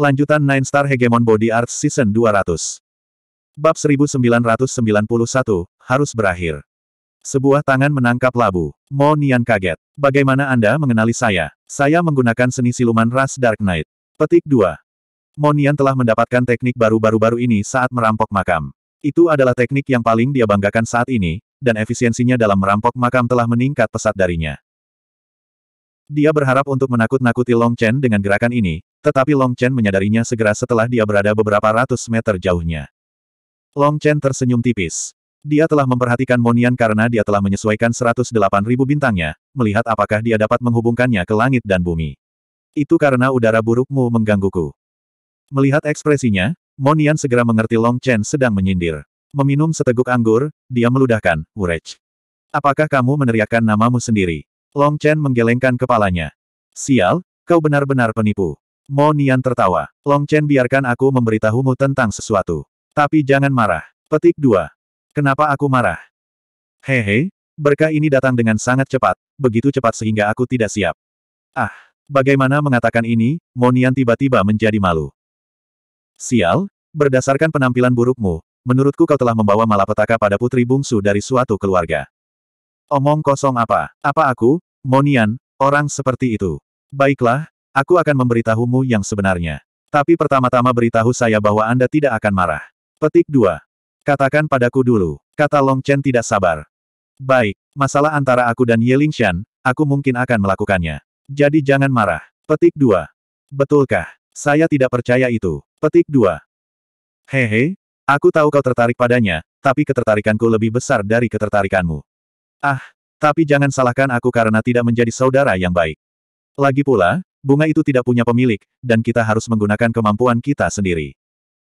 Lanjutan Nine Star Hegemon Body Arts Season 200. Bab 1991, harus berakhir. Sebuah tangan menangkap labu. Mo Nian kaget. Bagaimana Anda mengenali saya? Saya menggunakan seni siluman ras Dark Knight. Petik 2. Mo Nian telah mendapatkan teknik baru baru-baru ini saat merampok makam. Itu adalah teknik yang paling dia banggakan saat ini, dan efisiensinya dalam merampok makam telah meningkat pesat darinya. Dia berharap untuk menakut-nakuti Long Chen dengan gerakan ini, tetapi Long Chen menyadarinya segera setelah dia berada beberapa ratus meter jauhnya. Long Chen tersenyum tipis. Dia telah memperhatikan Monian karena dia telah menyesuaikan ribu bintangnya, melihat apakah dia dapat menghubungkannya ke langit dan bumi. Itu karena udara burukmu menggangguku. Melihat ekspresinya, Monian segera mengerti Long Chen sedang menyindir. Meminum seteguk anggur, dia meludahkan, Wurej. Apakah kamu meneriakkan namamu sendiri? Long Chen menggelengkan kepalanya. Sial, kau benar-benar penipu. Mo Nian tertawa. Long Chen biarkan aku memberitahumu tentang sesuatu. Tapi jangan marah. Petik 2. Kenapa aku marah? Hehe, berkah ini datang dengan sangat cepat, begitu cepat sehingga aku tidak siap. Ah, bagaimana mengatakan ini, Nian tiba-tiba menjadi malu. Sial, berdasarkan penampilan burukmu, menurutku kau telah membawa malapetaka pada putri bungsu dari suatu keluarga. Omong kosong apa? Apa aku, Monian, orang seperti itu? Baiklah, Aku akan memberitahumu yang sebenarnya. Tapi pertama-tama beritahu saya bahwa Anda tidak akan marah. Petik 2. Katakan padaku dulu, kata Long Chen tidak sabar. Baik, masalah antara aku dan Ye Shan, aku mungkin akan melakukannya. Jadi jangan marah. Petik 2. Betulkah? Saya tidak percaya itu. Petik 2. Hehe, aku tahu kau tertarik padanya, tapi ketertarikanku lebih besar dari ketertarikanmu. Ah, tapi jangan salahkan aku karena tidak menjadi saudara yang baik. Lagi pula, Bunga itu tidak punya pemilik, dan kita harus menggunakan kemampuan kita sendiri.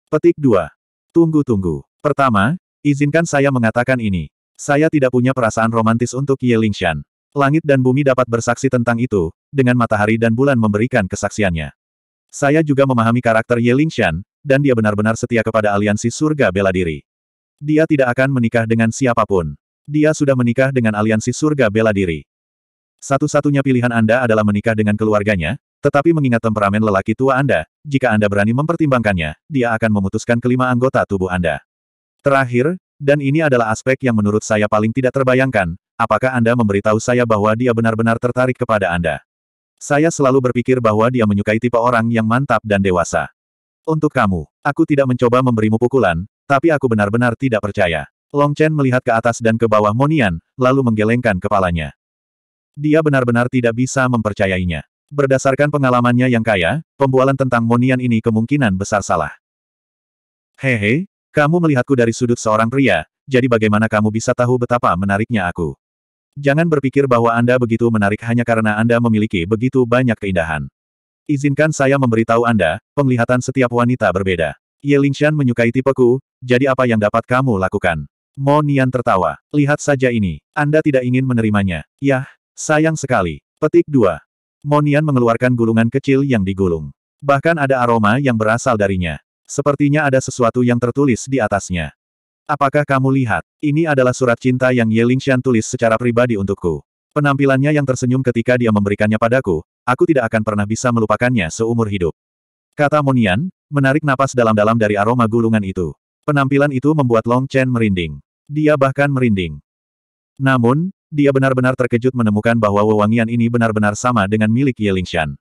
Petik 2. Tunggu-tunggu. Pertama, izinkan saya mengatakan ini. Saya tidak punya perasaan romantis untuk Ye Lingshan. Langit dan bumi dapat bersaksi tentang itu, dengan matahari dan bulan memberikan kesaksiannya. Saya juga memahami karakter Ye Lingshan, dan dia benar-benar setia kepada aliansi surga bela diri. Dia tidak akan menikah dengan siapapun. Dia sudah menikah dengan aliansi surga bela diri. Satu-satunya pilihan Anda adalah menikah dengan keluarganya, tetapi mengingat temperamen lelaki tua Anda, jika Anda berani mempertimbangkannya, dia akan memutuskan kelima anggota tubuh Anda. Terakhir, dan ini adalah aspek yang menurut saya paling tidak terbayangkan, apakah Anda memberitahu saya bahwa dia benar-benar tertarik kepada Anda? Saya selalu berpikir bahwa dia menyukai tipe orang yang mantap dan dewasa. Untuk kamu, aku tidak mencoba memberimu pukulan, tapi aku benar-benar tidak percaya. Long Chen melihat ke atas dan ke bawah Monian, lalu menggelengkan kepalanya. Dia benar-benar tidak bisa mempercayainya. Berdasarkan pengalamannya yang kaya, pembualan tentang Monian ini kemungkinan besar salah. Hehe, kamu melihatku dari sudut seorang pria, jadi bagaimana kamu bisa tahu betapa menariknya aku? Jangan berpikir bahwa Anda begitu menarik hanya karena Anda memiliki begitu banyak keindahan. Izinkan saya memberitahu Anda, penglihatan setiap wanita berbeda. Ye Lingshan menyukai tipeku, jadi apa yang dapat kamu lakukan? Monian tertawa. Lihat saja ini. Anda tidak ingin menerimanya. Yah, Sayang sekali. Petik 2. Monian mengeluarkan gulungan kecil yang digulung. Bahkan ada aroma yang berasal darinya. Sepertinya ada sesuatu yang tertulis di atasnya. Apakah kamu lihat? Ini adalah surat cinta yang Yelingshan tulis secara pribadi untukku. Penampilannya yang tersenyum ketika dia memberikannya padaku, aku tidak akan pernah bisa melupakannya seumur hidup. Kata Monian, menarik napas dalam-dalam dari aroma gulungan itu. Penampilan itu membuat Long Chen merinding. Dia bahkan merinding. Namun, dia benar-benar terkejut menemukan bahwa wewangian ini benar-benar sama dengan milik Ye Lingshan.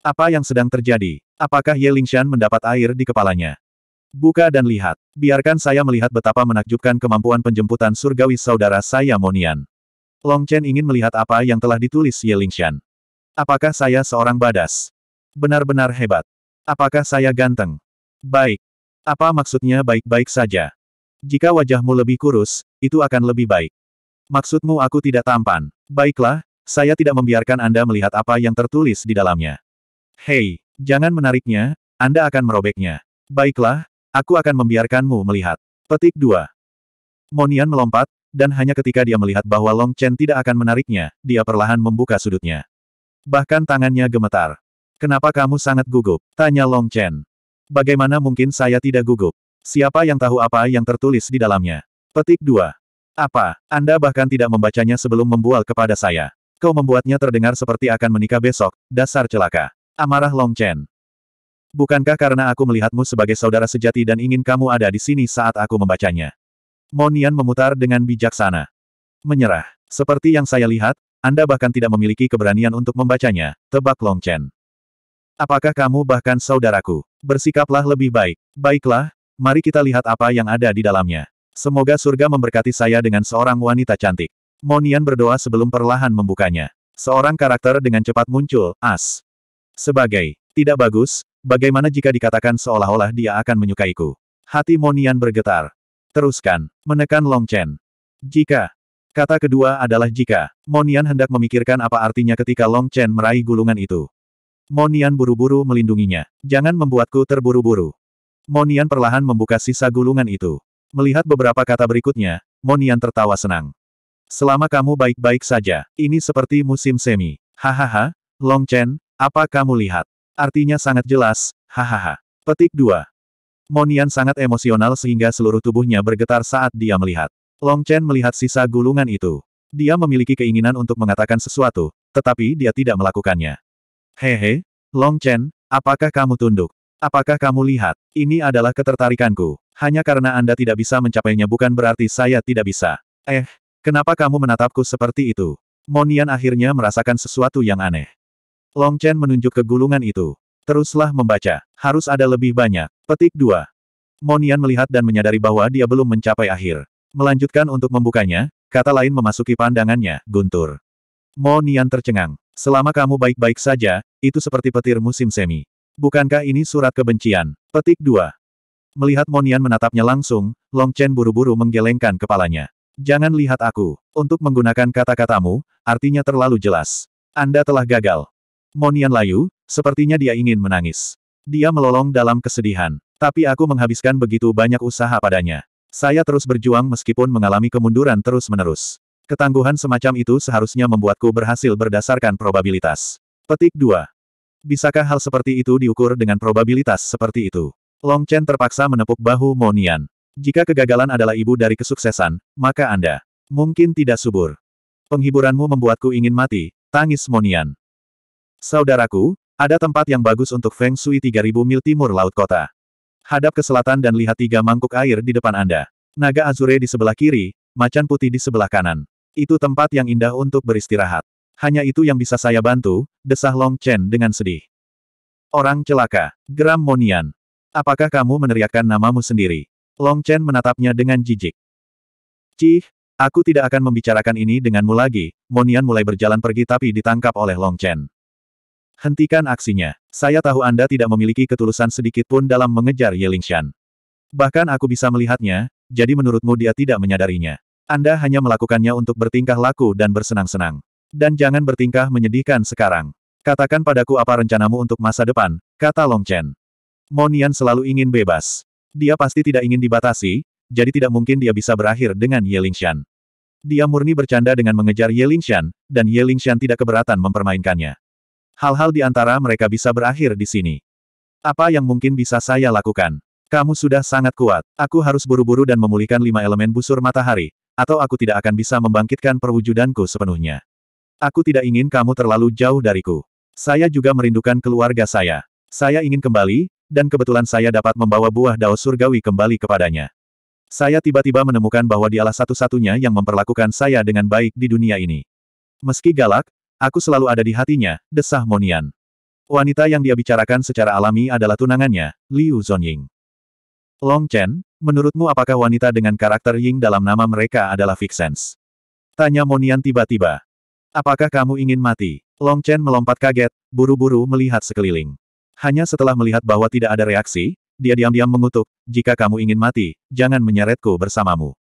Apa yang sedang terjadi? Apakah Ye Lingshan mendapat air di kepalanya? Buka dan lihat. Biarkan saya melihat betapa menakjubkan kemampuan penjemputan surgawi saudara saya Monian. Long Chen ingin melihat apa yang telah ditulis Ye Lingshan. Apakah saya seorang badas? Benar-benar hebat. Apakah saya ganteng? Baik. Apa maksudnya baik-baik saja? Jika wajahmu lebih kurus, itu akan lebih baik. Maksudmu aku tidak tampan? Baiklah, saya tidak membiarkan Anda melihat apa yang tertulis di dalamnya. Hei, jangan menariknya, Anda akan merobeknya. Baiklah, aku akan membiarkanmu melihat. Petik 2. Monian melompat, dan hanya ketika dia melihat bahwa Long Chen tidak akan menariknya, dia perlahan membuka sudutnya. Bahkan tangannya gemetar. Kenapa kamu sangat gugup? Tanya Long Chen. Bagaimana mungkin saya tidak gugup? Siapa yang tahu apa yang tertulis di dalamnya? Petik 2. Apa, Anda bahkan tidak membacanya sebelum membual kepada saya. Kau membuatnya terdengar seperti akan menikah besok, dasar celaka. Amarah Long Chen. Bukankah karena aku melihatmu sebagai saudara sejati dan ingin kamu ada di sini saat aku membacanya? Monian memutar dengan bijaksana. Menyerah. Seperti yang saya lihat, Anda bahkan tidak memiliki keberanian untuk membacanya, tebak Long Chen. Apakah kamu bahkan saudaraku? Bersikaplah lebih baik. Baiklah, mari kita lihat apa yang ada di dalamnya. Semoga surga memberkati saya dengan seorang wanita cantik. Monian berdoa sebelum perlahan membukanya. Seorang karakter dengan cepat muncul, As. Sebagai, tidak bagus, bagaimana jika dikatakan seolah-olah dia akan menyukaiku? Hati Monian bergetar. Teruskan, menekan Long Chen. Jika. Kata kedua adalah jika. Monian hendak memikirkan apa artinya ketika Long Chen meraih gulungan itu. Monian buru-buru melindunginya. Jangan membuatku terburu-buru. Monian perlahan membuka sisa gulungan itu. Melihat beberapa kata berikutnya, Monian tertawa senang. Selama kamu baik-baik saja, ini seperti musim semi. Hahaha, Long Chen, apa kamu lihat? Artinya sangat jelas, hahaha. Petik 2. Monian sangat emosional sehingga seluruh tubuhnya bergetar saat dia melihat. Long Chen melihat sisa gulungan itu. Dia memiliki keinginan untuk mengatakan sesuatu, tetapi dia tidak melakukannya. Hehe, Long Chen, apakah kamu tunduk? Apakah kamu lihat? Ini adalah ketertarikanku. Hanya karena Anda tidak bisa mencapainya bukan berarti saya tidak bisa. Eh, kenapa kamu menatapku seperti itu? Monian akhirnya merasakan sesuatu yang aneh. Long Chen menunjuk ke gulungan itu. Teruslah membaca. Harus ada lebih banyak. Petik 2. Monian melihat dan menyadari bahwa dia belum mencapai akhir. Melanjutkan untuk membukanya, kata lain memasuki pandangannya, guntur. Monian tercengang. Selama kamu baik-baik saja, itu seperti petir musim semi. Bukankah ini surat kebencian? Petik 2. Melihat Monian menatapnya langsung, Long Chen buru-buru menggelengkan kepalanya. Jangan lihat aku. Untuk menggunakan kata-katamu, artinya terlalu jelas. Anda telah gagal. Monian layu, sepertinya dia ingin menangis. Dia melolong dalam kesedihan. Tapi aku menghabiskan begitu banyak usaha padanya. Saya terus berjuang meskipun mengalami kemunduran terus-menerus. Ketangguhan semacam itu seharusnya membuatku berhasil berdasarkan probabilitas. Petik 2. Bisakah hal seperti itu diukur dengan probabilitas seperti itu? Long Chen terpaksa menepuk bahu Monian. Jika kegagalan adalah ibu dari kesuksesan, maka Anda mungkin tidak subur. Penghiburanmu membuatku ingin mati, tangis Monian. Saudaraku, ada tempat yang bagus untuk Feng Shui 3000 mil timur laut kota. Hadap ke selatan dan lihat tiga mangkuk air di depan Anda. Naga azure di sebelah kiri, macan putih di sebelah kanan. Itu tempat yang indah untuk beristirahat. Hanya itu yang bisa saya bantu, desah Long Chen dengan sedih. Orang celaka, geram Monian. Apakah kamu meneriakkan namamu sendiri? Long Chen menatapnya dengan jijik. Cih, aku tidak akan membicarakan ini denganmu lagi, Monian mulai berjalan pergi tapi ditangkap oleh Long Chen. Hentikan aksinya. Saya tahu Anda tidak memiliki ketulusan sedikit pun dalam mengejar Ye Lingxian. Bahkan aku bisa melihatnya, jadi menurutmu dia tidak menyadarinya. Anda hanya melakukannya untuk bertingkah laku dan bersenang-senang. Dan jangan bertingkah menyedihkan sekarang. Katakan padaku apa rencanamu untuk masa depan, kata Long Chen. Monian selalu ingin bebas. Dia pasti tidak ingin dibatasi, jadi tidak mungkin dia bisa berakhir dengan Ye Lingshan. Dia murni bercanda dengan mengejar Ye Lingshan, dan Ye Lingshan tidak keberatan mempermainkannya. Hal-hal di antara mereka bisa berakhir di sini. Apa yang mungkin bisa saya lakukan? Kamu sudah sangat kuat. Aku harus buru-buru dan memulihkan lima elemen busur matahari, atau aku tidak akan bisa membangkitkan perwujudanku sepenuhnya. Aku tidak ingin kamu terlalu jauh dariku. Saya juga merindukan keluarga saya. Saya ingin kembali, dan kebetulan saya dapat membawa buah dao surgawi kembali kepadanya. Saya tiba-tiba menemukan bahwa dialah satu-satunya yang memperlakukan saya dengan baik di dunia ini. Meski galak, aku selalu ada di hatinya, desah Monian. Wanita yang dia bicarakan secara alami adalah tunangannya, Liu Zonying. Long Chen, menurutmu apakah wanita dengan karakter Ying dalam nama mereka adalah Vixens? Tanya Monian tiba-tiba. Apakah kamu ingin mati? Long Chen melompat kaget, buru-buru melihat sekeliling. Hanya setelah melihat bahwa tidak ada reaksi, dia diam-diam mengutuk, jika kamu ingin mati, jangan menyeretku bersamamu.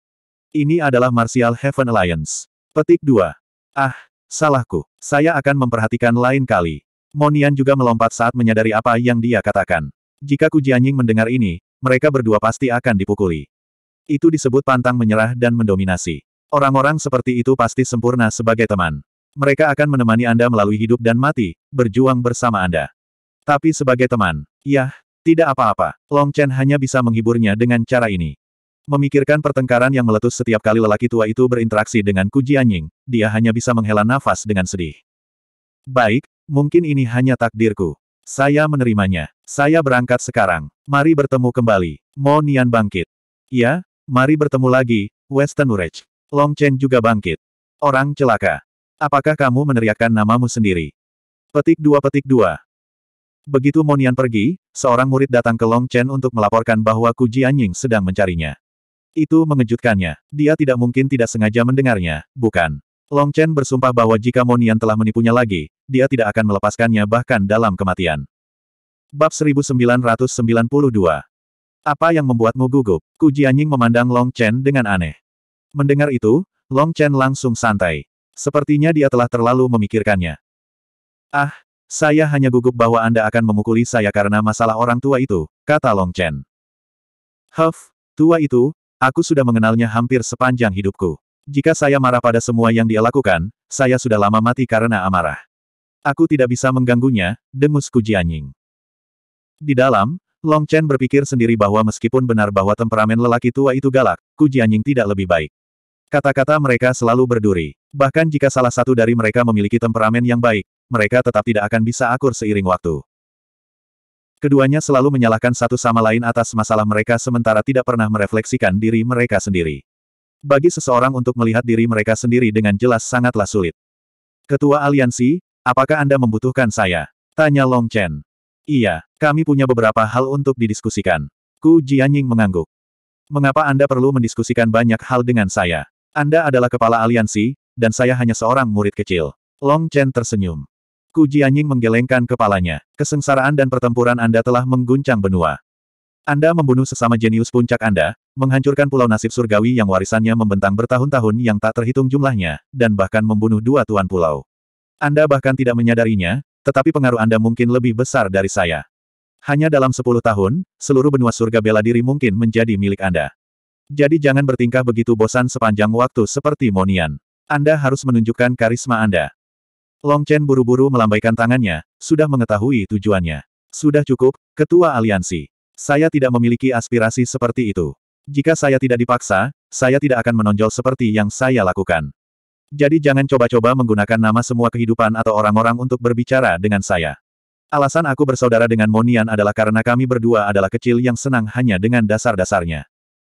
Ini adalah Martial Heaven Alliance. Petik 2. Ah, salahku. Saya akan memperhatikan lain kali. Monian juga melompat saat menyadari apa yang dia katakan. Jika Kujianying mendengar ini, mereka berdua pasti akan dipukuli. Itu disebut pantang menyerah dan mendominasi. Orang-orang seperti itu pasti sempurna sebagai teman mereka akan menemani Anda melalui hidup dan mati, berjuang bersama Anda. Tapi sebagai teman, yah, tidak apa-apa, Long Chen hanya bisa menghiburnya dengan cara ini. Memikirkan pertengkaran yang meletus setiap kali lelaki tua itu berinteraksi dengan Kuji Anjing, dia hanya bisa menghela nafas dengan sedih. Baik, mungkin ini hanya takdirku. Saya menerimanya. Saya berangkat sekarang. Mari bertemu kembali. Mo Nian bangkit. Ya, mari bertemu lagi, Western Urech. Long Chen juga bangkit. Orang celaka. Apakah kamu meneriakkan namamu sendiri? Petik dua petik dua. Begitu Monian pergi, seorang murid datang ke Long Chen untuk melaporkan bahwa Ku Jianying sedang mencarinya. Itu mengejutkannya. Dia tidak mungkin tidak sengaja mendengarnya, bukan? Long Chen bersumpah bahwa jika Monian telah menipunya lagi, dia tidak akan melepaskannya bahkan dalam kematian. Bab 1992 Apa yang membuatmu gugup? Ku Jianying memandang Long Chen dengan aneh. Mendengar itu, Long Chen langsung santai. Sepertinya dia telah terlalu memikirkannya. Ah, saya hanya gugup bahwa Anda akan memukuli saya karena masalah orang tua itu, kata Long Chen. Huff, tua itu, aku sudah mengenalnya hampir sepanjang hidupku. Jika saya marah pada semua yang dia lakukan, saya sudah lama mati karena amarah. Aku tidak bisa mengganggunya, dengus Kujianying. Di dalam, Long Chen berpikir sendiri bahwa meskipun benar bahwa temperamen lelaki tua itu galak, Kujianying tidak lebih baik. Kata-kata mereka selalu berduri. Bahkan jika salah satu dari mereka memiliki temperamen yang baik, mereka tetap tidak akan bisa akur seiring waktu. Keduanya selalu menyalahkan satu sama lain atas masalah mereka sementara tidak pernah merefleksikan diri mereka sendiri. Bagi seseorang untuk melihat diri mereka sendiri dengan jelas sangatlah sulit. Ketua Aliansi, apakah Anda membutuhkan saya? Tanya Long Chen. Iya, kami punya beberapa hal untuk didiskusikan. Ku Jianying mengangguk. Mengapa Anda perlu mendiskusikan banyak hal dengan saya? Anda adalah kepala aliansi, dan saya hanya seorang murid kecil. Long Chen tersenyum. Ku Jianying menggelengkan kepalanya. Kesengsaraan dan pertempuran Anda telah mengguncang benua. Anda membunuh sesama jenius puncak Anda, menghancurkan pulau nasib surgawi yang warisannya membentang bertahun-tahun yang tak terhitung jumlahnya, dan bahkan membunuh dua tuan pulau. Anda bahkan tidak menyadarinya, tetapi pengaruh Anda mungkin lebih besar dari saya. Hanya dalam sepuluh tahun, seluruh benua surga bela diri mungkin menjadi milik Anda. Jadi jangan bertingkah begitu bosan sepanjang waktu seperti Monian. Anda harus menunjukkan karisma Anda. Long Chen buru-buru melambaikan tangannya, sudah mengetahui tujuannya. Sudah cukup, Ketua Aliansi. Saya tidak memiliki aspirasi seperti itu. Jika saya tidak dipaksa, saya tidak akan menonjol seperti yang saya lakukan. Jadi jangan coba-coba menggunakan nama semua kehidupan atau orang-orang untuk berbicara dengan saya. Alasan aku bersaudara dengan Monian adalah karena kami berdua adalah kecil yang senang hanya dengan dasar-dasarnya.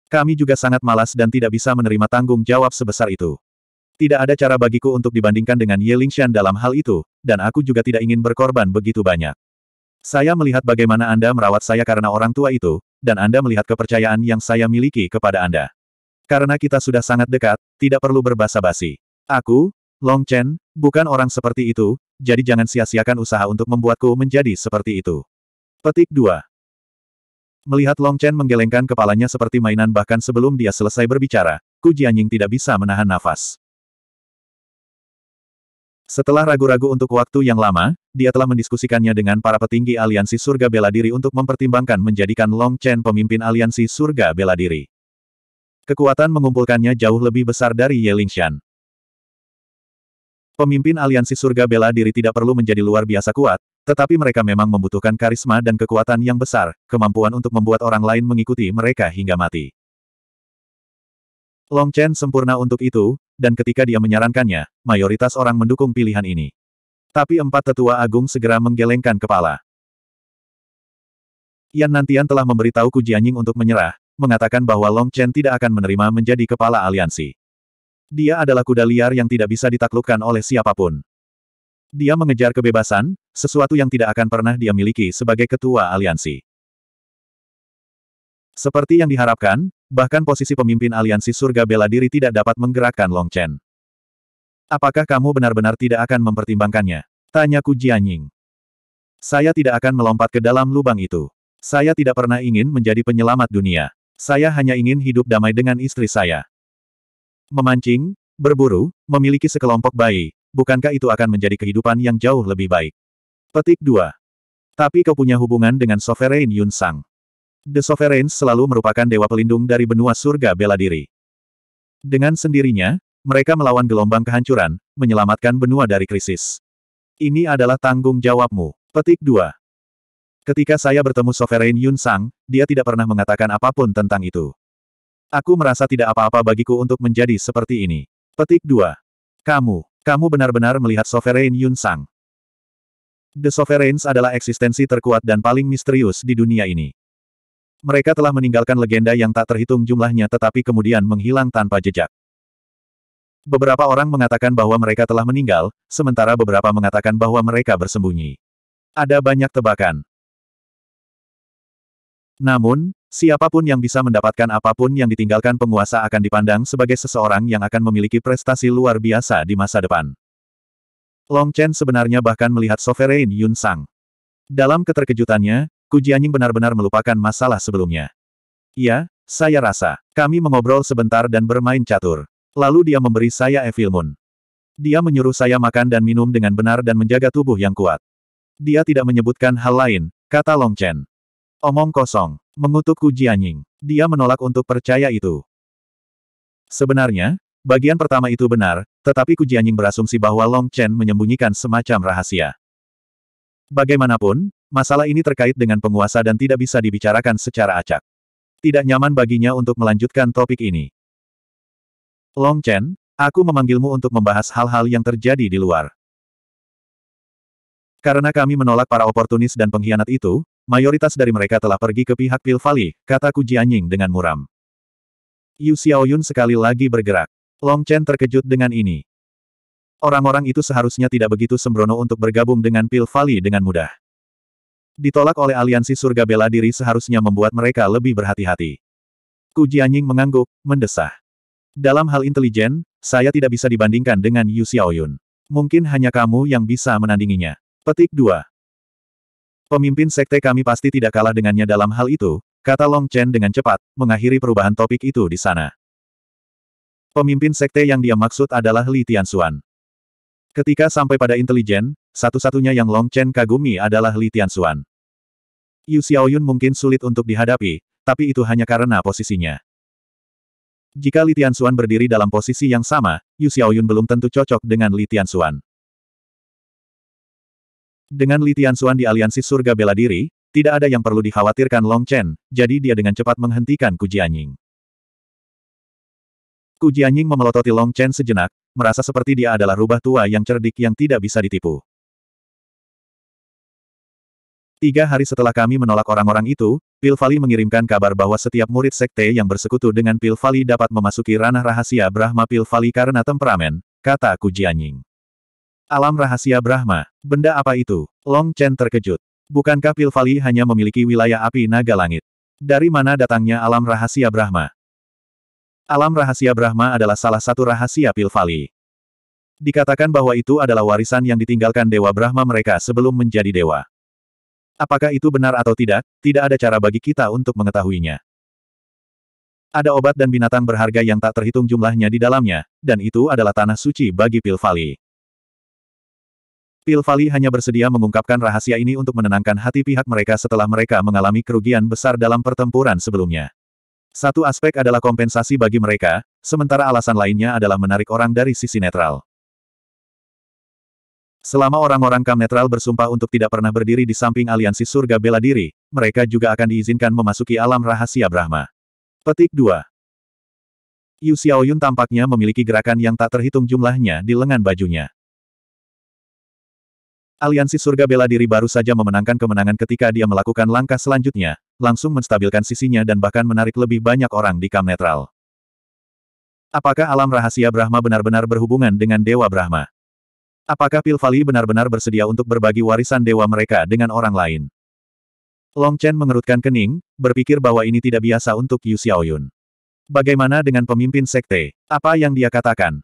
Kami juga sangat malas dan tidak bisa menerima tanggung jawab sebesar itu. Tidak ada cara bagiku untuk dibandingkan dengan Ye Lingshan dalam hal itu, dan aku juga tidak ingin berkorban begitu banyak. Saya melihat bagaimana Anda merawat saya karena orang tua itu, dan Anda melihat kepercayaan yang saya miliki kepada Anda. Karena kita sudah sangat dekat, tidak perlu berbasa-basi. Aku, Long Chen, bukan orang seperti itu, jadi jangan sia-siakan usaha untuk membuatku menjadi seperti itu. Petik 2. Melihat Long Chen menggelengkan kepalanya seperti mainan bahkan sebelum dia selesai berbicara, Ku Jianying tidak bisa menahan nafas. Setelah ragu-ragu untuk waktu yang lama, dia telah mendiskusikannya dengan para petinggi aliansi surga bela diri untuk mempertimbangkan menjadikan Long Chen pemimpin aliansi surga bela diri. Kekuatan mengumpulkannya jauh lebih besar dari Ye Lingshan. Pemimpin aliansi surga bela diri tidak perlu menjadi luar biasa kuat, tetapi mereka memang membutuhkan karisma dan kekuatan yang besar, kemampuan untuk membuat orang lain mengikuti mereka hingga mati. Long Chen sempurna untuk itu, dan ketika dia menyarankannya, mayoritas orang mendukung pilihan ini. Tapi empat tetua agung segera menggelengkan kepala. Yan Nantian telah memberitahu Jianying untuk menyerah, mengatakan bahwa Long Chen tidak akan menerima menjadi kepala aliansi. Dia adalah kuda liar yang tidak bisa ditaklukkan oleh siapapun. Dia mengejar kebebasan, sesuatu yang tidak akan pernah dia miliki sebagai ketua aliansi. Seperti yang diharapkan, Bahkan posisi pemimpin aliansi surga bela diri tidak dapat menggerakkan Long Chen. Apakah kamu benar-benar tidak akan mempertimbangkannya? Tanya Tanyaku Jianying. Saya tidak akan melompat ke dalam lubang itu. Saya tidak pernah ingin menjadi penyelamat dunia. Saya hanya ingin hidup damai dengan istri saya. Memancing, berburu, memiliki sekelompok bayi, bukankah itu akan menjadi kehidupan yang jauh lebih baik? Petik 2. Tapi kau punya hubungan dengan Sovereign Yun Sang. The Sovereigns selalu merupakan dewa pelindung dari benua surga bela diri. Dengan sendirinya, mereka melawan gelombang kehancuran, menyelamatkan benua dari krisis. Ini adalah tanggung jawabmu. Petik 2. Ketika saya bertemu Sovereign Yun Sang, dia tidak pernah mengatakan apapun tentang itu. Aku merasa tidak apa-apa bagiku untuk menjadi seperti ini. Petik 2. Kamu, kamu benar-benar melihat Sovereign Yun Sang. The Sovereigns adalah eksistensi terkuat dan paling misterius di dunia ini. Mereka telah meninggalkan legenda yang tak terhitung jumlahnya tetapi kemudian menghilang tanpa jejak. Beberapa orang mengatakan bahwa mereka telah meninggal, sementara beberapa mengatakan bahwa mereka bersembunyi. Ada banyak tebakan. Namun, Siapapun yang bisa mendapatkan apapun yang ditinggalkan penguasa akan dipandang sebagai seseorang yang akan memiliki prestasi luar biasa di masa depan. Long Chen sebenarnya bahkan melihat Sovereign Yun Sang. Dalam keterkejutannya, Ku Jianying benar-benar melupakan masalah sebelumnya. Ya, saya rasa. Kami mengobrol sebentar dan bermain catur. Lalu dia memberi saya Evil Moon. Dia menyuruh saya makan dan minum dengan benar dan menjaga tubuh yang kuat. Dia tidak menyebutkan hal lain, kata Long Chen. Omong kosong, mengutuk Ku Jianying. Dia menolak untuk percaya itu. Sebenarnya, bagian pertama itu benar, tetapi Ku Jianying berasumsi bahwa Long Chen menyembunyikan semacam rahasia. Bagaimanapun, masalah ini terkait dengan penguasa dan tidak bisa dibicarakan secara acak. Tidak nyaman baginya untuk melanjutkan topik ini. Long Chen, aku memanggilmu untuk membahas hal-hal yang terjadi di luar. Karena kami menolak para oportunis dan pengkhianat itu, mayoritas dari mereka telah pergi ke pihak Pil Valley, kata Ku Jianying dengan muram. Yu Xiaoyun sekali lagi bergerak. Long Chen terkejut dengan ini. Orang-orang itu seharusnya tidak begitu sembrono untuk bergabung dengan Pil Valley dengan mudah. Ditolak oleh aliansi surga bela diri seharusnya membuat mereka lebih berhati-hati. Ku Jianying mengangguk, mendesah. Dalam hal intelijen, saya tidak bisa dibandingkan dengan Yu Xiaoyun. Mungkin hanya kamu yang bisa menandinginya. Petik 2. Pemimpin sekte kami pasti tidak kalah dengannya dalam hal itu, kata Long Chen dengan cepat, mengakhiri perubahan topik itu di sana. Pemimpin sekte yang dia maksud adalah Li Tianxuan. Ketika sampai pada intelijen, satu-satunya yang Long Chen kagumi adalah Li Tianxuan. Yu Xiaoyun mungkin sulit untuk dihadapi, tapi itu hanya karena posisinya. Jika Li Tianxuan berdiri dalam posisi yang sama, Yu Xiaoyun belum tentu cocok dengan Li Tianxuan. Dengan Li Tianxuan di aliansi surga bela diri, tidak ada yang perlu dikhawatirkan Long Chen, jadi dia dengan cepat menghentikan Ku Jianying. Ku Jianying memelototi Long Chen sejenak, merasa seperti dia adalah rubah tua yang cerdik yang tidak bisa ditipu. Tiga hari setelah kami menolak orang-orang itu, Pilvali mengirimkan kabar bahwa setiap murid sekte yang bersekutu dengan Pilvali dapat memasuki ranah rahasia Brahma Pilvali karena temperamen, kata Kujianying. Alam rahasia Brahma, benda apa itu? Long Chen terkejut. Bukankah Pilvali hanya memiliki wilayah api naga langit? Dari mana datangnya alam rahasia Brahma? Alam rahasia Brahma adalah salah satu rahasia Pilvali. Dikatakan bahwa itu adalah warisan yang ditinggalkan Dewa Brahma mereka sebelum menjadi dewa. Apakah itu benar atau tidak, tidak ada cara bagi kita untuk mengetahuinya. Ada obat dan binatang berharga yang tak terhitung jumlahnya di dalamnya, dan itu adalah tanah suci bagi Pilvali. Pilvali hanya bersedia mengungkapkan rahasia ini untuk menenangkan hati pihak mereka setelah mereka mengalami kerugian besar dalam pertempuran sebelumnya. Satu aspek adalah kompensasi bagi mereka, sementara alasan lainnya adalah menarik orang dari sisi netral. Selama orang-orang kam netral bersumpah untuk tidak pernah berdiri di samping aliansi surga bela diri, mereka juga akan diizinkan memasuki alam rahasia Brahma. Petik 2. Yu Xiaoyun tampaknya memiliki gerakan yang tak terhitung jumlahnya di lengan bajunya. Aliansi surga bela diri baru saja memenangkan kemenangan ketika dia melakukan langkah selanjutnya, langsung menstabilkan sisinya dan bahkan menarik lebih banyak orang di kam netral. Apakah alam rahasia Brahma benar-benar berhubungan dengan Dewa Brahma? Apakah Pilvali benar-benar bersedia untuk berbagi warisan dewa mereka dengan orang lain? Long Chen mengerutkan kening, berpikir bahwa ini tidak biasa untuk Yu Xiaoyun. Bagaimana dengan pemimpin sekte? Apa yang dia katakan?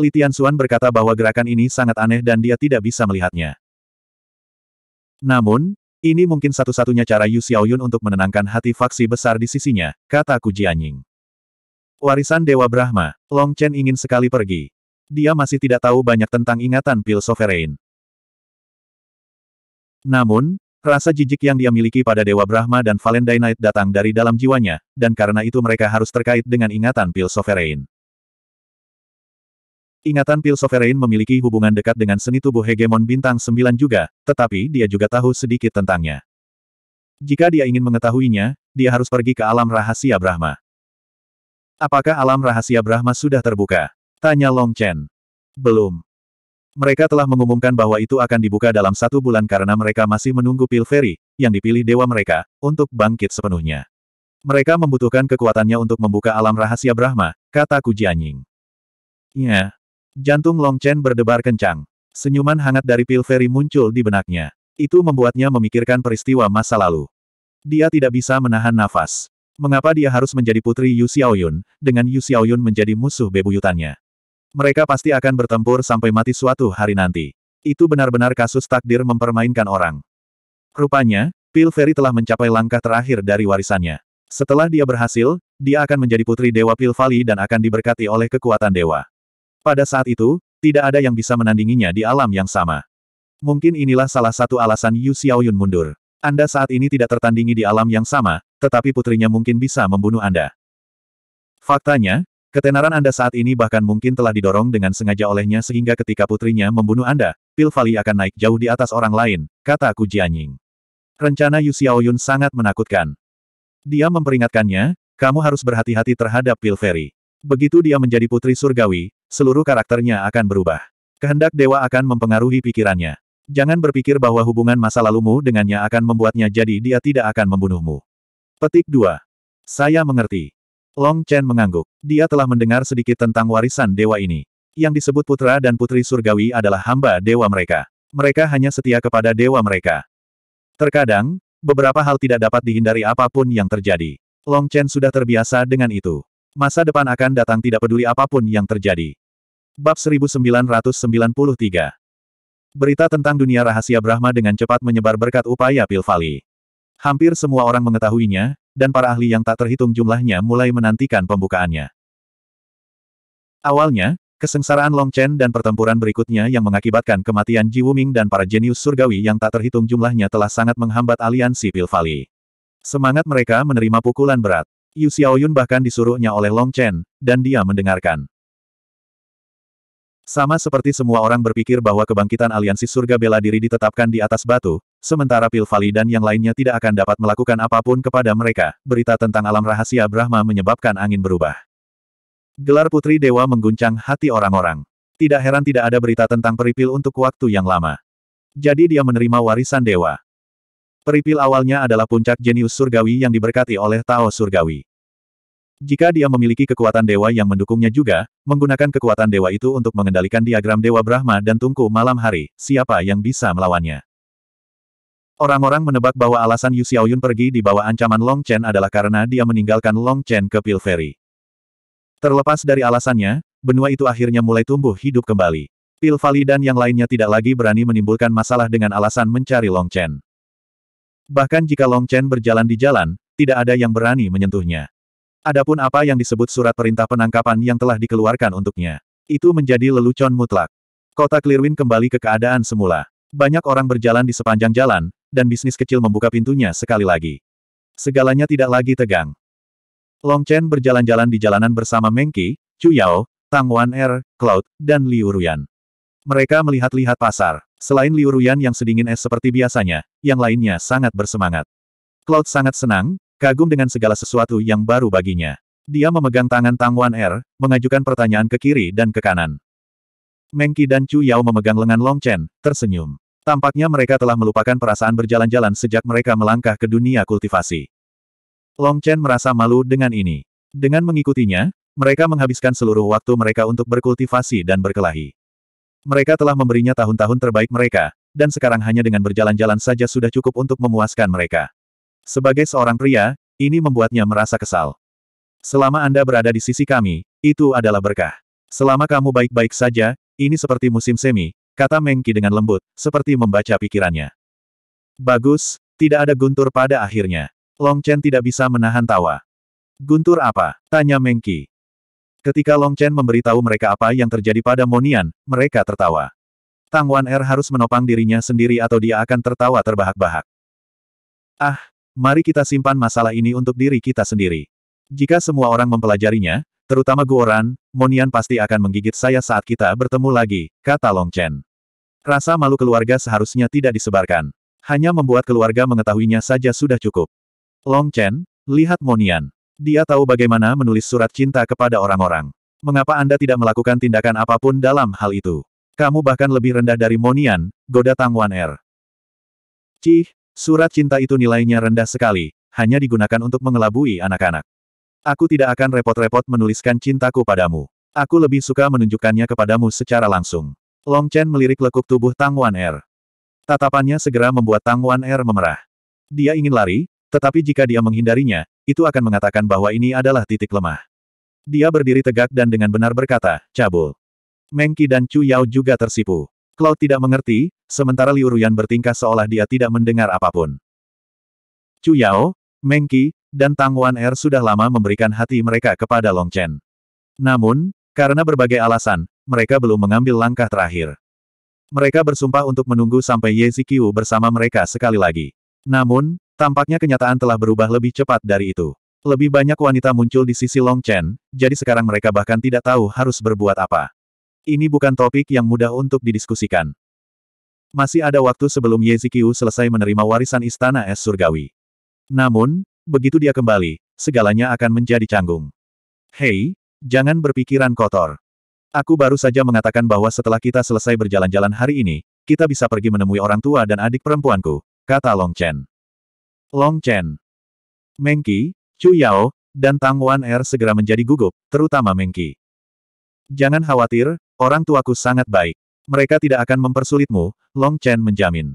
Li Tianxuan berkata bahwa gerakan ini sangat aneh dan dia tidak bisa melihatnya. Namun, ini mungkin satu-satunya cara Yu Xiaoyun untuk menenangkan hati faksi besar di sisinya, kata Ku Jianying. Warisan Dewa Brahma, Long Chen ingin sekali pergi. Dia masih tidak tahu banyak tentang ingatan pil sovereign. Namun, rasa jijik yang dia miliki pada Dewa Brahma dan Valentine Knight datang dari dalam jiwanya, dan karena itu mereka harus terkait dengan ingatan pil sovereign. Ingatan Pil Sovereign memiliki hubungan dekat dengan seni tubuh hegemon bintang 9 juga, tetapi dia juga tahu sedikit tentangnya. Jika dia ingin mengetahuinya, dia harus pergi ke alam rahasia Brahma. Apakah alam rahasia Brahma sudah terbuka? Tanya Long Chen. Belum. Mereka telah mengumumkan bahwa itu akan dibuka dalam satu bulan karena mereka masih menunggu Pil Ferry, yang dipilih dewa mereka, untuk bangkit sepenuhnya. Mereka membutuhkan kekuatannya untuk membuka alam rahasia Brahma, kata Kujianying. Ya, Jantung Long Chen berdebar kencang. Senyuman hangat dari Pil Pilferi muncul di benaknya. Itu membuatnya memikirkan peristiwa masa lalu. Dia tidak bisa menahan nafas. Mengapa dia harus menjadi putri Yu Xiaoyun, dengan Yu Xiaoyun menjadi musuh bebuyutannya? Mereka pasti akan bertempur sampai mati suatu hari nanti. Itu benar-benar kasus takdir mempermainkan orang. Rupanya, Pil Pilferi telah mencapai langkah terakhir dari warisannya. Setelah dia berhasil, dia akan menjadi putri Dewa Pilvali dan akan diberkati oleh kekuatan Dewa. Pada saat itu, tidak ada yang bisa menandinginya di alam yang sama. Mungkin inilah salah satu alasan Yu Xiaoyun mundur. Anda saat ini tidak tertandingi di alam yang sama, tetapi putrinya mungkin bisa membunuh Anda. Faktanya, ketenaran Anda saat ini bahkan mungkin telah didorong dengan sengaja olehnya sehingga ketika putrinya membunuh Anda, pil Vali akan naik jauh di atas orang lain, kata Ku Jianying. Rencana Yu Xiaoyun sangat menakutkan. Dia memperingatkannya, kamu harus berhati-hati terhadap pil Fairy. Begitu dia menjadi putri surgawi, seluruh karakternya akan berubah. Kehendak dewa akan mempengaruhi pikirannya. Jangan berpikir bahwa hubungan masa lalumu dengannya akan membuatnya jadi dia tidak akan membunuhmu. Petik 2. Saya mengerti. Long Chen mengangguk. Dia telah mendengar sedikit tentang warisan dewa ini. Yang disebut putra dan putri surgawi adalah hamba dewa mereka. Mereka hanya setia kepada dewa mereka. Terkadang, beberapa hal tidak dapat dihindari apapun yang terjadi. Long Chen sudah terbiasa dengan itu. Masa depan akan datang tidak peduli apapun yang terjadi. Bab 1993 Berita tentang dunia rahasia Brahma dengan cepat menyebar berkat upaya Pilvali. Hampir semua orang mengetahuinya, dan para ahli yang tak terhitung jumlahnya mulai menantikan pembukaannya. Awalnya, kesengsaraan Long Chen dan pertempuran berikutnya yang mengakibatkan kematian Ji Wuming dan para jenius surgawi yang tak terhitung jumlahnya telah sangat menghambat aliansi Pilvali. Semangat mereka menerima pukulan berat. Yu Xiaoyun bahkan disuruhnya oleh Long Chen, dan dia mendengarkan. Sama seperti semua orang berpikir bahwa kebangkitan aliansi surga bela diri ditetapkan di atas batu, sementara Pilvali dan yang lainnya tidak akan dapat melakukan apapun kepada mereka, berita tentang alam rahasia Brahma menyebabkan angin berubah. Gelar Putri Dewa mengguncang hati orang-orang. Tidak heran tidak ada berita tentang Peripil untuk waktu yang lama. Jadi dia menerima warisan dewa. Peripil awalnya adalah puncak jenius surgawi yang diberkati oleh Tao surgawi. Jika dia memiliki kekuatan dewa yang mendukungnya juga, menggunakan kekuatan dewa itu untuk mengendalikan diagram dewa Brahma dan Tungku malam hari, siapa yang bisa melawannya? Orang-orang menebak bahwa alasan Yu Xiaoyun pergi di bawah ancaman Long Chen adalah karena dia meninggalkan Long Chen ke Pil Pilferi. Terlepas dari alasannya, benua itu akhirnya mulai tumbuh hidup kembali. Pil Valley dan yang lainnya tidak lagi berani menimbulkan masalah dengan alasan mencari Long Chen. Bahkan jika Long Chen berjalan di jalan, tidak ada yang berani menyentuhnya. Adapun apa yang disebut surat perintah penangkapan yang telah dikeluarkan untuknya, itu menjadi lelucon mutlak. Kota Clearwind kembali ke keadaan semula. Banyak orang berjalan di sepanjang jalan, dan bisnis kecil membuka pintunya sekali lagi. Segalanya tidak lagi tegang. Long Chen berjalan-jalan di jalanan bersama Mengki, Chu Yao, Tang Wan Er, Cloud, dan Liu Ruyan. Mereka melihat-lihat pasar. Selain Liu Ruyan yang sedingin es seperti biasanya, yang lainnya sangat bersemangat. Cloud sangat senang, kagum dengan segala sesuatu yang baru baginya. Dia memegang tangan Tang Wan Er, mengajukan pertanyaan ke kiri dan ke kanan. Mengki dan Chu Yao memegang lengan Long Chen, tersenyum. Tampaknya mereka telah melupakan perasaan berjalan-jalan sejak mereka melangkah ke dunia kultivasi. Long Chen merasa malu dengan ini. Dengan mengikutinya, mereka menghabiskan seluruh waktu mereka untuk berkultivasi dan berkelahi. Mereka telah memberinya tahun-tahun terbaik mereka, dan sekarang hanya dengan berjalan-jalan saja sudah cukup untuk memuaskan mereka. Sebagai seorang pria, ini membuatnya merasa kesal. Selama Anda berada di sisi kami, itu adalah berkah. Selama kamu baik-baik saja, ini seperti musim semi, kata Mengki dengan lembut, seperti membaca pikirannya. Bagus, tidak ada guntur pada akhirnya. Long Chen tidak bisa menahan tawa. Guntur apa? Tanya Mengki. Ketika Long Chen memberitahu mereka apa yang terjadi pada Monian, mereka tertawa. Tang Wan Er harus menopang dirinya sendiri atau dia akan tertawa terbahak-bahak. Ah, Mari kita simpan masalah ini untuk diri kita sendiri. Jika semua orang mempelajarinya, terutama Guoran, Monian pasti akan menggigit saya saat kita bertemu lagi, kata Long Chen. Rasa malu keluarga seharusnya tidak disebarkan. Hanya membuat keluarga mengetahuinya saja sudah cukup. Long Chen, lihat Monian. Dia tahu bagaimana menulis surat cinta kepada orang-orang. Mengapa Anda tidak melakukan tindakan apapun dalam hal itu? Kamu bahkan lebih rendah dari Monian, goda Tang Wan Er. Cih, Surat cinta itu nilainya rendah sekali, hanya digunakan untuk mengelabui anak-anak. Aku tidak akan repot-repot menuliskan cintaku padamu. Aku lebih suka menunjukkannya kepadamu secara langsung. Long Chen melirik lekuk tubuh Tang Wan Er. Tatapannya segera membuat Tang Wan Er memerah. Dia ingin lari, tetapi jika dia menghindarinya, itu akan mengatakan bahwa ini adalah titik lemah. Dia berdiri tegak dan dengan benar berkata, cabul. Mengki dan Chu Yao juga tersipu. Cloud tidak mengerti, sementara Liu Ruyan bertingkah seolah dia tidak mendengar apapun. Chu Yao, Meng Qi, dan Tang Wan Er sudah lama memberikan hati mereka kepada Long Chen. Namun, karena berbagai alasan, mereka belum mengambil langkah terakhir. Mereka bersumpah untuk menunggu sampai Ye Zikyu bersama mereka sekali lagi. Namun, tampaknya kenyataan telah berubah lebih cepat dari itu. Lebih banyak wanita muncul di sisi Long Chen, jadi sekarang mereka bahkan tidak tahu harus berbuat apa. Ini bukan topik yang mudah untuk didiskusikan. Masih ada waktu sebelum Yezikiu selesai menerima warisan Istana Es Surgawi. Namun, begitu dia kembali, segalanya akan menjadi canggung. Hei, jangan berpikiran kotor. Aku baru saja mengatakan bahwa setelah kita selesai berjalan-jalan hari ini, kita bisa pergi menemui orang tua dan adik perempuanku, kata Long Chen. Long Chen, Mengki, Chu Yao, dan Tang Wan Er segera menjadi gugup, terutama Mengki. Jangan khawatir, orang tuaku sangat baik. Mereka tidak akan mempersulitmu, Long Chen menjamin.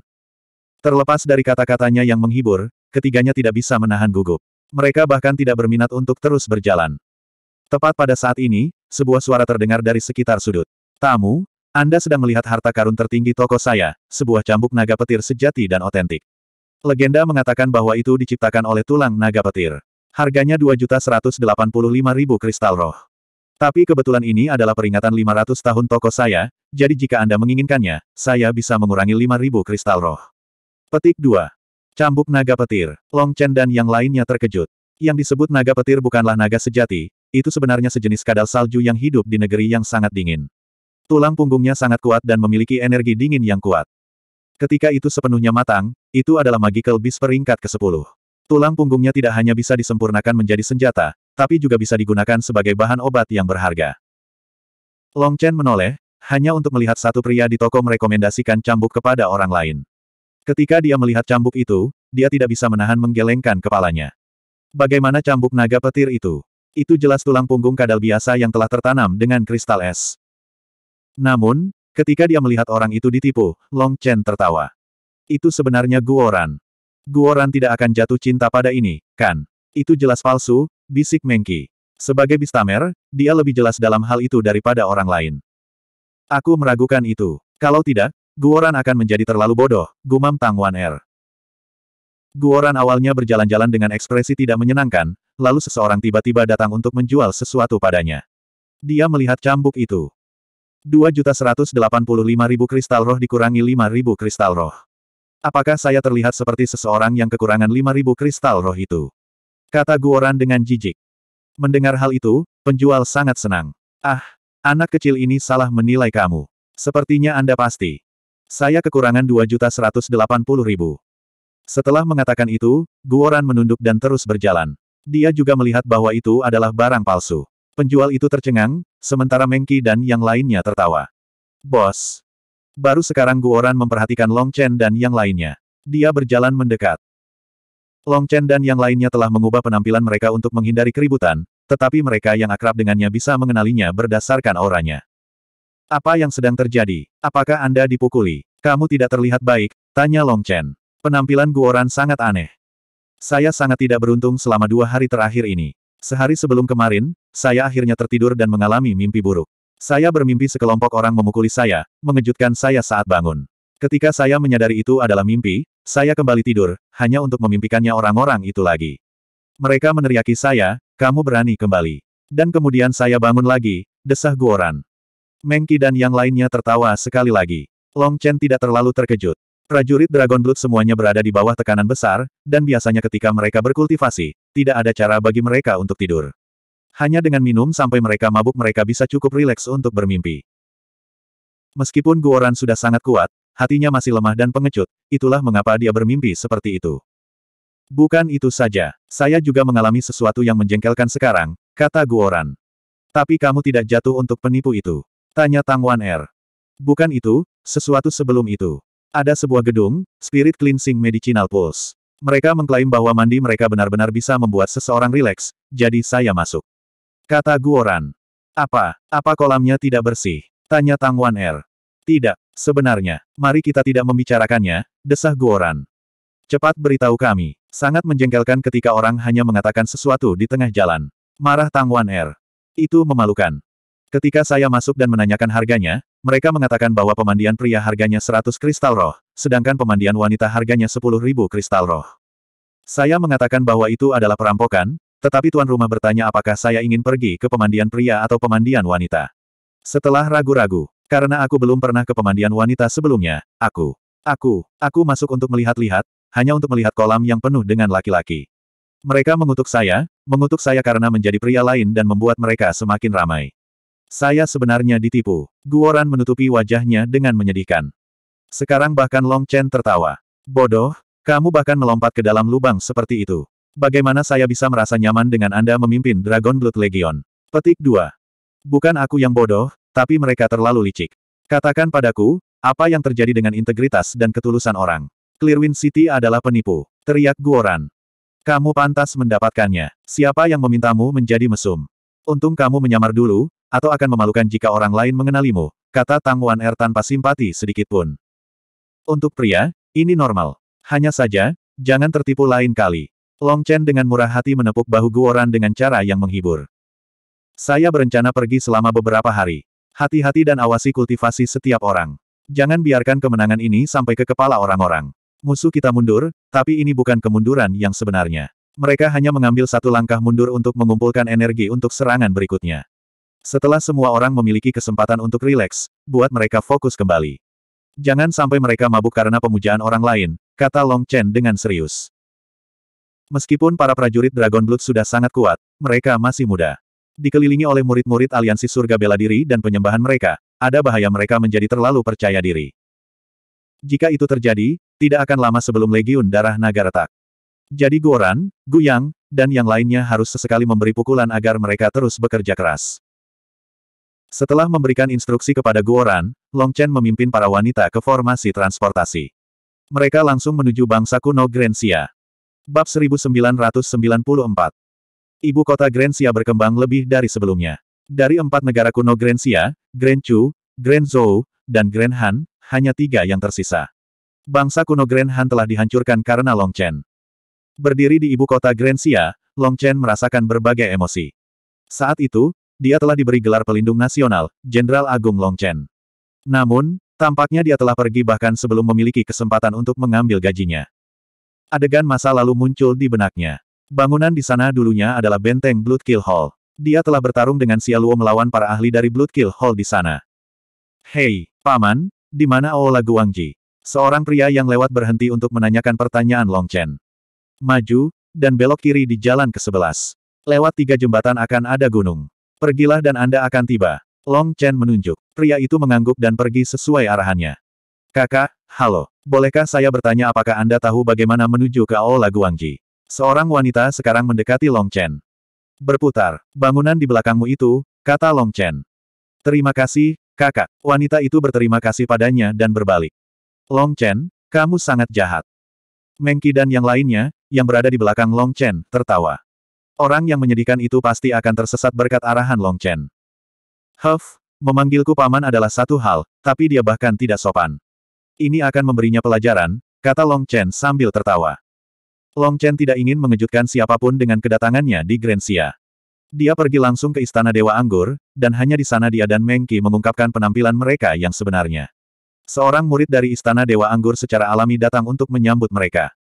Terlepas dari kata-katanya yang menghibur, ketiganya tidak bisa menahan gugup. Mereka bahkan tidak berminat untuk terus berjalan. Tepat pada saat ini, sebuah suara terdengar dari sekitar sudut. Tamu, Anda sedang melihat harta karun tertinggi toko saya, sebuah cambuk naga petir sejati dan otentik. Legenda mengatakan bahwa itu diciptakan oleh tulang naga petir. Harganya 2.185.000 kristal roh. Tapi kebetulan ini adalah peringatan 500 tahun toko saya, jadi jika Anda menginginkannya, saya bisa mengurangi 5000 kristal roh. Petik 2. Cambuk naga petir, Long Chen dan yang lainnya terkejut. Yang disebut naga petir bukanlah naga sejati, itu sebenarnya sejenis kadal salju yang hidup di negeri yang sangat dingin. Tulang punggungnya sangat kuat dan memiliki energi dingin yang kuat. Ketika itu sepenuhnya matang, itu adalah magical beast peringkat ke-10. Tulang punggungnya tidak hanya bisa disempurnakan menjadi senjata, tapi juga bisa digunakan sebagai bahan obat yang berharga. Long Chen menoleh, hanya untuk melihat satu pria di toko merekomendasikan cambuk kepada orang lain. Ketika dia melihat cambuk itu, dia tidak bisa menahan menggelengkan kepalanya. Bagaimana cambuk naga petir itu? Itu jelas tulang punggung kadal biasa yang telah tertanam dengan kristal es. Namun, ketika dia melihat orang itu ditipu, Long Chen tertawa. Itu sebenarnya Guoran. Guoran tidak akan jatuh cinta pada ini, kan? Itu jelas palsu, bisik Mengki. Sebagai bistamer, dia lebih jelas dalam hal itu daripada orang lain. Aku meragukan itu. Kalau tidak, Guoran akan menjadi terlalu bodoh, gumam Tang Wan Er. Guoran awalnya berjalan-jalan dengan ekspresi tidak menyenangkan, lalu seseorang tiba-tiba datang untuk menjual sesuatu padanya. Dia melihat cambuk itu. 2.185.000 kristal roh dikurangi 5.000 kristal roh. Apakah saya terlihat seperti seseorang yang kekurangan 5.000 kristal roh itu? Kata Guoran dengan jijik. Mendengar hal itu, penjual sangat senang. Ah, Anak kecil ini salah menilai kamu. Sepertinya Anda pasti. Saya kekurangan 2.180.000. Setelah mengatakan itu, Guoran menunduk dan terus berjalan. Dia juga melihat bahwa itu adalah barang palsu. Penjual itu tercengang, sementara Mengki dan yang lainnya tertawa. Bos. Baru sekarang Guoran memperhatikan Long Chen dan yang lainnya. Dia berjalan mendekat. Long Chen dan yang lainnya telah mengubah penampilan mereka untuk menghindari keributan, tetapi mereka yang akrab dengannya bisa mengenalinya berdasarkan auranya. Apa yang sedang terjadi? Apakah Anda dipukuli? Kamu tidak terlihat baik, tanya Long Chen. Penampilan Guoran sangat aneh. Saya sangat tidak beruntung selama dua hari terakhir ini. Sehari sebelum kemarin, saya akhirnya tertidur dan mengalami mimpi buruk. Saya bermimpi sekelompok orang memukuli saya, mengejutkan saya saat bangun. Ketika saya menyadari itu adalah mimpi, saya kembali tidur, hanya untuk memimpikannya orang-orang itu lagi. Mereka meneriaki saya, kamu berani kembali. Dan kemudian saya bangun lagi, desah Guoran. Mengki dan yang lainnya tertawa sekali lagi. Long Chen tidak terlalu terkejut. Prajurit Dragon Blood semuanya berada di bawah tekanan besar, dan biasanya ketika mereka berkultivasi, tidak ada cara bagi mereka untuk tidur. Hanya dengan minum sampai mereka mabuk mereka bisa cukup rileks untuk bermimpi. Meskipun Guoran sudah sangat kuat, hatinya masih lemah dan pengecut, itulah mengapa dia bermimpi seperti itu. Bukan itu saja, saya juga mengalami sesuatu yang menjengkelkan sekarang, kata Guoran. Tapi kamu tidak jatuh untuk penipu itu. Tanya Tang Wan Er. Bukan itu, sesuatu sebelum itu. Ada sebuah gedung, Spirit Cleansing Medicinal Pulse. Mereka mengklaim bahwa mandi mereka benar-benar bisa membuat seseorang rileks, jadi saya masuk. Kata Guoran. Apa, apa kolamnya tidak bersih? Tanya Tang Wan Er. Tidak, sebenarnya, mari kita tidak membicarakannya, desah Guoran. Cepat beritahu kami. Sangat menjengkelkan ketika orang hanya mengatakan sesuatu di tengah jalan. Marah Tang Wan Er. Itu memalukan. Ketika saya masuk dan menanyakan harganya, mereka mengatakan bahwa pemandian pria harganya 100 kristal roh, sedangkan pemandian wanita harganya ribu kristal roh. Saya mengatakan bahwa itu adalah perampokan, tetapi tuan rumah bertanya apakah saya ingin pergi ke pemandian pria atau pemandian wanita. Setelah ragu-ragu, karena aku belum pernah ke pemandian wanita sebelumnya, aku, aku, aku masuk untuk melihat-lihat, hanya untuk melihat kolam yang penuh dengan laki-laki. Mereka mengutuk saya, mengutuk saya karena menjadi pria lain dan membuat mereka semakin ramai. Saya sebenarnya ditipu. Guoran menutupi wajahnya dengan menyedihkan. Sekarang bahkan Long Chen tertawa. Bodoh, kamu bahkan melompat ke dalam lubang seperti itu. Bagaimana saya bisa merasa nyaman dengan Anda memimpin Dragon Blood Legion? Petik 2. Bukan aku yang bodoh, tapi mereka terlalu licik. Katakan padaku, apa yang terjadi dengan integritas dan ketulusan orang? Clearwind City adalah penipu. Teriak Guoran. Kamu pantas mendapatkannya. Siapa yang memintamu menjadi mesum? Untung kamu menyamar dulu, atau akan memalukan jika orang lain mengenalimu, kata Tang Wan Er tanpa simpati sedikitpun. Untuk pria, ini normal. Hanya saja, jangan tertipu lain kali. Long Chen dengan murah hati menepuk bahu Guoran dengan cara yang menghibur. Saya berencana pergi selama beberapa hari. Hati-hati dan awasi kultivasi setiap orang. Jangan biarkan kemenangan ini sampai ke kepala orang-orang. Musuh kita mundur, tapi ini bukan kemunduran yang sebenarnya. Mereka hanya mengambil satu langkah mundur untuk mengumpulkan energi untuk serangan berikutnya. Setelah semua orang memiliki kesempatan untuk rileks, buat mereka fokus kembali. Jangan sampai mereka mabuk karena pemujaan orang lain, kata Long Chen dengan serius. Meskipun para prajurit Dragon Blood sudah sangat kuat, mereka masih muda. Dikelilingi oleh murid-murid aliansi surga bela diri dan penyembahan mereka, ada bahaya mereka menjadi terlalu percaya diri. Jika itu terjadi, tidak akan lama sebelum Legiun Darah Naga retak. Jadi Guoran, Guyang, dan yang lainnya harus sesekali memberi pukulan agar mereka terus bekerja keras. Setelah memberikan instruksi kepada Guoran, Long Chen memimpin para wanita ke formasi transportasi. Mereka langsung menuju bangsa kuno Grensia. Bab 1994 Ibu kota Grensia berkembang lebih dari sebelumnya. Dari empat negara kuno Grensia, Grenchu, Grenzhou, dan Grenhan, hanya tiga yang tersisa. Bangsa kuno Grand Han telah dihancurkan karena Long Chen. Berdiri di ibu kota Grand Long Chen merasakan berbagai emosi. Saat itu, dia telah diberi gelar pelindung nasional, Jenderal Agung Long Chen. Namun, tampaknya dia telah pergi bahkan sebelum memiliki kesempatan untuk mengambil gajinya. Adegan masa lalu muncul di benaknya. Bangunan di sana dulunya adalah benteng Bloodkill Hall. Dia telah bertarung dengan Luo melawan para ahli dari Bloodkill Hall di sana. Hei, Paman, di mana oh, Lagu Guangji. Seorang pria yang lewat berhenti untuk menanyakan pertanyaan Long Chen. Maju, dan belok kiri di jalan ke-11. Lewat tiga jembatan akan ada gunung. Pergilah dan Anda akan tiba. Long Chen menunjuk. Pria itu mengangguk dan pergi sesuai arahannya. Kakak, halo. Bolehkah saya bertanya apakah Anda tahu bagaimana menuju ke oh Lagu Guangji? Seorang wanita sekarang mendekati Long Chen. Berputar, bangunan di belakangmu itu, kata Long Chen. Terima kasih, Kakak, wanita itu berterima kasih padanya dan berbalik. Long Chen, kamu sangat jahat. Mengki dan yang lainnya, yang berada di belakang Long Chen, tertawa. Orang yang menyedihkan itu pasti akan tersesat berkat arahan Long Chen. Huff, memanggilku paman adalah satu hal, tapi dia bahkan tidak sopan. Ini akan memberinya pelajaran, kata Long Chen sambil tertawa. Long Chen tidak ingin mengejutkan siapapun dengan kedatangannya di Grensia. Dia pergi langsung ke Istana Dewa Anggur, dan hanya di sana dia dan Mengki mengungkapkan penampilan mereka yang sebenarnya. Seorang murid dari Istana Dewa Anggur secara alami datang untuk menyambut mereka.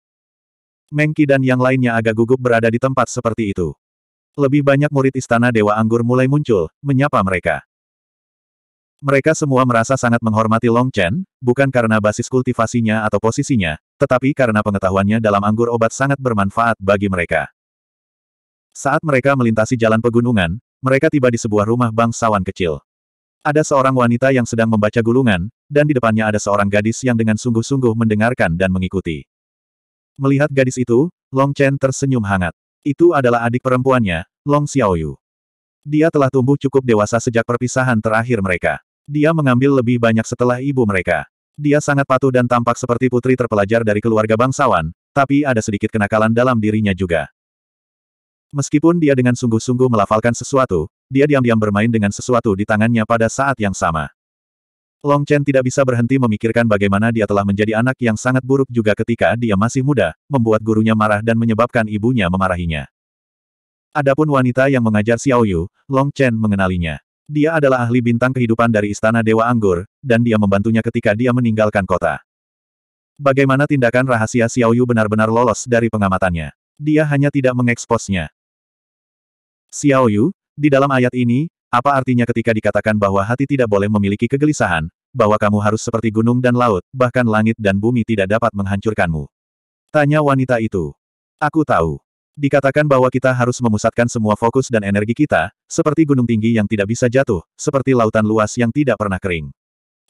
Mengki dan yang lainnya agak gugup berada di tempat seperti itu. Lebih banyak murid Istana Dewa Anggur mulai muncul, menyapa mereka. Mereka semua merasa sangat menghormati Long Chen, bukan karena basis kultivasinya atau posisinya, tetapi karena pengetahuannya dalam anggur obat sangat bermanfaat bagi mereka. Saat mereka melintasi jalan pegunungan, mereka tiba di sebuah rumah bangsawan kecil. Ada seorang wanita yang sedang membaca gulungan, dan di depannya ada seorang gadis yang dengan sungguh-sungguh mendengarkan dan mengikuti. Melihat gadis itu, Long Chen tersenyum hangat. Itu adalah adik perempuannya, Long Xiaoyu. Dia telah tumbuh cukup dewasa sejak perpisahan terakhir mereka. Dia mengambil lebih banyak setelah ibu mereka. Dia sangat patuh dan tampak seperti putri terpelajar dari keluarga bangsawan, tapi ada sedikit kenakalan dalam dirinya juga. Meskipun dia dengan sungguh-sungguh melafalkan sesuatu, dia diam-diam bermain dengan sesuatu di tangannya pada saat yang sama. Long Chen tidak bisa berhenti memikirkan bagaimana dia telah menjadi anak yang sangat buruk juga ketika dia masih muda, membuat gurunya marah dan menyebabkan ibunya memarahinya. Adapun wanita yang mengajar Xiao Yu, Long Chen mengenalinya. Dia adalah ahli bintang kehidupan dari Istana Dewa Anggur, dan dia membantunya ketika dia meninggalkan kota. Bagaimana tindakan rahasia Xiao Yu benar-benar lolos dari pengamatannya? Dia hanya tidak mengeksposnya. Xiaoyu, di dalam ayat ini, apa artinya ketika dikatakan bahwa hati tidak boleh memiliki kegelisahan, bahwa kamu harus seperti gunung dan laut, bahkan langit dan bumi tidak dapat menghancurkanmu? Tanya wanita itu. Aku tahu. Dikatakan bahwa kita harus memusatkan semua fokus dan energi kita, seperti gunung tinggi yang tidak bisa jatuh, seperti lautan luas yang tidak pernah kering.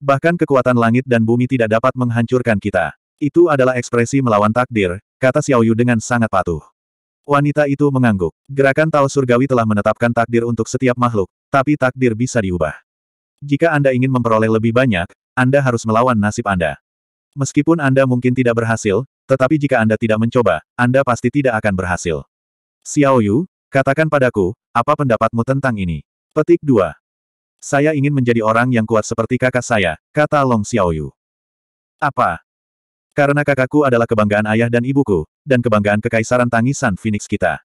Bahkan kekuatan langit dan bumi tidak dapat menghancurkan kita. Itu adalah ekspresi melawan takdir, kata Xiaoyu dengan sangat patuh. Wanita itu mengangguk. Gerakan Tao Surgawi telah menetapkan takdir untuk setiap makhluk, tapi takdir bisa diubah. Jika Anda ingin memperoleh lebih banyak, Anda harus melawan nasib Anda. Meskipun Anda mungkin tidak berhasil, tetapi jika Anda tidak mencoba, Anda pasti tidak akan berhasil. Xiao Yu, katakan padaku, apa pendapatmu tentang ini? Petik 2. Saya ingin menjadi orang yang kuat seperti kakak saya, kata Long Xiaoyu. Apa? Karena kakakku adalah kebanggaan ayah dan ibuku, dan kebanggaan kekaisaran tangisan Phoenix kita.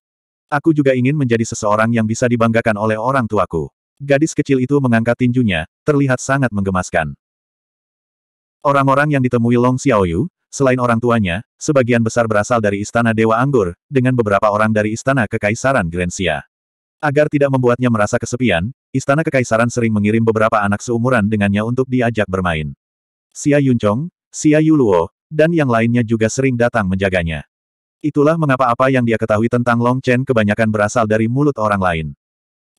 Aku juga ingin menjadi seseorang yang bisa dibanggakan oleh orang tuaku. Gadis kecil itu mengangkat tinjunya, terlihat sangat menggemaskan. Orang-orang yang ditemui Long Xiaoyu, selain orang tuanya, sebagian besar berasal dari Istana Dewa Anggur, dengan beberapa orang dari Istana Kekaisaran Grensia. Agar tidak membuatnya merasa kesepian, Istana Kekaisaran sering mengirim beberapa anak seumuran dengannya untuk diajak bermain. Xia Yunchong, Xia Yuluo, dan yang lainnya juga sering datang menjaganya. Itulah mengapa apa yang dia ketahui tentang Long Chen kebanyakan berasal dari mulut orang lain.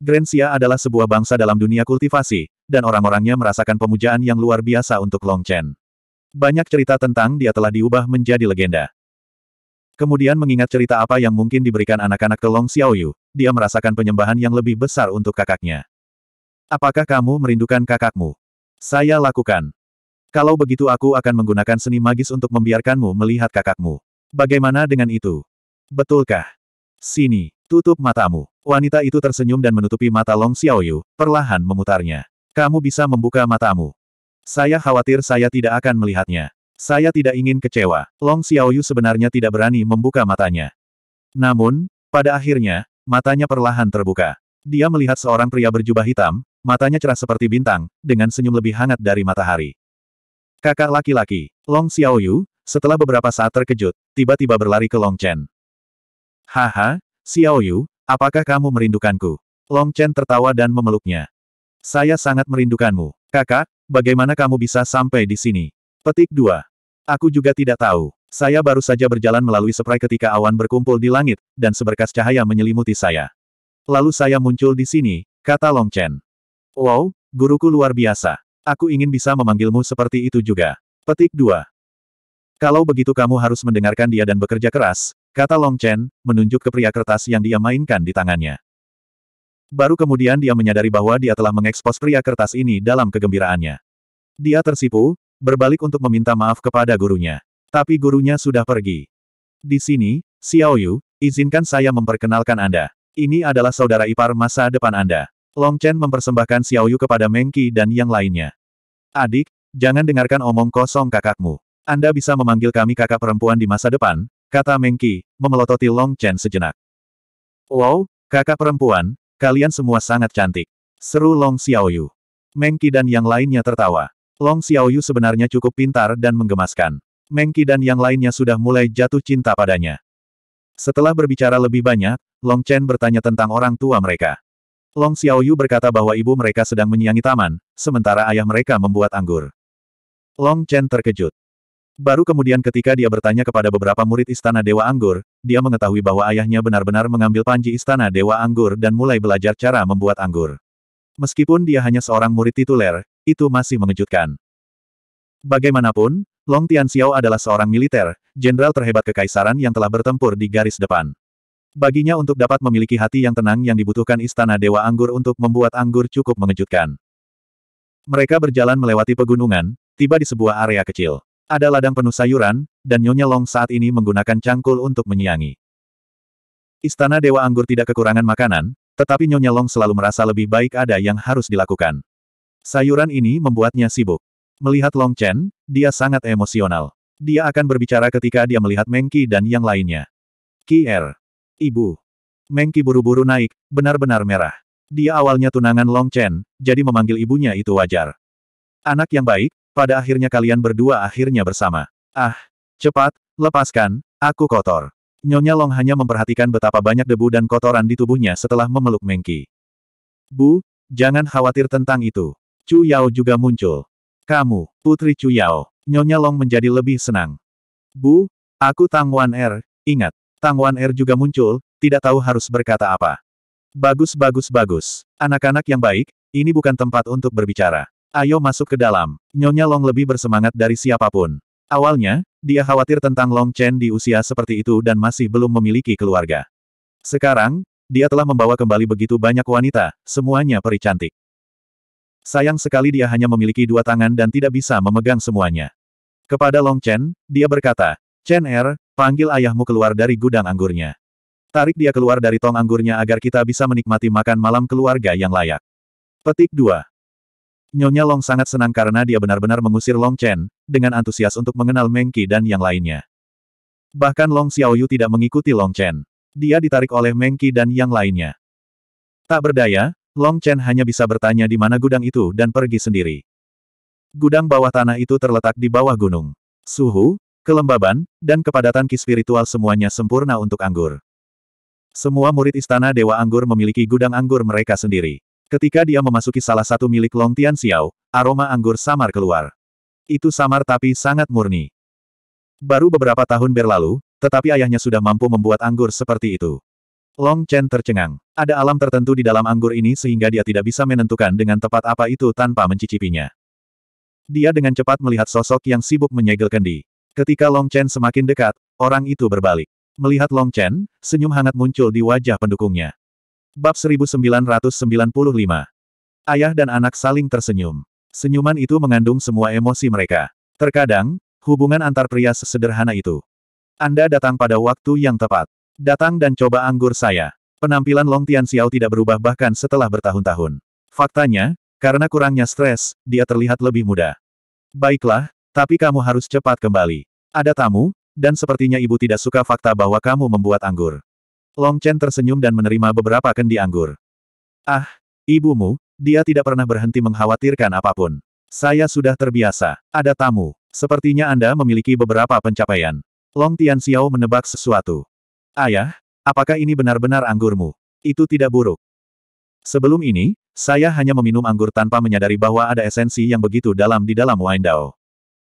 Grensia adalah sebuah bangsa dalam dunia kultivasi, dan orang-orangnya merasakan pemujaan yang luar biasa untuk Long Chen. Banyak cerita tentang dia telah diubah menjadi legenda. Kemudian mengingat cerita apa yang mungkin diberikan anak-anak ke Long Xiaoyu, dia merasakan penyembahan yang lebih besar untuk kakaknya. Apakah kamu merindukan kakakmu? Saya lakukan. Kalau begitu aku akan menggunakan seni magis untuk membiarkanmu melihat kakakmu. Bagaimana dengan itu? Betulkah? Sini, tutup matamu. Wanita itu tersenyum dan menutupi mata Long Xiaoyu, perlahan memutarnya. Kamu bisa membuka matamu. Saya khawatir saya tidak akan melihatnya. Saya tidak ingin kecewa. Long Xiaoyu sebenarnya tidak berani membuka matanya. Namun, pada akhirnya, matanya perlahan terbuka. Dia melihat seorang pria berjubah hitam, matanya cerah seperti bintang, dengan senyum lebih hangat dari matahari. Kakak laki-laki, Long Xiaoyu, setelah beberapa saat terkejut, tiba-tiba berlari ke Long Chen. Haha, Xiao Yu, apakah kamu merindukanku? Long Chen tertawa dan memeluknya. Saya sangat merindukanmu. Kakak, bagaimana kamu bisa sampai di sini? Petik 2. Aku juga tidak tahu. Saya baru saja berjalan melalui seprai ketika awan berkumpul di langit, dan seberkas cahaya menyelimuti saya. Lalu saya muncul di sini, kata Long Chen. Wow, guruku luar biasa. Aku ingin bisa memanggilmu seperti itu juga. Petik 2. Kalau begitu kamu harus mendengarkan dia dan bekerja keras, kata Long Chen, menunjuk ke pria kertas yang dia mainkan di tangannya. Baru kemudian dia menyadari bahwa dia telah mengekspos pria kertas ini dalam kegembiraannya. Dia tersipu, berbalik untuk meminta maaf kepada gurunya. Tapi gurunya sudah pergi. Di sini, Xiao Yu, izinkan saya memperkenalkan Anda. Ini adalah saudara ipar masa depan Anda. Long Chen mempersembahkan Xiao Yu kepada Mengki dan yang lainnya. Adik, jangan dengarkan omong kosong kakakmu. Anda bisa memanggil kami kakak perempuan di masa depan, kata Mengki, memelototi Long Chen sejenak. Wow, kakak perempuan, kalian semua sangat cantik. Seru Long Xiaoyu. Mengki dan yang lainnya tertawa. Long Xiaoyu sebenarnya cukup pintar dan menggemaskan. Mengki dan yang lainnya sudah mulai jatuh cinta padanya. Setelah berbicara lebih banyak, Long Chen bertanya tentang orang tua mereka. Long Xiaoyu berkata bahwa ibu mereka sedang menyiangi taman, sementara ayah mereka membuat anggur. Long Chen terkejut. Baru kemudian ketika dia bertanya kepada beberapa murid Istana Dewa Anggur, dia mengetahui bahwa ayahnya benar-benar mengambil panji Istana Dewa Anggur dan mulai belajar cara membuat anggur. Meskipun dia hanya seorang murid tituler, itu masih mengejutkan. Bagaimanapun, Long Tian Xiao adalah seorang militer, jenderal terhebat kekaisaran yang telah bertempur di garis depan. Baginya untuk dapat memiliki hati yang tenang yang dibutuhkan Istana Dewa Anggur untuk membuat anggur cukup mengejutkan. Mereka berjalan melewati pegunungan, tiba di sebuah area kecil. Ada ladang penuh sayuran, dan Nyonya Long saat ini menggunakan cangkul untuk menyiangi. Istana Dewa Anggur tidak kekurangan makanan, tetapi Nyonya Long selalu merasa lebih baik ada yang harus dilakukan. Sayuran ini membuatnya sibuk. Melihat Long Chen, dia sangat emosional. Dia akan berbicara ketika dia melihat Mengki dan yang lainnya. Ki Er, Ibu. Mengki buru-buru naik, benar-benar merah. Dia awalnya tunangan Long Chen, jadi memanggil ibunya itu wajar. Anak yang baik, pada akhirnya kalian berdua akhirnya bersama. Ah, cepat, lepaskan, aku kotor. Nyonya Long hanya memperhatikan betapa banyak debu dan kotoran di tubuhnya setelah memeluk Mengki. Bu, jangan khawatir tentang itu. Chu Yao juga muncul. Kamu, Putri Chu Yao. Nyonya Long menjadi lebih senang. Bu, aku Tang Wan Er, ingat. Tang Wan Er juga muncul, tidak tahu harus berkata apa. Bagus bagus bagus. Anak-anak yang baik, ini bukan tempat untuk berbicara. Ayo masuk ke dalam. Nyonya Long lebih bersemangat dari siapapun. Awalnya, dia khawatir tentang Long Chen di usia seperti itu dan masih belum memiliki keluarga. Sekarang, dia telah membawa kembali begitu banyak wanita, semuanya peri cantik. Sayang sekali dia hanya memiliki dua tangan dan tidak bisa memegang semuanya. Kepada Long Chen, dia berkata, Chen Er, panggil ayahmu keluar dari gudang anggurnya. Tarik dia keluar dari tong anggurnya agar kita bisa menikmati makan malam keluarga yang layak. Petik 2. Nyonya Long sangat senang karena dia benar-benar mengusir Long Chen, dengan antusias untuk mengenal Meng Qi dan yang lainnya. Bahkan Long Xiaoyu tidak mengikuti Long Chen. Dia ditarik oleh Meng Qi dan yang lainnya. Tak berdaya, Long Chen hanya bisa bertanya di mana gudang itu dan pergi sendiri. Gudang bawah tanah itu terletak di bawah gunung. Suhu, kelembaban, dan kepadatan ki spiritual semuanya sempurna untuk anggur. Semua murid istana Dewa Anggur memiliki gudang anggur mereka sendiri. Ketika dia memasuki salah satu milik Long Tian Xiao, aroma anggur samar keluar. Itu samar tapi sangat murni. Baru beberapa tahun berlalu, tetapi ayahnya sudah mampu membuat anggur seperti itu. Long Chen tercengang. Ada alam tertentu di dalam anggur ini sehingga dia tidak bisa menentukan dengan tepat apa itu tanpa mencicipinya. Dia dengan cepat melihat sosok yang sibuk menyegel kendi. Ketika Long Chen semakin dekat, orang itu berbalik. Melihat Long Chen, senyum hangat muncul di wajah pendukungnya. Bab 1995. Ayah dan anak saling tersenyum. Senyuman itu mengandung semua emosi mereka. Terkadang, hubungan antar pria sesederhana itu. Anda datang pada waktu yang tepat. Datang dan coba anggur saya. Penampilan Long Tian Xiao tidak berubah bahkan setelah bertahun-tahun. Faktanya, karena kurangnya stres, dia terlihat lebih muda. Baiklah, tapi kamu harus cepat kembali. Ada tamu, dan sepertinya ibu tidak suka fakta bahwa kamu membuat anggur. Long Chen tersenyum dan menerima beberapa kendi anggur. Ah, ibumu, dia tidak pernah berhenti mengkhawatirkan apapun. Saya sudah terbiasa. Ada tamu. Sepertinya Anda memiliki beberapa pencapaian. Long Tian Xiao menebak sesuatu. Ayah, apakah ini benar-benar anggurmu? Itu tidak buruk. Sebelum ini, saya hanya meminum anggur tanpa menyadari bahwa ada esensi yang begitu dalam di dalam wine dao.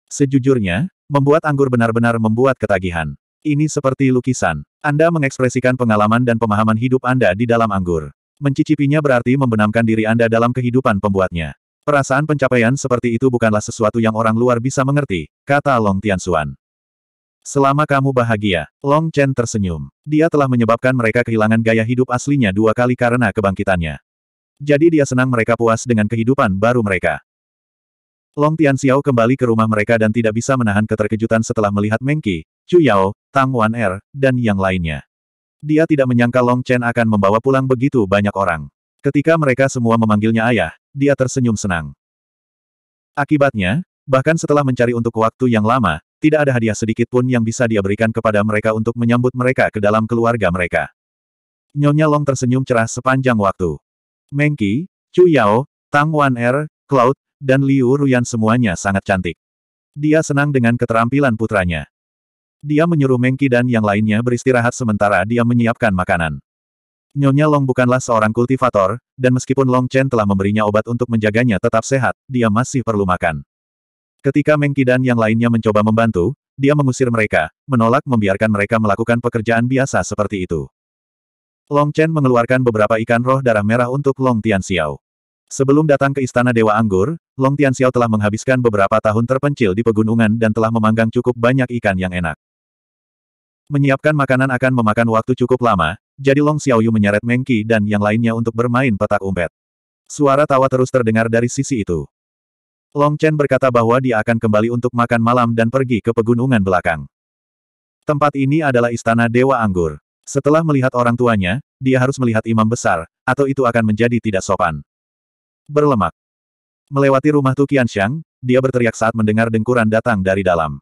Sejujurnya, membuat anggur benar-benar membuat ketagihan. Ini seperti lukisan. Anda mengekspresikan pengalaman dan pemahaman hidup Anda di dalam anggur. Mencicipinya berarti membenamkan diri Anda dalam kehidupan pembuatnya. Perasaan pencapaian seperti itu bukanlah sesuatu yang orang luar bisa mengerti, kata Long Tianxuan. Selama kamu bahagia, Long Chen tersenyum. Dia telah menyebabkan mereka kehilangan gaya hidup aslinya dua kali karena kebangkitannya. Jadi dia senang mereka puas dengan kehidupan baru mereka. Long Tianxiao kembali ke rumah mereka dan tidak bisa menahan keterkejutan setelah melihat Mengki, Chu Yao, Tang Wan Er, dan yang lainnya. Dia tidak menyangka Long Chen akan membawa pulang begitu banyak orang. Ketika mereka semua memanggilnya ayah, dia tersenyum senang. Akibatnya, bahkan setelah mencari untuk waktu yang lama, tidak ada hadiah sedikit pun yang bisa dia berikan kepada mereka untuk menyambut mereka ke dalam keluarga mereka. Nyonya Long tersenyum cerah sepanjang waktu. Mengki, Chu Yao, Tang Wan Er, Cloud, dan Liu Ruyan semuanya sangat cantik. Dia senang dengan keterampilan putranya. Dia menyuruh Mengki dan yang lainnya beristirahat sementara dia menyiapkan makanan. Nyonya Long bukanlah seorang kultivator, dan meskipun Long Chen telah memberinya obat untuk menjaganya tetap sehat, dia masih perlu makan. Ketika Mengki dan yang lainnya mencoba membantu, dia mengusir mereka, menolak membiarkan mereka melakukan pekerjaan biasa seperti itu. Long Chen mengeluarkan beberapa ikan roh darah merah untuk Long Tian Xiao. Sebelum datang ke Istana Dewa Anggur, Long Tian Xiao telah menghabiskan beberapa tahun terpencil di pegunungan dan telah memanggang cukup banyak ikan yang enak. Menyiapkan makanan akan memakan waktu cukup lama, jadi Long Xiaoyu menyeret Mengki dan yang lainnya untuk bermain petak umpet. Suara tawa terus terdengar dari sisi itu. Long Chen berkata bahwa dia akan kembali untuk makan malam dan pergi ke pegunungan belakang. Tempat ini adalah istana Dewa Anggur. Setelah melihat orang tuanya, dia harus melihat imam besar, atau itu akan menjadi tidak sopan. Berlemak. Melewati rumah Tukian Shang, dia berteriak saat mendengar dengkuran datang dari dalam.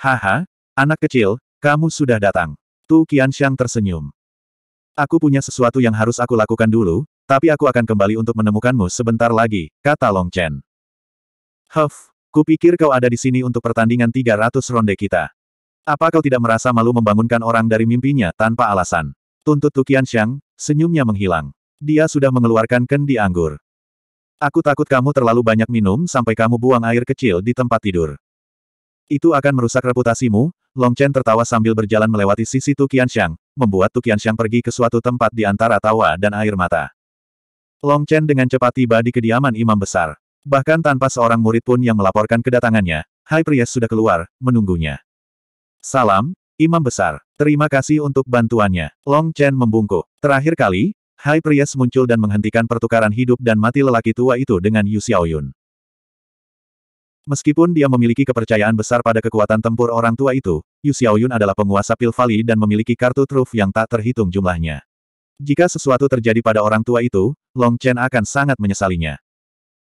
Haha, anak kecil, kamu sudah datang. Tu Qianxiang tersenyum. Aku punya sesuatu yang harus aku lakukan dulu, tapi aku akan kembali untuk menemukanmu sebentar lagi, kata Long Chen. Huff, kupikir kau ada di sini untuk pertandingan 300 ronde kita. Apa kau tidak merasa malu membangunkan orang dari mimpinya tanpa alasan? Tuntut Tukian Qianxiang, senyumnya menghilang. Dia sudah mengeluarkan kendi anggur. Aku takut kamu terlalu banyak minum sampai kamu buang air kecil di tempat tidur. Itu akan merusak reputasimu, Long Chen tertawa sambil berjalan melewati sisi Tu Qianxiang, membuat Tu Qianxiang pergi ke suatu tempat di antara tawa dan air mata. Long Chen dengan cepat tiba di kediaman imam besar. Bahkan tanpa seorang murid pun yang melaporkan kedatangannya, Hai Priest sudah keluar, menunggunya. Salam, Imam Besar. Terima kasih untuk bantuannya. Long Chen membungkuk. Terakhir kali, Hai Priest muncul dan menghentikan pertukaran hidup dan mati lelaki tua itu dengan Yu Xiaoyun. Meskipun dia memiliki kepercayaan besar pada kekuatan tempur orang tua itu, Yu Xiaoyun adalah penguasa Pil Valley dan memiliki kartu truf yang tak terhitung jumlahnya. Jika sesuatu terjadi pada orang tua itu, Long Chen akan sangat menyesalinya.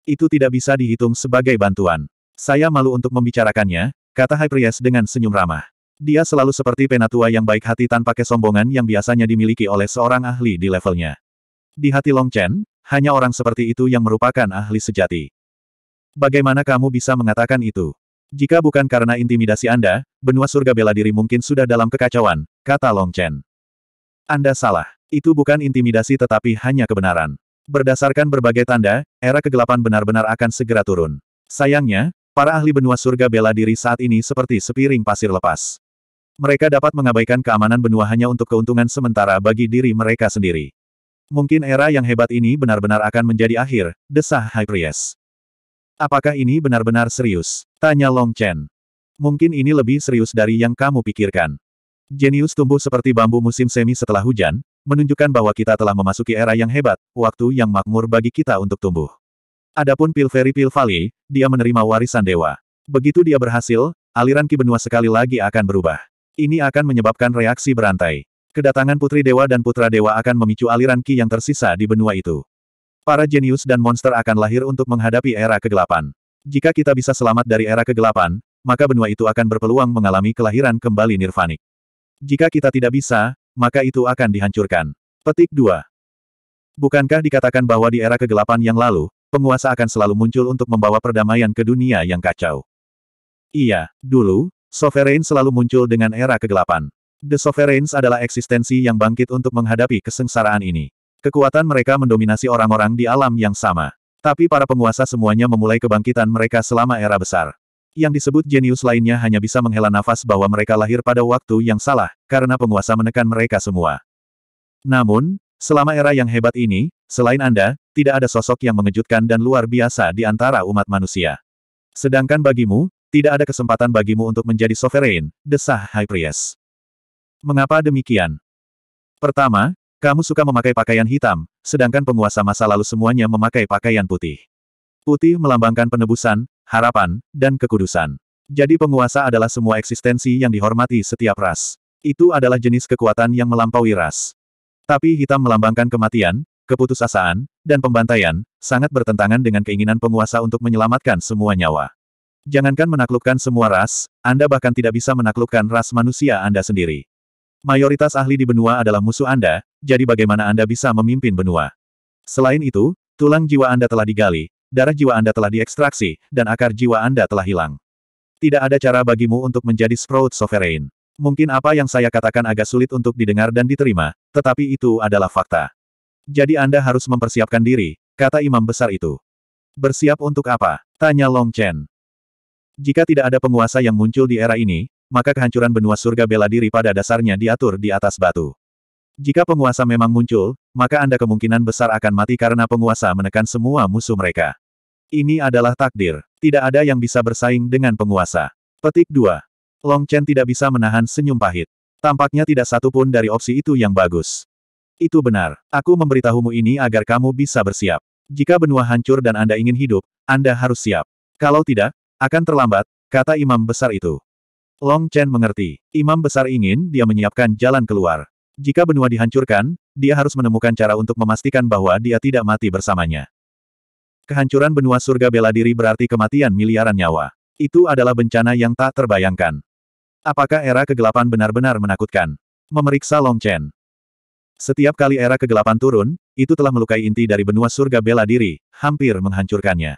Itu tidak bisa dihitung sebagai bantuan. Saya malu untuk membicarakannya, kata High Priest dengan senyum ramah. Dia selalu seperti penatua yang baik hati tanpa kesombongan yang biasanya dimiliki oleh seorang ahli di levelnya. Di hati Long Chen, hanya orang seperti itu yang merupakan ahli sejati. Bagaimana kamu bisa mengatakan itu? Jika bukan karena intimidasi Anda, benua surga bela diri mungkin sudah dalam kekacauan, kata Long Chen. Anda salah. Itu bukan intimidasi tetapi hanya kebenaran. Berdasarkan berbagai tanda, era kegelapan benar-benar akan segera turun. Sayangnya, para ahli benua surga bela diri saat ini seperti sepiring pasir lepas. Mereka dapat mengabaikan keamanan benua hanya untuk keuntungan sementara bagi diri mereka sendiri. Mungkin era yang hebat ini benar-benar akan menjadi akhir, desah Priest. Apakah ini benar-benar serius? Tanya Long Chen. Mungkin ini lebih serius dari yang kamu pikirkan. Jenius tumbuh seperti bambu musim semi setelah hujan, menunjukkan bahwa kita telah memasuki era yang hebat, waktu yang makmur bagi kita untuk tumbuh. Adapun Pilferi Pilvali, dia menerima warisan dewa. Begitu dia berhasil, aliran ki benua sekali lagi akan berubah. Ini akan menyebabkan reaksi berantai. Kedatangan Putri Dewa dan Putra Dewa akan memicu aliran ki yang tersisa di benua itu. Para jenius dan monster akan lahir untuk menghadapi era kegelapan. Jika kita bisa selamat dari era kegelapan, maka benua itu akan berpeluang mengalami kelahiran kembali nirvanik. Jika kita tidak bisa, maka itu akan dihancurkan. Petik 2. Bukankah dikatakan bahwa di era kegelapan yang lalu, penguasa akan selalu muncul untuk membawa perdamaian ke dunia yang kacau? Iya, dulu, Sovereign selalu muncul dengan era kegelapan. The Sovereigns adalah eksistensi yang bangkit untuk menghadapi kesengsaraan ini. Kekuatan mereka mendominasi orang-orang di alam yang sama. Tapi para penguasa semuanya memulai kebangkitan mereka selama era besar. Yang disebut jenius lainnya hanya bisa menghela nafas bahwa mereka lahir pada waktu yang salah, karena penguasa menekan mereka semua. Namun, selama era yang hebat ini, selain Anda, tidak ada sosok yang mengejutkan dan luar biasa di antara umat manusia. Sedangkan bagimu, tidak ada kesempatan bagimu untuk menjadi sovereign, desah High Priest. Mengapa demikian? Pertama, kamu suka memakai pakaian hitam, sedangkan penguasa masa lalu semuanya memakai pakaian putih. Putih melambangkan penebusan, harapan, dan kekudusan. Jadi penguasa adalah semua eksistensi yang dihormati setiap ras. Itu adalah jenis kekuatan yang melampaui ras. Tapi hitam melambangkan kematian, keputusasaan, dan pembantaian, sangat bertentangan dengan keinginan penguasa untuk menyelamatkan semua nyawa. Jangankan menaklukkan semua ras, Anda bahkan tidak bisa menaklukkan ras manusia Anda sendiri. Mayoritas ahli di benua adalah musuh Anda, jadi bagaimana Anda bisa memimpin benua? Selain itu, tulang jiwa Anda telah digali, darah jiwa Anda telah diekstraksi, dan akar jiwa Anda telah hilang. Tidak ada cara bagimu untuk menjadi Sprout Sovereign. Mungkin apa yang saya katakan agak sulit untuk didengar dan diterima, tetapi itu adalah fakta. Jadi Anda harus mempersiapkan diri, kata imam besar itu. Bersiap untuk apa? Tanya Long Chen. Jika tidak ada penguasa yang muncul di era ini, maka kehancuran benua surga bela diri pada dasarnya diatur di atas batu. Jika penguasa memang muncul, maka Anda kemungkinan besar akan mati karena penguasa menekan semua musuh mereka. Ini adalah takdir. Tidak ada yang bisa bersaing dengan penguasa. Petik 2. Long Chen tidak bisa menahan senyum pahit. Tampaknya tidak satu pun dari opsi itu yang bagus. Itu benar. Aku memberitahumu ini agar kamu bisa bersiap. Jika benua hancur dan Anda ingin hidup, Anda harus siap. Kalau tidak, akan terlambat, kata imam besar itu. Long Chen mengerti. Imam besar ingin dia menyiapkan jalan keluar. Jika benua dihancurkan, dia harus menemukan cara untuk memastikan bahwa dia tidak mati bersamanya. Kehancuran benua surga bela diri berarti kematian miliaran nyawa. Itu adalah bencana yang tak terbayangkan. Apakah era kegelapan benar-benar menakutkan? Memeriksa Long Chen. Setiap kali era kegelapan turun, itu telah melukai inti dari benua surga bela diri, hampir menghancurkannya.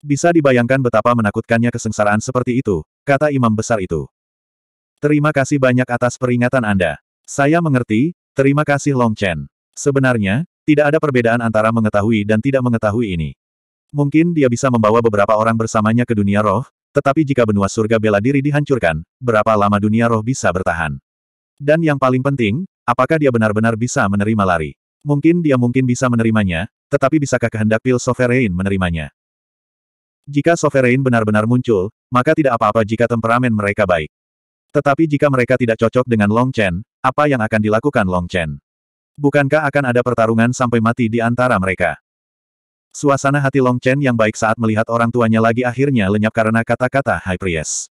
Bisa dibayangkan betapa menakutkannya kesengsaraan seperti itu, kata imam besar itu. Terima kasih banyak atas peringatan Anda. Saya mengerti, terima kasih Long Chen. Sebenarnya, tidak ada perbedaan antara mengetahui dan tidak mengetahui ini. Mungkin dia bisa membawa beberapa orang bersamanya ke dunia roh, tetapi jika benua surga bela diri dihancurkan, berapa lama dunia roh bisa bertahan? Dan yang paling penting, apakah dia benar-benar bisa menerima lari? Mungkin dia mungkin bisa menerimanya, tetapi bisakah kehendak Pil Sovereign menerimanya? Jika Sovereign benar-benar muncul, maka tidak apa-apa jika temperamen mereka baik. Tetapi jika mereka tidak cocok dengan Long Chen, apa yang akan dilakukan Long Chen? Bukankah akan ada pertarungan sampai mati di antara mereka? Suasana hati Long Chen yang baik saat melihat orang tuanya lagi akhirnya lenyap karena kata-kata High Priest.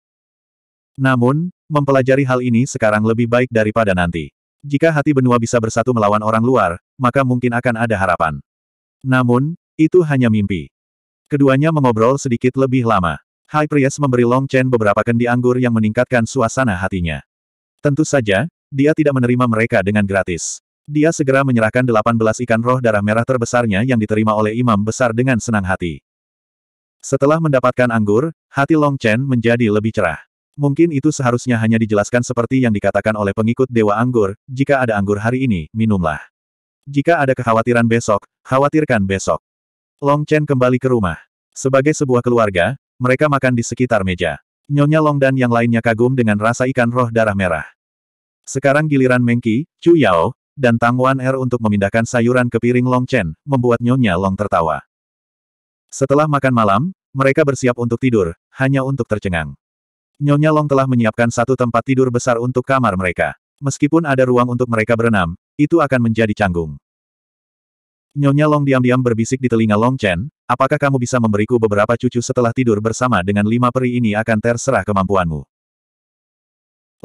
Namun, mempelajari hal ini sekarang lebih baik daripada nanti. Jika hati benua bisa bersatu melawan orang luar, maka mungkin akan ada harapan. Namun, itu hanya mimpi. Keduanya mengobrol sedikit lebih lama. High Priest memberi Long Chen beberapa kendi anggur yang meningkatkan suasana hatinya. Tentu saja, dia tidak menerima mereka dengan gratis. Dia segera menyerahkan 18 ikan roh darah merah terbesarnya yang diterima oleh imam besar dengan senang hati. Setelah mendapatkan anggur, hati Long Chen menjadi lebih cerah. Mungkin itu seharusnya hanya dijelaskan seperti yang dikatakan oleh pengikut Dewa Anggur, jika ada anggur hari ini, minumlah. Jika ada kekhawatiran besok, khawatirkan besok. Long Chen kembali ke rumah. Sebagai sebuah keluarga, mereka makan di sekitar meja. Nyonya Long dan yang lainnya kagum dengan rasa ikan roh darah merah. Sekarang giliran Mengki, Chu Yao, dan Tang Wan Er untuk memindahkan sayuran ke piring Long Chen, membuat Nyonya Long tertawa. Setelah makan malam, mereka bersiap untuk tidur, hanya untuk tercengang. Nyonya Long telah menyiapkan satu tempat tidur besar untuk kamar mereka. Meskipun ada ruang untuk mereka berenam, itu akan menjadi canggung. Nyonya Long diam-diam berbisik di telinga Long Chen, apakah kamu bisa memberiku beberapa cucu setelah tidur bersama dengan lima peri ini akan terserah kemampuanmu.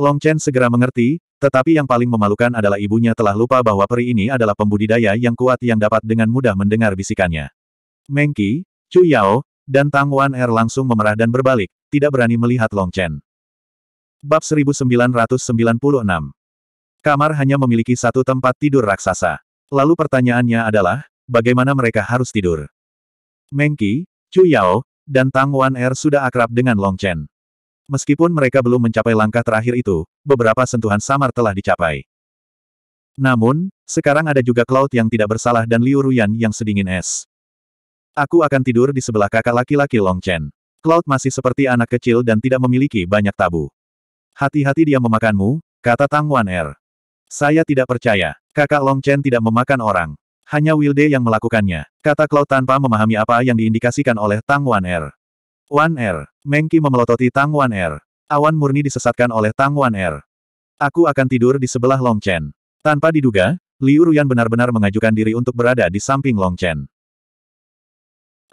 Long Chen segera mengerti, tetapi yang paling memalukan adalah ibunya telah lupa bahwa peri ini adalah pembudidaya yang kuat yang dapat dengan mudah mendengar bisikannya. Mengki, Chu Yao, dan Tang Wan Er langsung memerah dan berbalik, tidak berani melihat Long Chen. Bab 1996 Kamar hanya memiliki satu tempat tidur raksasa. Lalu pertanyaannya adalah, bagaimana mereka harus tidur? Mengki, Chu Yao, dan Tang Wan Er sudah akrab dengan Long Chen. Meskipun mereka belum mencapai langkah terakhir itu, beberapa sentuhan samar telah dicapai. Namun, sekarang ada juga Cloud yang tidak bersalah dan Liu Ruyan yang sedingin es. Aku akan tidur di sebelah kakak laki-laki Long Chen. Cloud masih seperti anak kecil dan tidak memiliki banyak tabu. Hati-hati dia memakanmu, kata Tang Wan Er. Saya tidak percaya. Kakak Long Chen tidak memakan orang. Hanya Wilde yang melakukannya. Kata Cloud tanpa memahami apa yang diindikasikan oleh Tang Wan Er. Wan Er. Mengki memelototi Tang Wan Er. Awan murni disesatkan oleh Tang Wan Er. Aku akan tidur di sebelah Long Chen. Tanpa diduga, Liu Ruyan benar-benar mengajukan diri untuk berada di samping Long Chen.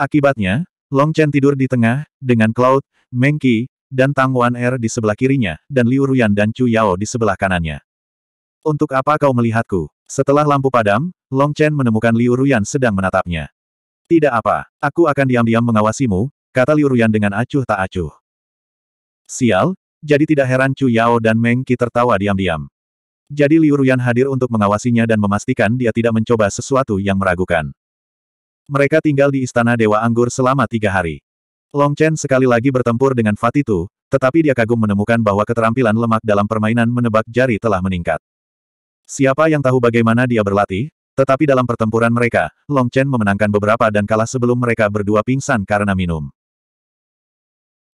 Akibatnya, Long Chen tidur di tengah, dengan Cloud, Mengki, dan Tang Wan Er di sebelah kirinya, dan Liu Ruyan dan Chu Yao di sebelah kanannya. Untuk apa kau melihatku? Setelah lampu padam, Long Chen menemukan Liu Ruyan sedang menatapnya. Tidak apa, aku akan diam-diam mengawasimu, kata Liu Ruyan dengan acuh tak acuh. Sial, jadi tidak heran Chu Yao dan Meng Qi tertawa diam-diam. Jadi Liu Ruyan hadir untuk mengawasinya dan memastikan dia tidak mencoba sesuatu yang meragukan. Mereka tinggal di Istana Dewa Anggur selama tiga hari. Long Chen sekali lagi bertempur dengan Fatitu, tetapi dia kagum menemukan bahwa keterampilan lemak dalam permainan menebak jari telah meningkat. Siapa yang tahu bagaimana dia berlatih? Tetapi dalam pertempuran mereka, Long Chen memenangkan beberapa dan kalah sebelum mereka berdua pingsan karena minum.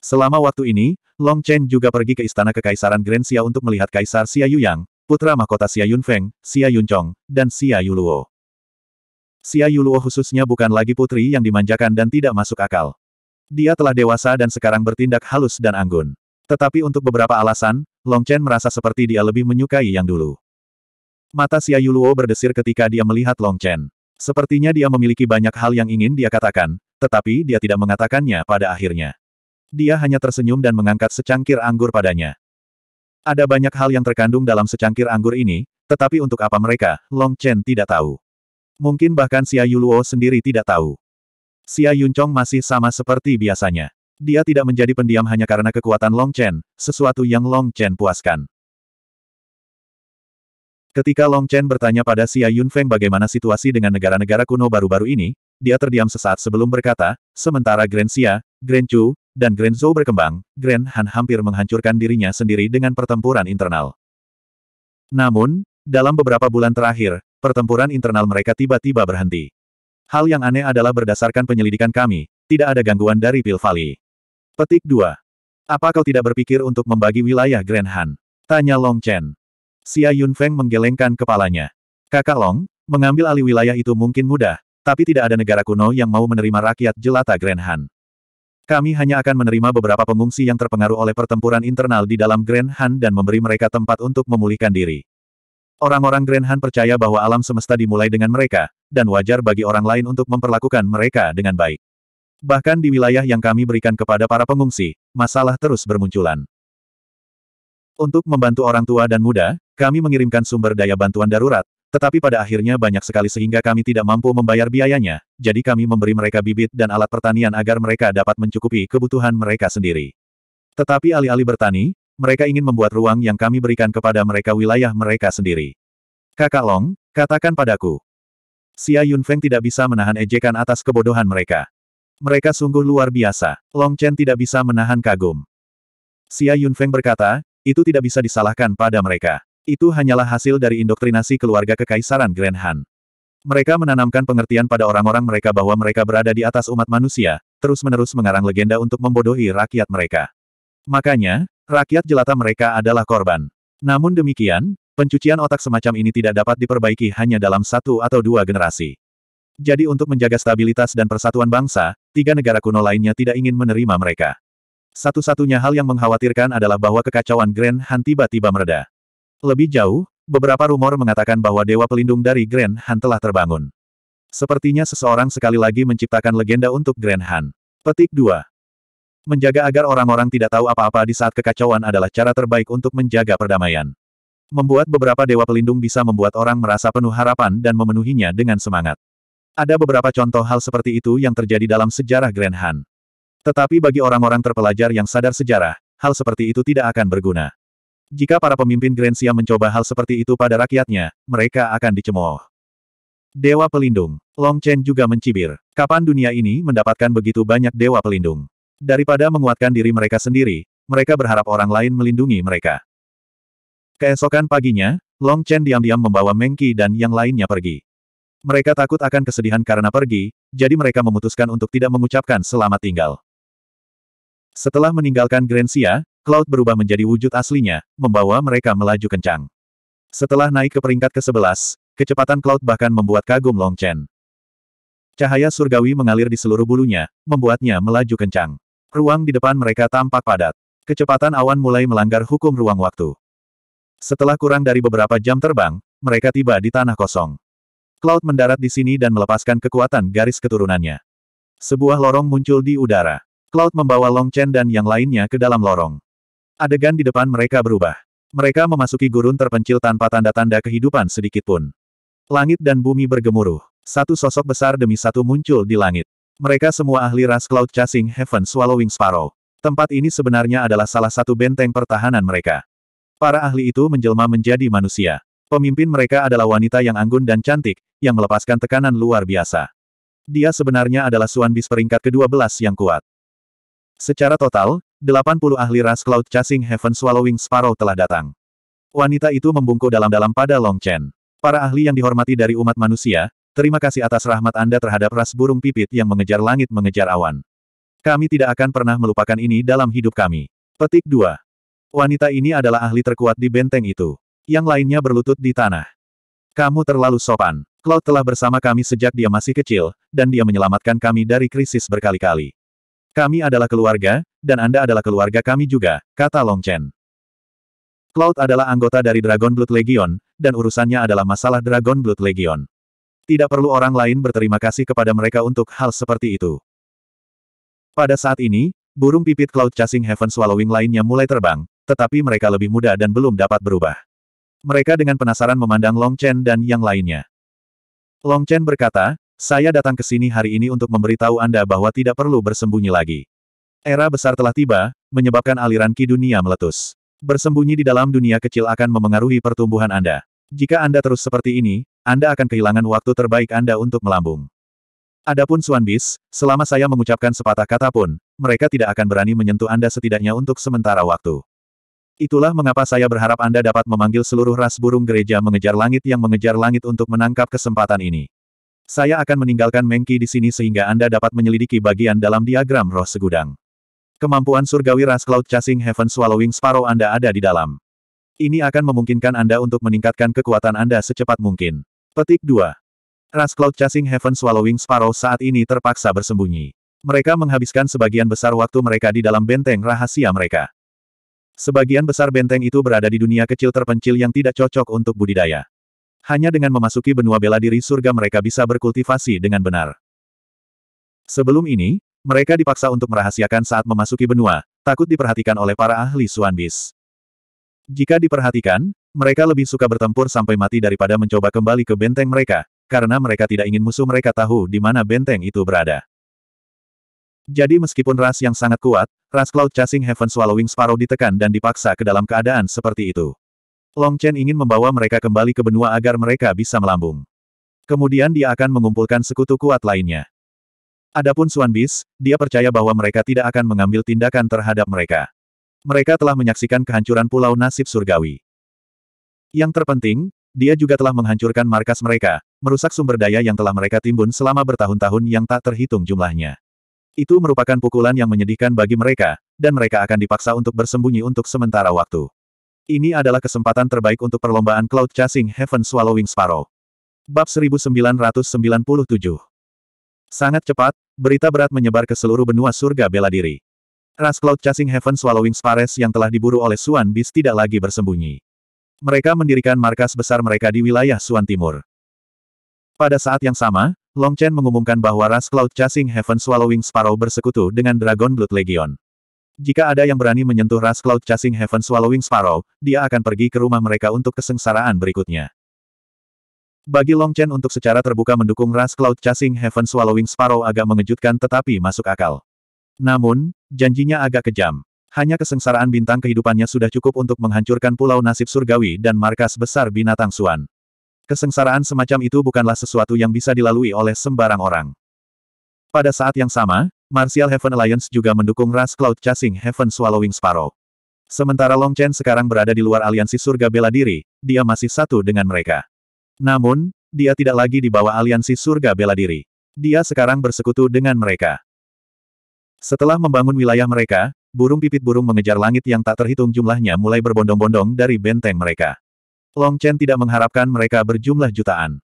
Selama waktu ini, Long Chen juga pergi ke Istana Kekaisaran Grand Xia untuk melihat Kaisar Xia yang, putra mahkota Xia Yunfeng, Xia Yunchong, dan Xia Yuluo. Xia Yuluo khususnya bukan lagi putri yang dimanjakan dan tidak masuk akal. Dia telah dewasa dan sekarang bertindak halus dan anggun. Tetapi untuk beberapa alasan, Long Chen merasa seperti dia lebih menyukai yang dulu. Mata Xia Yuluo berdesir ketika dia melihat Long Chen. Sepertinya dia memiliki banyak hal yang ingin dia katakan, tetapi dia tidak mengatakannya pada akhirnya. Dia hanya tersenyum dan mengangkat secangkir anggur padanya. Ada banyak hal yang terkandung dalam secangkir anggur ini, tetapi untuk apa mereka, Long Chen tidak tahu. Mungkin bahkan Xia Yuluo sendiri tidak tahu. Xia Yuncong masih sama seperti biasanya. Dia tidak menjadi pendiam hanya karena kekuatan Long Chen, sesuatu yang Long Chen puaskan. Ketika Long Chen bertanya pada Xia Yunfeng bagaimana situasi dengan negara-negara kuno baru-baru ini, dia terdiam sesaat sebelum berkata, sementara Grand Xia, Grand Chu, dan Grand Zhou berkembang, Grand Han hampir menghancurkan dirinya sendiri dengan pertempuran internal. Namun, dalam beberapa bulan terakhir, pertempuran internal mereka tiba-tiba berhenti. Hal yang aneh adalah berdasarkan penyelidikan kami, tidak ada gangguan dari Pil Valley. Petik 2. Apa kau tidak berpikir untuk membagi wilayah Grand Han? Tanya Long Chen. Xia Yunfeng menggelengkan kepalanya. Kakak Long, mengambil alih wilayah itu mungkin mudah, tapi tidak ada negara kuno yang mau menerima rakyat jelata Grand Han. Kami hanya akan menerima beberapa pengungsi yang terpengaruh oleh pertempuran internal di dalam Grand Han dan memberi mereka tempat untuk memulihkan diri. Orang-orang Grand Han percaya bahwa alam semesta dimulai dengan mereka, dan wajar bagi orang lain untuk memperlakukan mereka dengan baik. Bahkan di wilayah yang kami berikan kepada para pengungsi, masalah terus bermunculan. Untuk membantu orang tua dan muda, kami mengirimkan sumber daya bantuan darurat, tetapi pada akhirnya banyak sekali sehingga kami tidak mampu membayar biayanya, jadi kami memberi mereka bibit dan alat pertanian agar mereka dapat mencukupi kebutuhan mereka sendiri. Tetapi alih-alih bertani, mereka ingin membuat ruang yang kami berikan kepada mereka wilayah mereka sendiri. Kakak Long, katakan padaku. Xia Yunfeng tidak bisa menahan ejekan atas kebodohan mereka. Mereka sungguh luar biasa. Long Chen tidak bisa menahan kagum. Xia Yunfeng berkata, itu tidak bisa disalahkan pada mereka. Itu hanyalah hasil dari indoktrinasi keluarga kekaisaran Grand Han. Mereka menanamkan pengertian pada orang-orang mereka bahwa mereka berada di atas umat manusia, terus-menerus mengarang legenda untuk membodohi rakyat mereka. Makanya, rakyat jelata mereka adalah korban. Namun demikian, pencucian otak semacam ini tidak dapat diperbaiki hanya dalam satu atau dua generasi. Jadi untuk menjaga stabilitas dan persatuan bangsa, tiga negara kuno lainnya tidak ingin menerima mereka. Satu-satunya hal yang mengkhawatirkan adalah bahwa kekacauan Grand Han tiba-tiba mereda. Lebih jauh, beberapa rumor mengatakan bahwa Dewa Pelindung dari Grand Han telah terbangun. Sepertinya seseorang sekali lagi menciptakan legenda untuk Grand Han. Petik 2. Menjaga agar orang-orang tidak tahu apa-apa di saat kekacauan adalah cara terbaik untuk menjaga perdamaian. Membuat beberapa dewa pelindung bisa membuat orang merasa penuh harapan dan memenuhinya dengan semangat. Ada beberapa contoh hal seperti itu yang terjadi dalam sejarah Grand Han. Tetapi bagi orang-orang terpelajar yang sadar sejarah, hal seperti itu tidak akan berguna. Jika para pemimpin Grand mencoba hal seperti itu pada rakyatnya, mereka akan dicemooh. Dewa Pelindung. Long Chen juga mencibir. Kapan dunia ini mendapatkan begitu banyak Dewa Pelindung? Daripada menguatkan diri mereka sendiri, mereka berharap orang lain melindungi mereka. Keesokan paginya, Long Chen diam-diam membawa Mengki dan yang lainnya pergi. Mereka takut akan kesedihan karena pergi, jadi mereka memutuskan untuk tidak mengucapkan selamat tinggal. Setelah meninggalkan Grensia, Cloud berubah menjadi wujud aslinya, membawa mereka melaju kencang. Setelah naik ke peringkat ke-11, kecepatan Cloud bahkan membuat kagum Long Chen. Cahaya surgawi mengalir di seluruh bulunya, membuatnya melaju kencang. Ruang di depan mereka tampak padat. Kecepatan awan mulai melanggar hukum ruang waktu. Setelah kurang dari beberapa jam terbang, mereka tiba di tanah kosong. Cloud mendarat di sini dan melepaskan kekuatan garis keturunannya. Sebuah lorong muncul di udara. Cloud membawa Long Chen dan yang lainnya ke dalam lorong. Adegan di depan mereka berubah. Mereka memasuki gurun terpencil tanpa tanda-tanda kehidupan sedikit pun. Langit dan bumi bergemuruh. Satu sosok besar demi satu muncul di langit. Mereka semua ahli ras Cloud Chasing Heaven Swallowing Sparrow. Tempat ini sebenarnya adalah salah satu benteng pertahanan mereka. Para ahli itu menjelma menjadi manusia. Pemimpin mereka adalah wanita yang anggun dan cantik, yang melepaskan tekanan luar biasa. Dia sebenarnya adalah Suan Bis peringkat ke-12 yang kuat. Secara total, 80 ahli ras Cloud Chasing Heaven Swallowing Sparrow telah datang. Wanita itu membungkuk dalam-dalam pada Long Chen. Para ahli yang dihormati dari umat manusia, terima kasih atas rahmat Anda terhadap ras burung pipit yang mengejar langit mengejar awan. Kami tidak akan pernah melupakan ini dalam hidup kami. Petik 2. Wanita ini adalah ahli terkuat di benteng itu. Yang lainnya berlutut di tanah. Kamu terlalu sopan. Cloud telah bersama kami sejak dia masih kecil, dan dia menyelamatkan kami dari krisis berkali-kali. Kami adalah keluarga, dan Anda adalah keluarga kami juga, kata Long Chen. Cloud adalah anggota dari Dragon Blood Legion, dan urusannya adalah masalah Dragon Blood Legion. Tidak perlu orang lain berterima kasih kepada mereka untuk hal seperti itu. Pada saat ini, burung pipit Cloud Chasing Heaven Swallowing lainnya mulai terbang, tetapi mereka lebih muda dan belum dapat berubah. Mereka dengan penasaran memandang Long Chen dan yang lainnya. Long Chen berkata, saya datang ke sini hari ini untuk memberitahu Anda bahwa tidak perlu bersembunyi lagi. Era besar telah tiba, menyebabkan aliran Ki dunia meletus. Bersembunyi di dalam dunia kecil akan memengaruhi pertumbuhan Anda. Jika Anda terus seperti ini, Anda akan kehilangan waktu terbaik Anda untuk melambung. Adapun Suan Bis, selama saya mengucapkan sepatah kata pun, mereka tidak akan berani menyentuh Anda setidaknya untuk sementara waktu. Itulah mengapa saya berharap Anda dapat memanggil seluruh ras burung gereja mengejar langit yang mengejar langit untuk menangkap kesempatan ini. Saya akan meninggalkan Mengki di sini sehingga Anda dapat menyelidiki bagian dalam diagram roh segudang. Kemampuan surgawi Ras Cloud Chasing Heaven Swallowing Sparrow Anda ada di dalam. Ini akan memungkinkan Anda untuk meningkatkan kekuatan Anda secepat mungkin. Petik 2. Ras Cloud Chasing Heaven Swallowing Sparrow saat ini terpaksa bersembunyi. Mereka menghabiskan sebagian besar waktu mereka di dalam benteng rahasia mereka. Sebagian besar benteng itu berada di dunia kecil terpencil yang tidak cocok untuk budidaya. Hanya dengan memasuki benua bela diri surga mereka bisa berkultivasi dengan benar. Sebelum ini, mereka dipaksa untuk merahasiakan saat memasuki benua, takut diperhatikan oleh para ahli Suanbis. Jika diperhatikan, mereka lebih suka bertempur sampai mati daripada mencoba kembali ke benteng mereka, karena mereka tidak ingin musuh mereka tahu di mana benteng itu berada. Jadi meskipun ras yang sangat kuat, ras Cloud Chasing Heaven Swallowing Sparrow ditekan dan dipaksa ke dalam keadaan seperti itu. Long Chen ingin membawa mereka kembali ke benua agar mereka bisa melambung. Kemudian dia akan mengumpulkan sekutu kuat lainnya. Adapun Suan Bis, dia percaya bahwa mereka tidak akan mengambil tindakan terhadap mereka. Mereka telah menyaksikan kehancuran Pulau Nasib Surgawi. Yang terpenting, dia juga telah menghancurkan markas mereka, merusak sumber daya yang telah mereka timbun selama bertahun-tahun yang tak terhitung jumlahnya. Itu merupakan pukulan yang menyedihkan bagi mereka, dan mereka akan dipaksa untuk bersembunyi untuk sementara waktu. Ini adalah kesempatan terbaik untuk perlombaan Cloud Chasing Heaven Swallowing Sparrow. Bab 1997 Sangat cepat, berita berat menyebar ke seluruh benua surga bela diri. Ras Cloud Chasing Heaven Swallowing Sparrows yang telah diburu oleh Suan Bis tidak lagi bersembunyi. Mereka mendirikan markas besar mereka di wilayah Suan Timur. Pada saat yang sama, Long Chen mengumumkan bahwa Ras Cloud Chasing Heaven Swallowing Sparrow bersekutu dengan Dragon Blood Legion. Jika ada yang berani menyentuh ras Cloud Chasing Heaven Swallowing Sparrow, dia akan pergi ke rumah mereka untuk kesengsaraan berikutnya. Bagi Long Chen untuk secara terbuka mendukung ras Cloud Chasing Heaven Swallowing Sparrow agak mengejutkan tetapi masuk akal. Namun, janjinya agak kejam. Hanya kesengsaraan bintang kehidupannya sudah cukup untuk menghancurkan pulau nasib surgawi dan markas besar binatang suan. Kesengsaraan semacam itu bukanlah sesuatu yang bisa dilalui oleh sembarang orang. Pada saat yang sama, Martial Heaven Alliance juga mendukung ras Cloud Chasing Heaven Swallowing Sparrow. Sementara Long Chen sekarang berada di luar aliansi surga bela diri, dia masih satu dengan mereka. Namun, dia tidak lagi di bawah aliansi surga bela diri. Dia sekarang bersekutu dengan mereka. Setelah membangun wilayah mereka, burung pipit burung mengejar langit yang tak terhitung jumlahnya mulai berbondong-bondong dari benteng mereka. Long Chen tidak mengharapkan mereka berjumlah jutaan.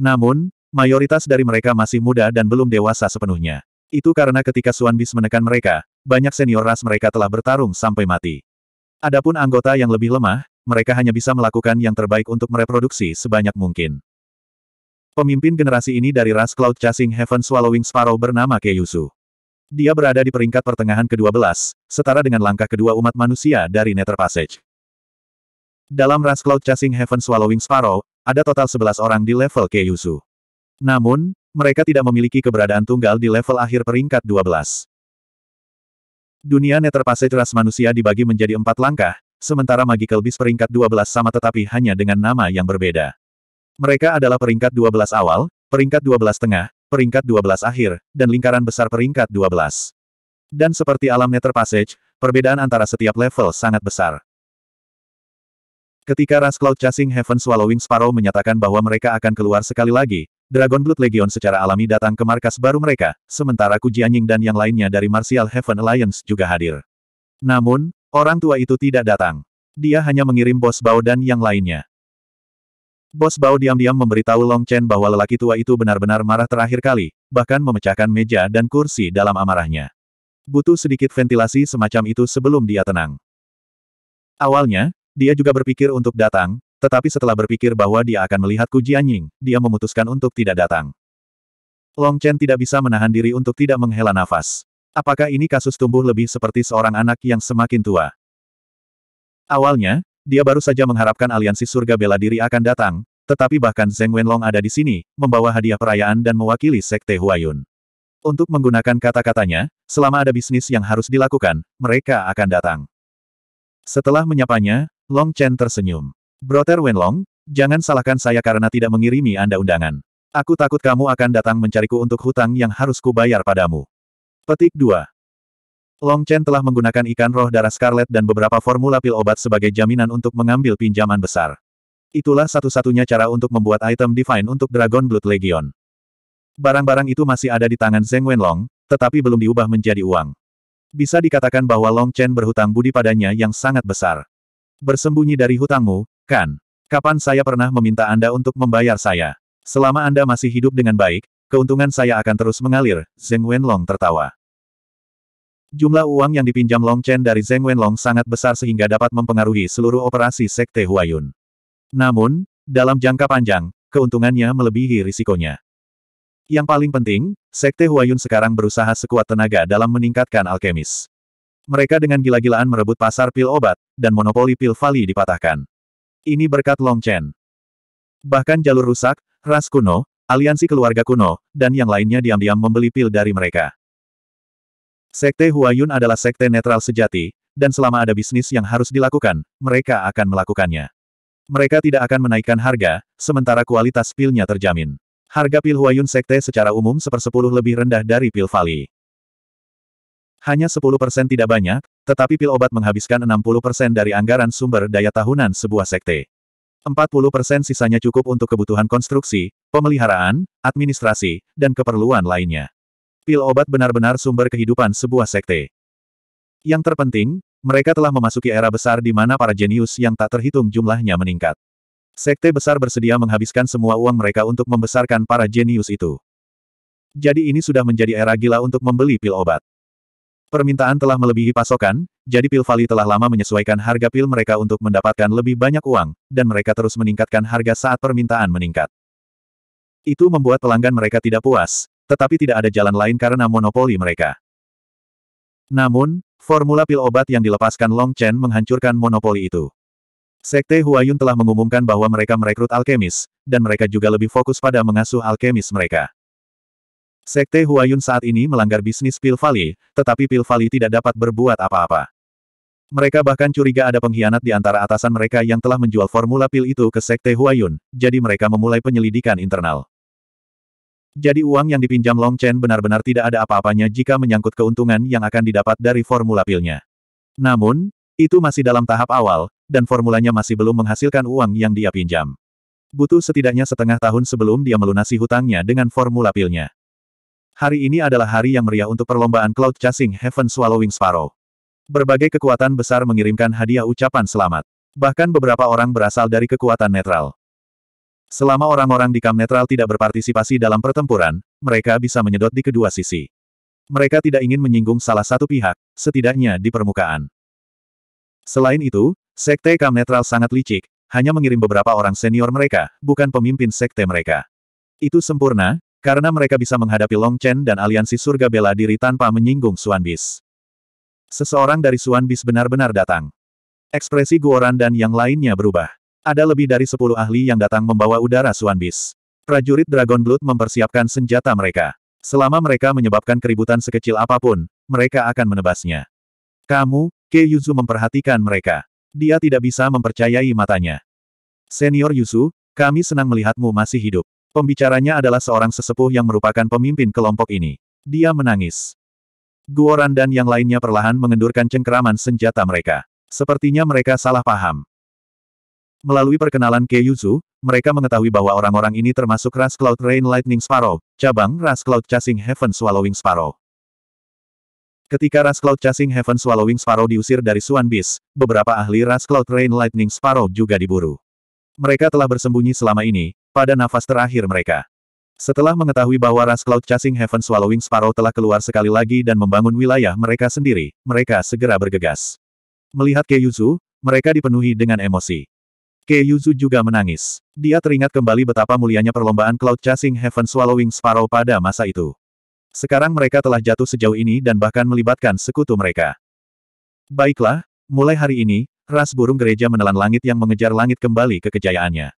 Namun, mayoritas dari mereka masih muda dan belum dewasa sepenuhnya. Itu karena ketika Suan Bis menekan mereka, banyak senior ras mereka telah bertarung sampai mati. Adapun anggota yang lebih lemah, mereka hanya bisa melakukan yang terbaik untuk mereproduksi sebanyak mungkin. Pemimpin generasi ini dari ras Cloud Chasing Heaven Swallowing Sparrow bernama Keyusu. Dia berada di peringkat pertengahan ke-12, setara dengan langkah kedua umat manusia dari Nether Passage. Dalam ras Cloud Chasing Heaven Swallowing Sparrow, ada total 11 orang di level Keyusu. Namun, mereka tidak memiliki keberadaan tunggal di level akhir peringkat 12. Dunia Nether Passage ras manusia dibagi menjadi empat langkah, sementara Magical Beast peringkat 12 sama tetapi hanya dengan nama yang berbeda. Mereka adalah peringkat 12 awal, peringkat 12 tengah, peringkat 12 akhir, dan lingkaran besar peringkat 12. Dan seperti alam Nether Passage, perbedaan antara setiap level sangat besar. Ketika Ras Cloud Chasing Heaven Swallowing Sparrow menyatakan bahwa mereka akan keluar sekali lagi, Dragon Blood Legion secara alami datang ke markas baru mereka, sementara Ku Jianying dan yang lainnya dari Martial Heaven Alliance juga hadir. Namun, orang tua itu tidak datang. Dia hanya mengirim Bos Bao dan yang lainnya. Bos Bao diam-diam memberitahu Long Chen bahwa lelaki tua itu benar-benar marah terakhir kali, bahkan memecahkan meja dan kursi dalam amarahnya. Butuh sedikit ventilasi semacam itu sebelum dia tenang. Awalnya, dia juga berpikir untuk datang, tetapi setelah berpikir bahwa dia akan melihat Ku Jianying, dia memutuskan untuk tidak datang. Long Chen tidak bisa menahan diri untuk tidak menghela nafas. Apakah ini kasus tumbuh lebih seperti seorang anak yang semakin tua? Awalnya, dia baru saja mengharapkan aliansi surga bela diri akan datang, tetapi bahkan Zeng Wenlong ada di sini, membawa hadiah perayaan dan mewakili Sekte Huayun. Untuk menggunakan kata-katanya, selama ada bisnis yang harus dilakukan, mereka akan datang. Setelah menyapanya, Long Chen tersenyum. Brother Wenlong, jangan salahkan saya karena tidak mengirimi Anda undangan. Aku takut kamu akan datang mencariku untuk hutang yang harus kubayar padamu. Petik 2. Long Chen telah menggunakan ikan roh darah Scarlet dan beberapa formula pil obat sebagai jaminan untuk mengambil pinjaman besar. Itulah satu-satunya cara untuk membuat item divine untuk Dragon Blood Legion. Barang-barang itu masih ada di tangan Zeng Wenlong, tetapi belum diubah menjadi uang. Bisa dikatakan bahwa Long Chen berhutang budi padanya yang sangat besar. Bersembunyi dari hutangmu, Kan, kapan saya pernah meminta Anda untuk membayar saya? Selama Anda masih hidup dengan baik, keuntungan saya akan terus mengalir, Zeng Wenlong tertawa. Jumlah uang yang dipinjam Long Chen dari Zeng Wenlong sangat besar sehingga dapat mempengaruhi seluruh operasi Sekte Huayun. Namun, dalam jangka panjang, keuntungannya melebihi risikonya. Yang paling penting, Sekte Huayun sekarang berusaha sekuat tenaga dalam meningkatkan alkemis. Mereka dengan gila-gilaan merebut pasar pil obat, dan monopoli pil Vali dipatahkan. Ini berkat Long Chen. Bahkan jalur rusak, ras kuno, aliansi keluarga kuno, dan yang lainnya diam-diam membeli pil dari mereka. Sekte Huayun adalah sekte netral sejati, dan selama ada bisnis yang harus dilakukan, mereka akan melakukannya. Mereka tidak akan menaikkan harga, sementara kualitas pilnya terjamin. Harga pil Huayun sekte secara umum sepersepuluh lebih rendah dari pil Vali. Hanya 10% tidak banyak, tetapi pil obat menghabiskan 60% dari anggaran sumber daya tahunan sebuah sekte. 40% sisanya cukup untuk kebutuhan konstruksi, pemeliharaan, administrasi, dan keperluan lainnya. Pil obat benar-benar sumber kehidupan sebuah sekte. Yang terpenting, mereka telah memasuki era besar di mana para jenius yang tak terhitung jumlahnya meningkat. Sekte besar bersedia menghabiskan semua uang mereka untuk membesarkan para jenius itu. Jadi ini sudah menjadi era gila untuk membeli pil obat. Permintaan telah melebihi pasokan, jadi Pil Valley telah lama menyesuaikan harga pil mereka untuk mendapatkan lebih banyak uang, dan mereka terus meningkatkan harga saat permintaan meningkat. Itu membuat pelanggan mereka tidak puas, tetapi tidak ada jalan lain karena monopoli mereka. Namun, formula pil obat yang dilepaskan Long Chen menghancurkan monopoli itu. Sekte Huayun telah mengumumkan bahwa mereka merekrut alkemis, dan mereka juga lebih fokus pada mengasuh alkemis mereka. Sekte Huayun saat ini melanggar bisnis Pil tetapi Pil tidak dapat berbuat apa-apa. Mereka bahkan curiga ada pengkhianat di antara atasan mereka yang telah menjual formula pil itu ke Sekte Huayun, jadi mereka memulai penyelidikan internal. Jadi uang yang dipinjam Long Chen benar-benar tidak ada apa-apanya jika menyangkut keuntungan yang akan didapat dari formula pilnya. Namun, itu masih dalam tahap awal, dan formulanya masih belum menghasilkan uang yang dia pinjam. Butuh setidaknya setengah tahun sebelum dia melunasi hutangnya dengan formula pilnya. Hari ini adalah hari yang meriah untuk perlombaan Cloud Chasing Heaven Swallowing Sparrow. Berbagai kekuatan besar mengirimkan hadiah ucapan selamat. Bahkan beberapa orang berasal dari kekuatan netral. Selama orang-orang di kamp netral tidak berpartisipasi dalam pertempuran, mereka bisa menyedot di kedua sisi. Mereka tidak ingin menyinggung salah satu pihak, setidaknya di permukaan. Selain itu, sekte Kam netral sangat licik, hanya mengirim beberapa orang senior mereka, bukan pemimpin sekte mereka. Itu sempurna, karena mereka bisa menghadapi Long Chen dan aliansi surga bela diri tanpa menyinggung Suan Bis. Seseorang dari Suan Bis benar-benar datang. Ekspresi Guoran dan yang lainnya berubah. Ada lebih dari sepuluh ahli yang datang membawa udara Suan Bis. Prajurit Dragon Blood mempersiapkan senjata mereka. Selama mereka menyebabkan keributan sekecil apapun, mereka akan menebasnya. Kamu, Ke Yuzu memperhatikan mereka. Dia tidak bisa mempercayai matanya. Senior Yuzu, kami senang melihatmu masih hidup. Pembicaranya adalah seorang sesepuh yang merupakan pemimpin kelompok ini. Dia menangis. Guoran dan yang lainnya perlahan mengendurkan cengkeraman senjata mereka. Sepertinya mereka salah paham. Melalui perkenalan Ke Yuzu, mereka mengetahui bahwa orang-orang ini termasuk Ras Cloud Rain Lightning Sparrow, cabang Ras Cloud Chasing Heaven Swallowing Sparrow. Ketika Ras Cloud Chasing Heaven Swallowing Sparrow diusir dari Swan Beast, beberapa ahli Ras Cloud Rain Lightning Sparrow juga diburu. Mereka telah bersembunyi selama ini, pada nafas terakhir mereka. Setelah mengetahui bahwa ras Cloud Chasing Heaven Swallowing Sparrow telah keluar sekali lagi dan membangun wilayah mereka sendiri, mereka segera bergegas. Melihat Yuzu, mereka dipenuhi dengan emosi. Yuzu juga menangis. Dia teringat kembali betapa mulianya perlombaan Cloud Chasing Heaven Swallowing Sparrow pada masa itu. Sekarang mereka telah jatuh sejauh ini dan bahkan melibatkan sekutu mereka. Baiklah, mulai hari ini, Ras burung gereja menelan langit yang mengejar langit kembali ke kejayaannya.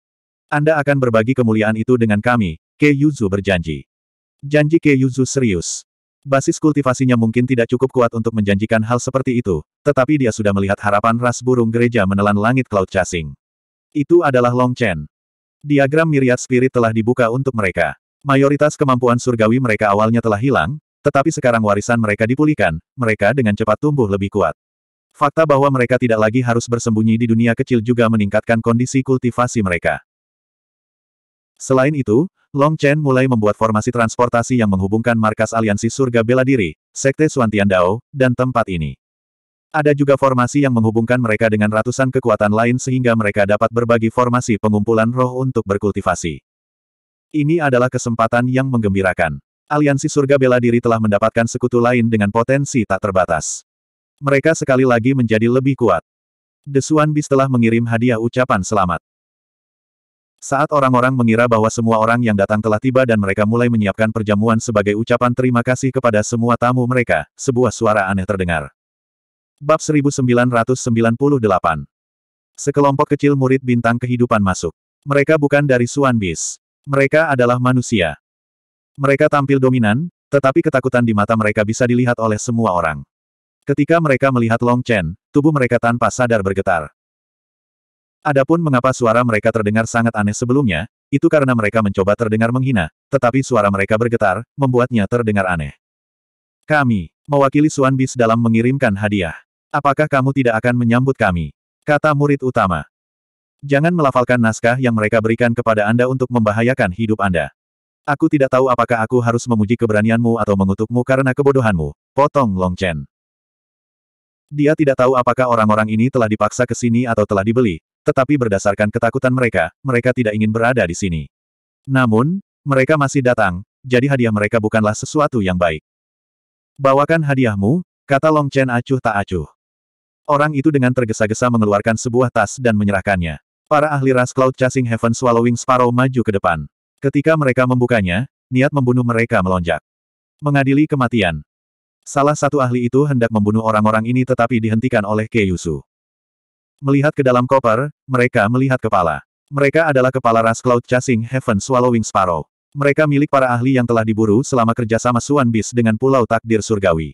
Anda akan berbagi kemuliaan itu dengan kami, Ke Yuzu berjanji. Janji Ke Yuzu serius. Basis kultivasinya mungkin tidak cukup kuat untuk menjanjikan hal seperti itu, tetapi dia sudah melihat harapan ras burung gereja menelan langit Cloud Chasing. Itu adalah Long Chen. Diagram miriat spirit telah dibuka untuk mereka. Mayoritas kemampuan surgawi mereka awalnya telah hilang, tetapi sekarang warisan mereka dipulihkan, mereka dengan cepat tumbuh lebih kuat. Fakta bahwa mereka tidak lagi harus bersembunyi di dunia kecil juga meningkatkan kondisi kultivasi mereka. Selain itu, Long Chen mulai membuat formasi transportasi yang menghubungkan markas aliansi surga bela diri, Sekte Suantian Dao, dan tempat ini. Ada juga formasi yang menghubungkan mereka dengan ratusan kekuatan lain sehingga mereka dapat berbagi formasi pengumpulan roh untuk berkultivasi. Ini adalah kesempatan yang menggembirakan. Aliansi Surga Bela Diri telah mendapatkan sekutu lain dengan potensi tak terbatas. Mereka sekali lagi menjadi lebih kuat. Desuan Bis telah mengirim hadiah ucapan selamat. Saat orang-orang mengira bahwa semua orang yang datang telah tiba dan mereka mulai menyiapkan perjamuan sebagai ucapan terima kasih kepada semua tamu mereka, sebuah suara aneh terdengar. Bab 1998 Sekelompok kecil murid bintang kehidupan masuk. Mereka bukan dari Suan Bis. Mereka adalah manusia. Mereka tampil dominan, tetapi ketakutan di mata mereka bisa dilihat oleh semua orang. Ketika mereka melihat Long Chen, tubuh mereka tanpa sadar bergetar. Adapun mengapa suara mereka terdengar sangat aneh sebelumnya, itu karena mereka mencoba terdengar menghina, tetapi suara mereka bergetar, membuatnya terdengar aneh. Kami, mewakili Suan Bis dalam mengirimkan hadiah. Apakah kamu tidak akan menyambut kami? Kata murid utama. Jangan melafalkan naskah yang mereka berikan kepada Anda untuk membahayakan hidup Anda. Aku tidak tahu apakah aku harus memuji keberanianmu atau mengutukmu karena kebodohanmu, potong Long Chen. Dia tidak tahu apakah orang-orang ini telah dipaksa ke sini atau telah dibeli, tetapi berdasarkan ketakutan mereka, mereka tidak ingin berada di sini. Namun, mereka masih datang, jadi hadiah mereka bukanlah sesuatu yang baik. Bawakan hadiahmu, kata Long Chen acuh tak acuh. Orang itu dengan tergesa-gesa mengeluarkan sebuah tas dan menyerahkannya. Para ahli ras Cloud Chasing Heaven Swallowing Sparrow maju ke depan. Ketika mereka membukanya, niat membunuh mereka melonjak. Mengadili kematian, Salah satu ahli itu hendak membunuh orang-orang ini tetapi dihentikan oleh Keyusu. Melihat ke dalam koper, mereka melihat kepala. Mereka adalah kepala ras Cloud Chasing Heaven Swallowing Sparrow. Mereka milik para ahli yang telah diburu selama kerjasama Suan Bis dengan Pulau Takdir Surgawi.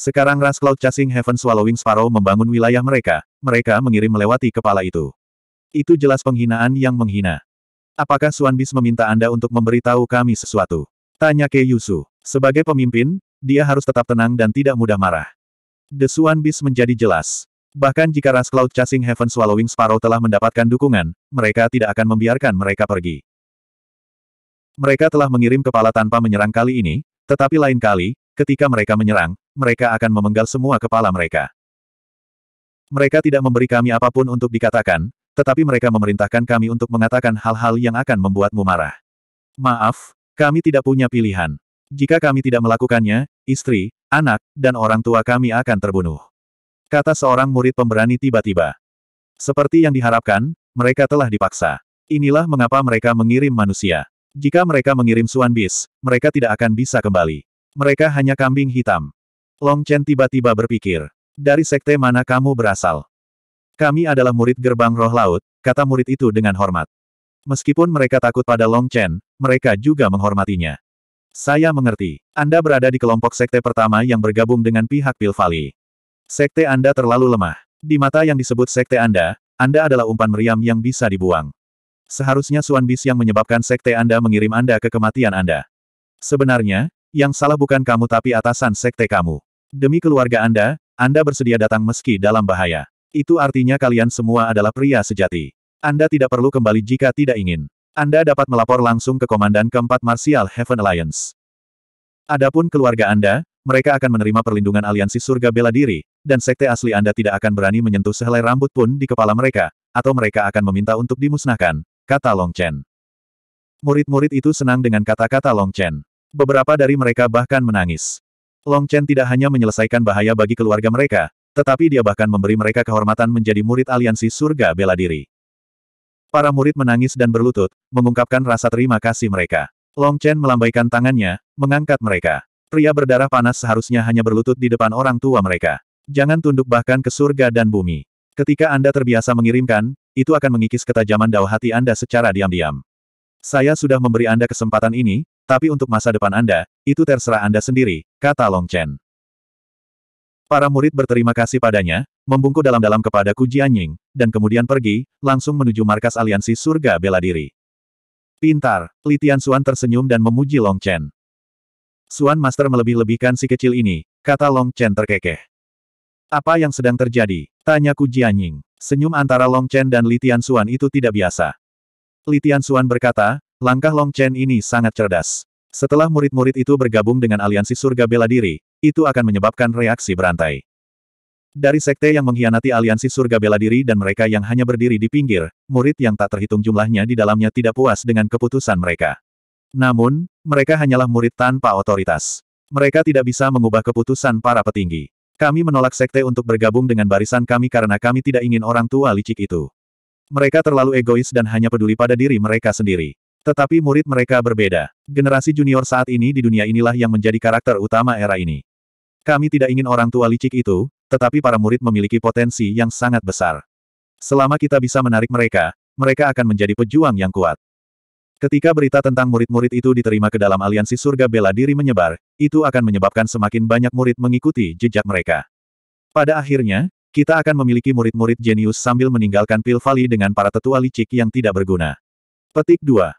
Sekarang ras Cloud Chasing Heaven Swallowing Sparrow membangun wilayah mereka, mereka mengirim melewati kepala itu. Itu jelas penghinaan yang menghina. Apakah Suan Bis meminta Anda untuk memberitahu kami sesuatu? Tanya Ke Yusu. Sebagai pemimpin, dia harus tetap tenang dan tidak mudah marah. Desuan bis menjadi jelas. Bahkan jika ras Cloud Chasing Heaven Swallowing Sparrow telah mendapatkan dukungan, mereka tidak akan membiarkan mereka pergi. Mereka telah mengirim kepala tanpa menyerang kali ini, tetapi lain kali, ketika mereka menyerang, mereka akan memenggal semua kepala mereka. Mereka tidak memberi kami apapun untuk dikatakan, tetapi mereka memerintahkan kami untuk mengatakan hal-hal yang akan membuatmu marah. Maaf, kami tidak punya pilihan. Jika kami tidak melakukannya, istri, anak, dan orang tua kami akan terbunuh. Kata seorang murid pemberani tiba-tiba. Seperti yang diharapkan, mereka telah dipaksa. Inilah mengapa mereka mengirim manusia. Jika mereka mengirim Suan Bis, mereka tidak akan bisa kembali. Mereka hanya kambing hitam. Long Chen tiba-tiba berpikir. Dari sekte mana kamu berasal? Kami adalah murid gerbang roh laut, kata murid itu dengan hormat. Meskipun mereka takut pada Long Chen, mereka juga menghormatinya. Saya mengerti. Anda berada di kelompok sekte pertama yang bergabung dengan pihak Pilvali. Sekte Anda terlalu lemah. Di mata yang disebut sekte Anda, Anda adalah umpan meriam yang bisa dibuang. Seharusnya Suan Bis yang menyebabkan sekte Anda mengirim Anda ke kematian Anda. Sebenarnya, yang salah bukan kamu tapi atasan sekte kamu. Demi keluarga Anda, Anda bersedia datang meski dalam bahaya. Itu artinya kalian semua adalah pria sejati. Anda tidak perlu kembali jika tidak ingin. Anda dapat melapor langsung ke Komandan keempat Martial Heaven Alliance. Adapun keluarga Anda, mereka akan menerima perlindungan aliansi surga bela diri, dan sekte asli Anda tidak akan berani menyentuh sehelai rambut pun di kepala mereka, atau mereka akan meminta untuk dimusnahkan, kata Long Chen. Murid-murid itu senang dengan kata-kata Long Chen. Beberapa dari mereka bahkan menangis. Long Chen tidak hanya menyelesaikan bahaya bagi keluarga mereka, tetapi dia bahkan memberi mereka kehormatan menjadi murid aliansi surga bela diri. Para murid menangis dan berlutut, mengungkapkan rasa terima kasih mereka. Long Chen melambaikan tangannya, mengangkat mereka. Pria berdarah panas seharusnya hanya berlutut di depan orang tua mereka. Jangan tunduk bahkan ke surga dan bumi. Ketika Anda terbiasa mengirimkan, itu akan mengikis ketajaman dao hati Anda secara diam-diam. Saya sudah memberi Anda kesempatan ini, tapi untuk masa depan Anda, itu terserah Anda sendiri, kata Long Chen. Para murid berterima kasih padanya, membungkuk dalam-dalam kepada Ku Jianying, dan kemudian pergi, langsung menuju markas aliansi surga bela diri. Pintar, Li Suan tersenyum dan memuji Long Chen. Suan Master melebih-lebihkan si kecil ini, kata Long Chen terkekeh. Apa yang sedang terjadi? Tanya Ku Jianying. Senyum antara Long Chen dan Li Suan itu tidak biasa. Li Suan berkata, langkah Long Chen ini sangat cerdas. Setelah murid-murid itu bergabung dengan aliansi surga bela diri, itu akan menyebabkan reaksi berantai. Dari sekte yang mengkhianati aliansi surga bela diri dan mereka yang hanya berdiri di pinggir, murid yang tak terhitung jumlahnya di dalamnya tidak puas dengan keputusan mereka. Namun, mereka hanyalah murid tanpa otoritas. Mereka tidak bisa mengubah keputusan para petinggi. Kami menolak sekte untuk bergabung dengan barisan kami karena kami tidak ingin orang tua licik itu. Mereka terlalu egois dan hanya peduli pada diri mereka sendiri. Tetapi murid mereka berbeda. Generasi junior saat ini di dunia inilah yang menjadi karakter utama era ini. Kami tidak ingin orang tua licik itu, tetapi para murid memiliki potensi yang sangat besar. Selama kita bisa menarik mereka, mereka akan menjadi pejuang yang kuat. Ketika berita tentang murid-murid itu diterima ke dalam aliansi surga bela diri menyebar, itu akan menyebabkan semakin banyak murid mengikuti jejak mereka. Pada akhirnya, kita akan memiliki murid-murid jenius sambil meninggalkan Pil Valley dengan para tetua licik yang tidak berguna. Petik 2.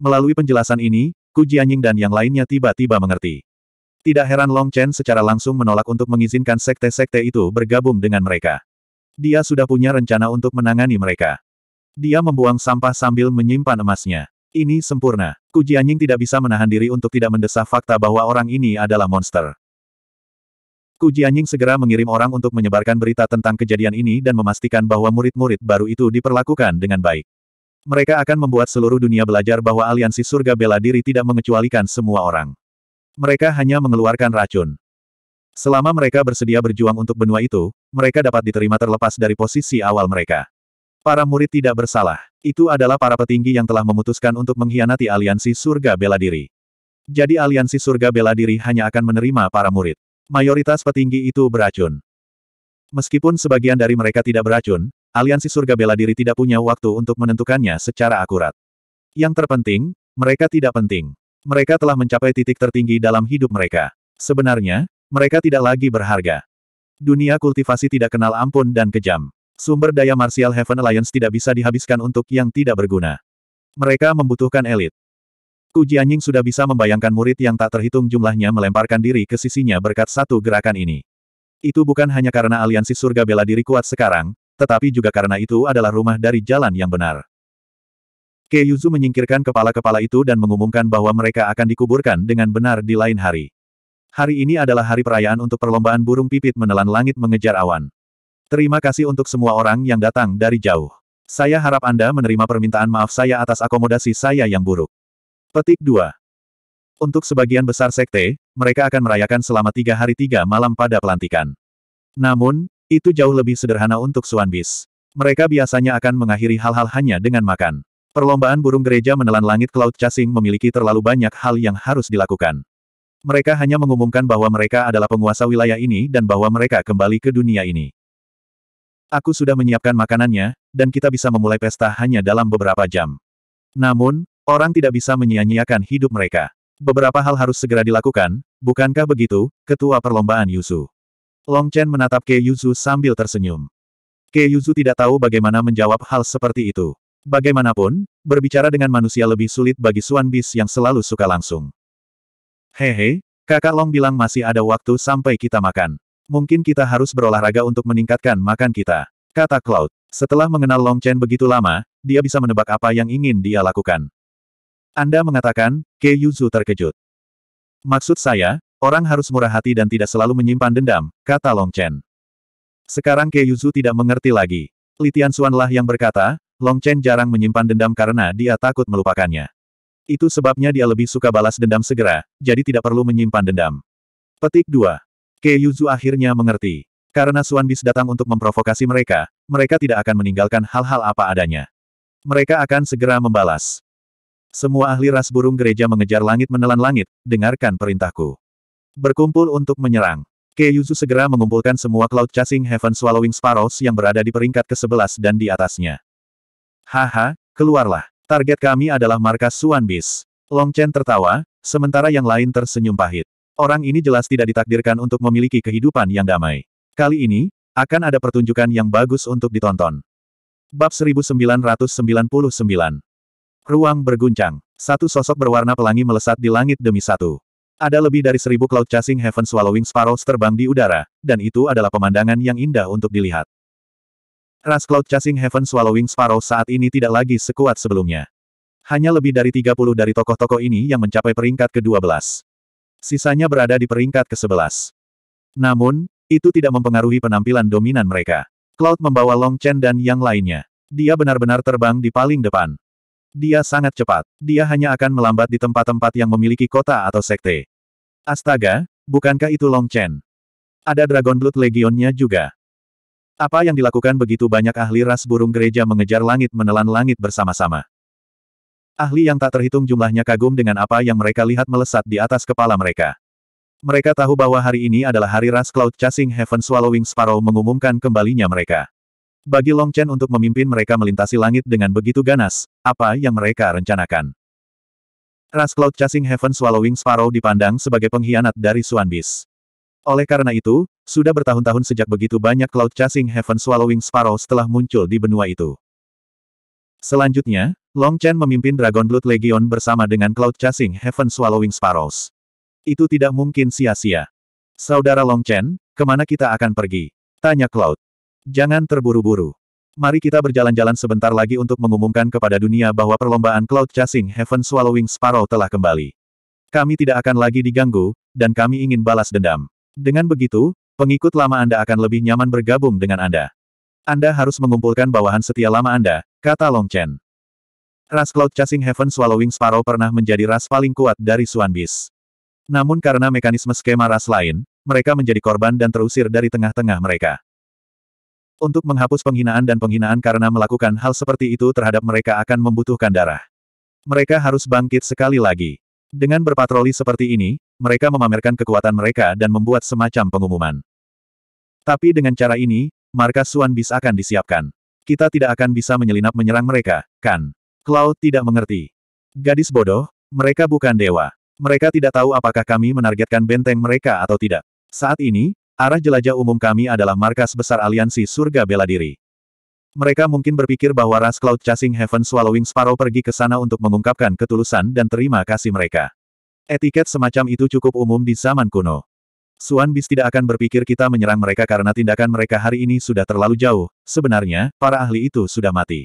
Melalui penjelasan ini, Ku Jianying dan yang lainnya tiba-tiba mengerti. Tidak heran Long Chen secara langsung menolak untuk mengizinkan sekte-sekte itu bergabung dengan mereka. Dia sudah punya rencana untuk menangani mereka. Dia membuang sampah sambil menyimpan emasnya. Ini sempurna. Kujianying tidak bisa menahan diri untuk tidak mendesah fakta bahwa orang ini adalah monster. Kujianying segera mengirim orang untuk menyebarkan berita tentang kejadian ini dan memastikan bahwa murid-murid baru itu diperlakukan dengan baik. Mereka akan membuat seluruh dunia belajar bahwa aliansi surga bela diri tidak mengecualikan semua orang. Mereka hanya mengeluarkan racun. Selama mereka bersedia berjuang untuk benua itu, mereka dapat diterima terlepas dari posisi awal mereka. Para murid tidak bersalah. Itu adalah para petinggi yang telah memutuskan untuk mengkhianati aliansi surga bela diri. Jadi aliansi surga bela diri hanya akan menerima para murid. Mayoritas petinggi itu beracun. Meskipun sebagian dari mereka tidak beracun, aliansi surga bela diri tidak punya waktu untuk menentukannya secara akurat. Yang terpenting, mereka tidak penting mereka telah mencapai titik tertinggi dalam hidup mereka. Sebenarnya, mereka tidak lagi berharga. Dunia kultivasi tidak kenal ampun dan kejam. Sumber daya Martial Heaven Alliance tidak bisa dihabiskan untuk yang tidak berguna. Mereka membutuhkan elit. Ku Jianying sudah bisa membayangkan murid yang tak terhitung jumlahnya melemparkan diri ke sisinya berkat satu gerakan ini. Itu bukan hanya karena aliansi surga bela diri kuat sekarang, tetapi juga karena itu adalah rumah dari jalan yang benar. Ke Yuzu menyingkirkan kepala-kepala itu dan mengumumkan bahwa mereka akan dikuburkan dengan benar di lain hari. Hari ini adalah hari perayaan untuk perlombaan burung pipit menelan langit mengejar awan. Terima kasih untuk semua orang yang datang dari jauh. Saya harap Anda menerima permintaan maaf saya atas akomodasi saya yang buruk. Petik 2. Untuk sebagian besar sekte, mereka akan merayakan selama tiga hari tiga malam pada pelantikan. Namun, itu jauh lebih sederhana untuk Suan Mereka biasanya akan mengakhiri hal-hal hanya dengan makan. Perlombaan burung gereja menelan langit Cloud Chasing memiliki terlalu banyak hal yang harus dilakukan. Mereka hanya mengumumkan bahwa mereka adalah penguasa wilayah ini dan bahwa mereka kembali ke dunia ini. Aku sudah menyiapkan makanannya, dan kita bisa memulai pesta hanya dalam beberapa jam. Namun, orang tidak bisa menyia-nyiakan hidup mereka. Beberapa hal harus segera dilakukan, bukankah begitu, Ketua Perlombaan Yuzu? Long Chen menatap Ke Yuzu sambil tersenyum. Ke Yuzu tidak tahu bagaimana menjawab hal seperti itu. Bagaimanapun, berbicara dengan manusia lebih sulit bagi Suan Bis yang selalu suka langsung. Hehe, kakak Long bilang masih ada waktu sampai kita makan. Mungkin kita harus berolahraga untuk meningkatkan makan kita, kata Cloud. Setelah mengenal Long Chen begitu lama, dia bisa menebak apa yang ingin dia lakukan. Anda mengatakan, Ke Yuzu terkejut. Maksud saya, orang harus murah hati dan tidak selalu menyimpan dendam, kata Long Chen. Sekarang Ke Yuzu tidak mengerti lagi. Litian Suanlah yang berkata, Long Chen jarang menyimpan dendam karena dia takut melupakannya. Itu sebabnya dia lebih suka balas dendam segera, jadi tidak perlu menyimpan dendam. Petik 2. Ke Yuzu akhirnya mengerti. Karena Suan Bis datang untuk memprovokasi mereka, mereka tidak akan meninggalkan hal-hal apa adanya. Mereka akan segera membalas. Semua ahli ras burung gereja mengejar langit menelan langit, dengarkan perintahku. Berkumpul untuk menyerang. Ke Yuzu segera mengumpulkan semua Cloud Chasing Heaven Swallowing Sparrows yang berada di peringkat ke-11 dan di atasnya. Haha, keluarlah. Target kami adalah markas Suan Bis. Long Chen tertawa, sementara yang lain tersenyum pahit. Orang ini jelas tidak ditakdirkan untuk memiliki kehidupan yang damai. Kali ini, akan ada pertunjukan yang bagus untuk ditonton. Bab 1999 Ruang berguncang. Satu sosok berwarna pelangi melesat di langit demi satu. Ada lebih dari seribu cloud chasing heaven swallowing sparrows terbang di udara, dan itu adalah pemandangan yang indah untuk dilihat. Ras Cloud Chasing Heaven Swallowing Sparrow saat ini tidak lagi sekuat sebelumnya. Hanya lebih dari 30 dari tokoh-tokoh ini yang mencapai peringkat ke-12. Sisanya berada di peringkat ke-11. Namun, itu tidak mempengaruhi penampilan dominan mereka. Cloud membawa Long Chen dan yang lainnya. Dia benar-benar terbang di paling depan. Dia sangat cepat. Dia hanya akan melambat di tempat-tempat yang memiliki kota atau sekte. Astaga, bukankah itu Long Chen? Ada Dragon Blood Legionnya juga. Apa yang dilakukan begitu banyak ahli ras burung gereja mengejar langit menelan langit bersama-sama. Ahli yang tak terhitung jumlahnya kagum dengan apa yang mereka lihat melesat di atas kepala mereka. Mereka tahu bahwa hari ini adalah hari ras Cloud Chasing Heaven Swallowing Sparrow mengumumkan kembalinya mereka. Bagi Long Chen untuk memimpin mereka melintasi langit dengan begitu ganas, apa yang mereka rencanakan. Ras Cloud Chasing Heaven Swallowing Sparrow dipandang sebagai pengkhianat dari Suan Bis. Oleh karena itu, sudah bertahun-tahun sejak begitu banyak Cloud Chasing Heaven Swallowing Sparrows telah muncul di benua itu. Selanjutnya, Long Chen memimpin Dragon Blood Legion bersama dengan Cloud Chasing Heaven Swallowing Sparrows. Itu tidak mungkin sia-sia. Saudara Long Chen, kemana kita akan pergi? Tanya Cloud. Jangan terburu-buru. Mari kita berjalan-jalan sebentar lagi untuk mengumumkan kepada dunia bahwa perlombaan Cloud Chasing Heaven Swallowing Sparrow telah kembali. Kami tidak akan lagi diganggu, dan kami ingin balas dendam. Dengan begitu, pengikut lama Anda akan lebih nyaman bergabung dengan Anda. Anda harus mengumpulkan bawahan setia lama Anda, kata Long Chen. Ras Cloud Chasing Heaven Swallowing Sparrow pernah menjadi ras paling kuat dari Bis. Namun karena mekanisme skema ras lain, mereka menjadi korban dan terusir dari tengah-tengah mereka. Untuk menghapus penghinaan dan penghinaan karena melakukan hal seperti itu terhadap mereka akan membutuhkan darah. Mereka harus bangkit sekali lagi. Dengan berpatroli seperti ini, mereka memamerkan kekuatan mereka dan membuat semacam pengumuman. Tapi dengan cara ini, markas Suan Bis akan disiapkan. Kita tidak akan bisa menyelinap menyerang mereka, kan? Cloud tidak mengerti. Gadis bodoh, mereka bukan dewa. Mereka tidak tahu apakah kami menargetkan benteng mereka atau tidak. Saat ini, arah jelajah umum kami adalah markas besar aliansi surga bela diri. Mereka mungkin berpikir bahwa Ras Cloud Chasing Heaven Swallowing Sparrow pergi ke sana untuk mengungkapkan ketulusan dan terima kasih mereka. Etiket semacam itu cukup umum di zaman kuno. Suan Bis tidak akan berpikir kita menyerang mereka karena tindakan mereka hari ini sudah terlalu jauh, sebenarnya, para ahli itu sudah mati.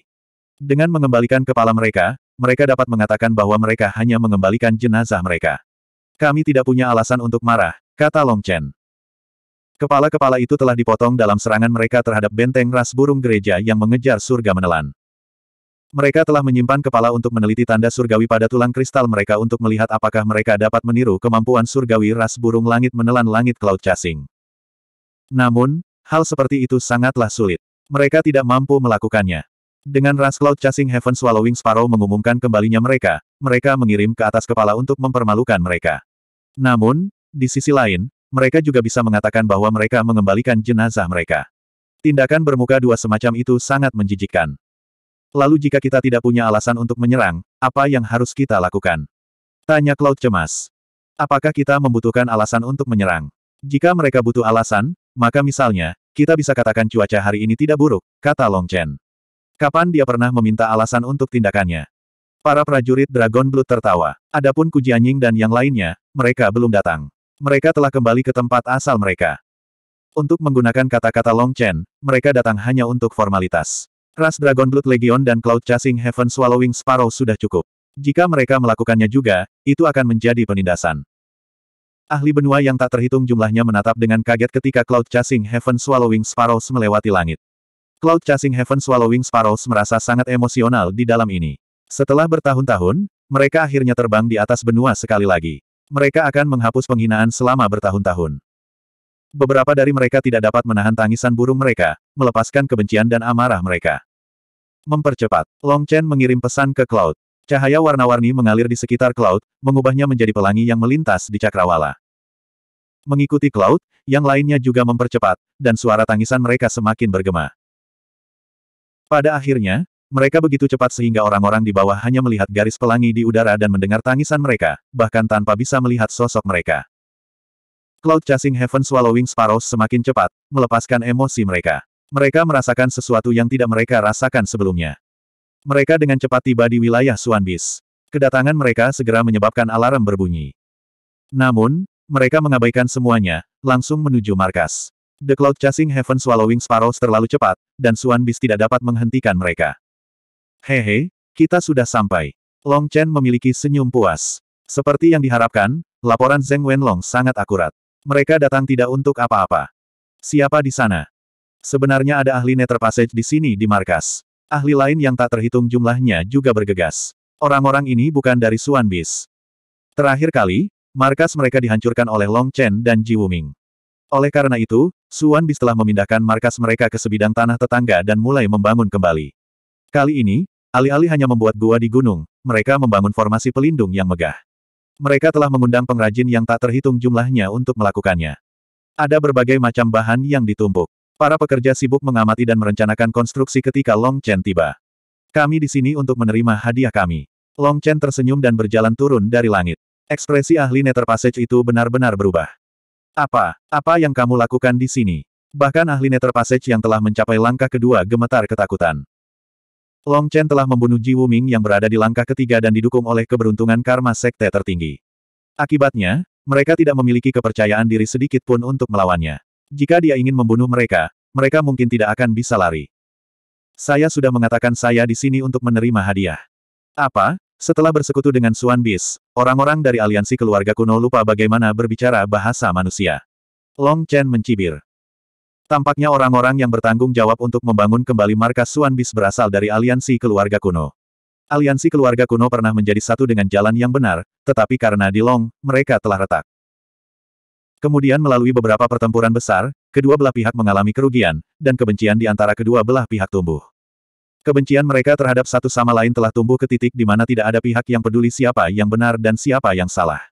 Dengan mengembalikan kepala mereka, mereka dapat mengatakan bahwa mereka hanya mengembalikan jenazah mereka. Kami tidak punya alasan untuk marah, kata Long Chen. Kepala-kepala itu telah dipotong dalam serangan mereka terhadap benteng ras burung gereja yang mengejar surga menelan. Mereka telah menyimpan kepala untuk meneliti tanda surgawi pada tulang kristal mereka untuk melihat apakah mereka dapat meniru kemampuan surgawi ras burung langit menelan langit Cloud Chasing. Namun, hal seperti itu sangatlah sulit. Mereka tidak mampu melakukannya. Dengan ras Cloud Chasing Heaven Swallowing Sparrow mengumumkan kembalinya mereka, mereka mengirim ke atas kepala untuk mempermalukan mereka. Namun, di sisi lain, mereka juga bisa mengatakan bahwa mereka mengembalikan jenazah mereka. Tindakan bermuka dua semacam itu sangat menjijikkan. Lalu jika kita tidak punya alasan untuk menyerang, apa yang harus kita lakukan? Tanya Cloud cemas. Apakah kita membutuhkan alasan untuk menyerang? Jika mereka butuh alasan, maka misalnya, kita bisa katakan cuaca hari ini tidak buruk, kata Long Chen. Kapan dia pernah meminta alasan untuk tindakannya? Para prajurit Dragon Blood tertawa. Adapun Kuji Anjing dan yang lainnya, mereka belum datang mereka telah kembali ke tempat asal mereka. Untuk menggunakan kata-kata Long Chen, mereka datang hanya untuk formalitas. Ras Dragon Blood Legion dan Cloud Chasing Heaven Swallowing Sparrow sudah cukup. Jika mereka melakukannya juga, itu akan menjadi penindasan. Ahli benua yang tak terhitung jumlahnya menatap dengan kaget ketika Cloud Chasing Heaven Swallowing Sparrows melewati langit. Cloud Chasing Heaven Swallowing Sparrows merasa sangat emosional di dalam ini. Setelah bertahun-tahun, mereka akhirnya terbang di atas benua sekali lagi mereka akan menghapus penghinaan selama bertahun-tahun. Beberapa dari mereka tidak dapat menahan tangisan burung mereka, melepaskan kebencian dan amarah mereka. Mempercepat, Long Chen mengirim pesan ke Cloud. Cahaya warna-warni mengalir di sekitar Cloud, mengubahnya menjadi pelangi yang melintas di cakrawala. Mengikuti Cloud, yang lainnya juga mempercepat, dan suara tangisan mereka semakin bergema. Pada akhirnya, mereka begitu cepat sehingga orang-orang di bawah hanya melihat garis pelangi di udara dan mendengar tangisan mereka, bahkan tanpa bisa melihat sosok mereka. Cloud Chasing Heaven Swallowing Sparrows semakin cepat, melepaskan emosi mereka. Mereka merasakan sesuatu yang tidak mereka rasakan sebelumnya. Mereka dengan cepat tiba di wilayah Suanbis. Kedatangan mereka segera menyebabkan alarm berbunyi. Namun, mereka mengabaikan semuanya, langsung menuju markas. The Cloud Chasing Heaven Swallowing Sparrows terlalu cepat, dan Suanbis tidak dapat menghentikan mereka. Hehe, kita sudah sampai. Long Chen memiliki senyum puas. Seperti yang diharapkan, laporan Zeng Wenlong sangat akurat. Mereka datang tidak untuk apa-apa. Siapa di sana? Sebenarnya ada ahli Nether Passage di sini di markas. Ahli lain yang tak terhitung jumlahnya juga bergegas. Orang-orang ini bukan dari Suan Bis. Terakhir kali, markas mereka dihancurkan oleh Long Chen dan Ji Wuming. Oleh karena itu, Suan Bis telah memindahkan markas mereka ke sebidang tanah tetangga dan mulai membangun kembali. Kali ini, Alih-alih hanya membuat gua di gunung, mereka membangun formasi pelindung yang megah. Mereka telah mengundang pengrajin yang tak terhitung jumlahnya untuk melakukannya. Ada berbagai macam bahan yang ditumpuk. Para pekerja sibuk mengamati dan merencanakan konstruksi ketika Long Chen tiba. Kami di sini untuk menerima hadiah kami. Long Chen tersenyum dan berjalan turun dari langit. Ekspresi ahli Nether Passage itu benar-benar berubah. Apa, apa yang kamu lakukan di sini? Bahkan ahli Nether Passage yang telah mencapai langkah kedua gemetar ketakutan. Long Chen telah membunuh Ji Wuming yang berada di langkah ketiga dan didukung oleh keberuntungan karma sekte tertinggi. Akibatnya, mereka tidak memiliki kepercayaan diri sedikit pun untuk melawannya. Jika dia ingin membunuh mereka, mereka mungkin tidak akan bisa lari. Saya sudah mengatakan saya di sini untuk menerima hadiah. Apa? Setelah bersekutu dengan Suan Bis, orang-orang dari aliansi keluarga kuno lupa bagaimana berbicara bahasa manusia. Long Chen mencibir. Tampaknya orang-orang yang bertanggung jawab untuk membangun kembali markas Suanbis berasal dari aliansi keluarga kuno. Aliansi keluarga kuno pernah menjadi satu dengan jalan yang benar, tetapi karena di Long, mereka telah retak. Kemudian melalui beberapa pertempuran besar, kedua belah pihak mengalami kerugian, dan kebencian di antara kedua belah pihak tumbuh. Kebencian mereka terhadap satu sama lain telah tumbuh ke titik di mana tidak ada pihak yang peduli siapa yang benar dan siapa yang salah.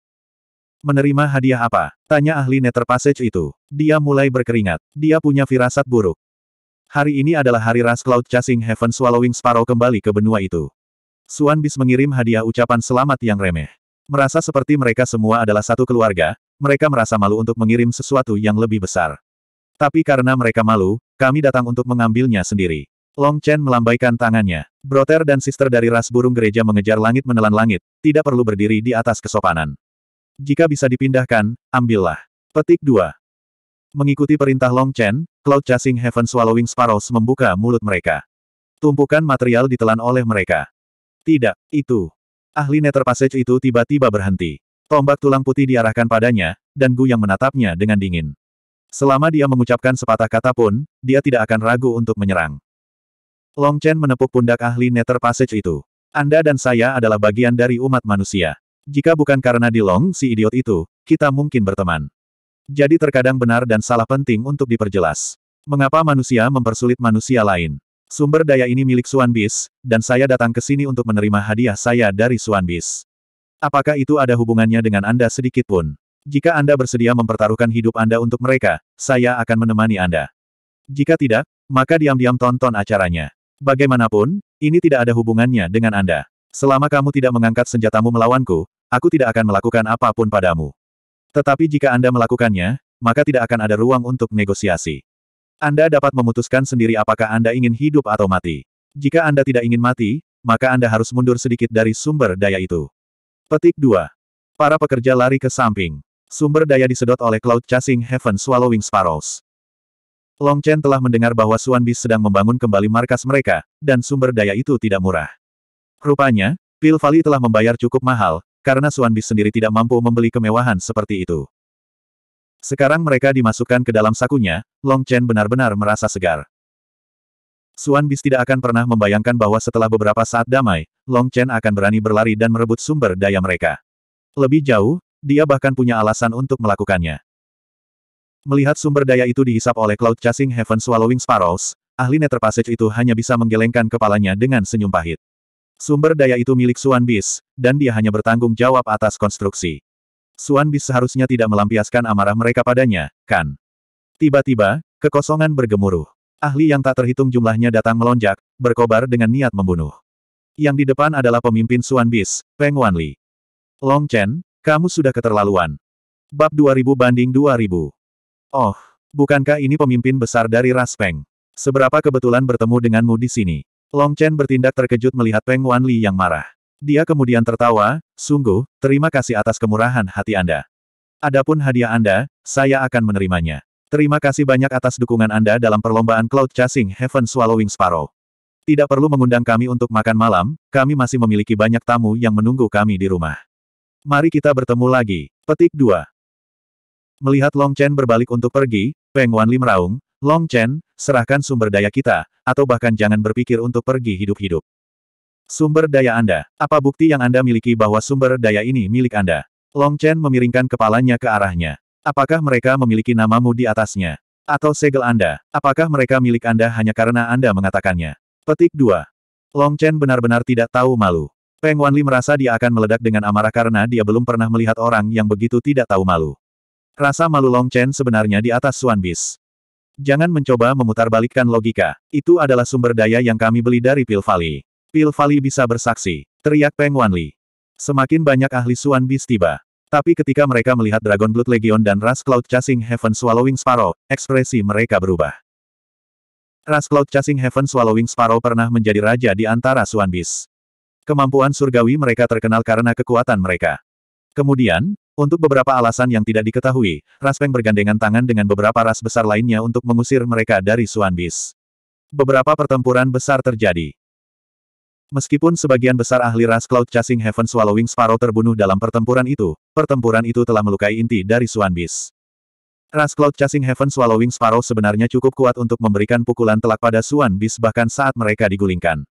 Menerima hadiah apa? Tanya ahli Nether Passage itu. Dia mulai berkeringat. Dia punya firasat buruk. Hari ini adalah hari Ras Cloud Chasing Heaven Swallowing Sparrow kembali ke benua itu. Suan Bis mengirim hadiah ucapan selamat yang remeh. Merasa seperti mereka semua adalah satu keluarga, mereka merasa malu untuk mengirim sesuatu yang lebih besar. Tapi karena mereka malu, kami datang untuk mengambilnya sendiri. Long Chen melambaikan tangannya. Broter dan sister dari ras burung gereja mengejar langit menelan langit, tidak perlu berdiri di atas kesopanan. Jika bisa dipindahkan, ambillah. Petik 2. Mengikuti perintah Long Chen, Cloud Chasing Heaven Swallowing Sparrows membuka mulut mereka. Tumpukan material ditelan oleh mereka. Tidak, itu. Ahli Nether Passage itu tiba-tiba berhenti. Tombak tulang putih diarahkan padanya, dan Gu yang menatapnya dengan dingin. Selama dia mengucapkan sepatah kata pun, dia tidak akan ragu untuk menyerang. Long Chen menepuk pundak ahli Nether Passage itu. Anda dan saya adalah bagian dari umat manusia. Jika bukan karena Dilong si idiot itu, kita mungkin berteman. Jadi terkadang benar dan salah penting untuk diperjelas. Mengapa manusia mempersulit manusia lain? Sumber daya ini milik Suan Bis, dan saya datang ke sini untuk menerima hadiah saya dari Suan Bis. Apakah itu ada hubungannya dengan Anda sedikit pun? Jika Anda bersedia mempertaruhkan hidup Anda untuk mereka, saya akan menemani Anda. Jika tidak, maka diam-diam tonton acaranya. Bagaimanapun, ini tidak ada hubungannya dengan Anda. Selama kamu tidak mengangkat senjatamu melawanku, Aku tidak akan melakukan apapun padamu. Tetapi jika Anda melakukannya, maka tidak akan ada ruang untuk negosiasi. Anda dapat memutuskan sendiri apakah Anda ingin hidup atau mati. Jika Anda tidak ingin mati, maka Anda harus mundur sedikit dari sumber daya itu. Petik 2. Para pekerja lari ke samping. Sumber daya disedot oleh Cloud Chasing Heaven Swallowing Sparrows. Long Chen telah mendengar bahwa Suan Bis sedang membangun kembali markas mereka, dan sumber daya itu tidak murah. Rupanya, Pil Valley telah membayar cukup mahal, karena Suan Bis sendiri tidak mampu membeli kemewahan seperti itu. Sekarang mereka dimasukkan ke dalam sakunya, Long Chen benar-benar merasa segar. Suan Bis tidak akan pernah membayangkan bahwa setelah beberapa saat damai, Long Chen akan berani berlari dan merebut sumber daya mereka. Lebih jauh, dia bahkan punya alasan untuk melakukannya. Melihat sumber daya itu dihisap oleh Cloud Chasing Heaven Swallowing Sparrows, ahli Nether Passage itu hanya bisa menggelengkan kepalanya dengan senyum pahit. Sumber daya itu milik Suan Bis, dan dia hanya bertanggung jawab atas konstruksi. Suan Bis seharusnya tidak melampiaskan amarah mereka padanya, kan? Tiba-tiba, kekosongan bergemuruh. Ahli yang tak terhitung jumlahnya datang melonjak, berkobar dengan niat membunuh. Yang di depan adalah pemimpin Suan Bis, Peng Wanli. Long Chen, kamu sudah keterlaluan. Bab 2000 banding 2000. Oh, bukankah ini pemimpin besar dari Ras Peng? Seberapa kebetulan bertemu denganmu di sini. Long Chen bertindak terkejut melihat Peng Wanli yang marah. Dia kemudian tertawa, sungguh, terima kasih atas kemurahan hati Anda. Adapun hadiah Anda, saya akan menerimanya. Terima kasih banyak atas dukungan Anda dalam perlombaan Cloud Chasing Heaven Swallowing Sparrow. Tidak perlu mengundang kami untuk makan malam, kami masih memiliki banyak tamu yang menunggu kami di rumah. Mari kita bertemu lagi. Petik 2. Melihat Long Chen berbalik untuk pergi, Peng Wanli meraung, Long Chen, serahkan sumber daya kita, atau bahkan jangan berpikir untuk pergi hidup-hidup. Sumber daya Anda. Apa bukti yang Anda miliki bahwa sumber daya ini milik Anda? Long Chen memiringkan kepalanya ke arahnya. Apakah mereka memiliki namamu di atasnya? Atau segel Anda? Apakah mereka milik Anda hanya karena Anda mengatakannya? Petik 2. Long Chen benar-benar tidak tahu malu. Peng Wanli merasa dia akan meledak dengan amarah karena dia belum pernah melihat orang yang begitu tidak tahu malu. Rasa malu Long Chen sebenarnya di atas Suan Bis. Jangan mencoba memutarbalikkan logika. Itu adalah sumber daya yang kami beli dari Pil Valley. Pil Valley bisa bersaksi. Teriak Peng Wanli. Semakin banyak ahli Suan Beast tiba. Tapi ketika mereka melihat Dragon Blood Legion dan Ras Cloud Chasing Heaven Swallowing Sparrow, ekspresi mereka berubah. Ras Cloud Chasing Heaven Swallowing Sparrow pernah menjadi raja di antara Suan Beast. Kemampuan surgawi mereka terkenal karena kekuatan mereka. Kemudian, untuk beberapa alasan yang tidak diketahui, Raspeng bergandengan tangan dengan beberapa ras besar lainnya untuk mengusir mereka dari Suanbis. Beberapa pertempuran besar terjadi. Meskipun sebagian besar ahli ras Cloud Chasing Heaven Swallowing Sparrow terbunuh dalam pertempuran itu, pertempuran itu telah melukai inti dari Suanbis. Ras Cloud Chasing Heaven Swallowing Sparrow sebenarnya cukup kuat untuk memberikan pukulan telak pada Suanbis bahkan saat mereka digulingkan.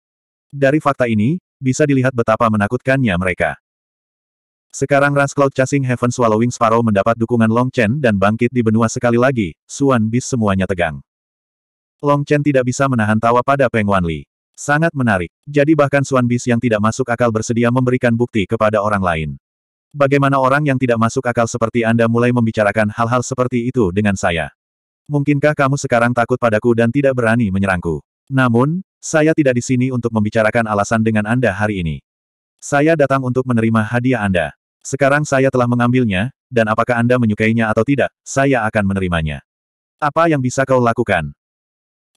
Dari fakta ini, bisa dilihat betapa menakutkannya mereka. Sekarang Ras Cloud Chasing Heaven Swallowing Sparrow mendapat dukungan Long Chen dan bangkit di benua sekali lagi, Suan Bis semuanya tegang. Long Chen tidak bisa menahan tawa pada Peng Wanli. Sangat menarik. Jadi bahkan Suan Bis yang tidak masuk akal bersedia memberikan bukti kepada orang lain. Bagaimana orang yang tidak masuk akal seperti Anda mulai membicarakan hal-hal seperti itu dengan saya? Mungkinkah kamu sekarang takut padaku dan tidak berani menyerangku? Namun, saya tidak di sini untuk membicarakan alasan dengan Anda hari ini. Saya datang untuk menerima hadiah Anda. Sekarang saya telah mengambilnya, dan apakah Anda menyukainya atau tidak, saya akan menerimanya. Apa yang bisa kau lakukan?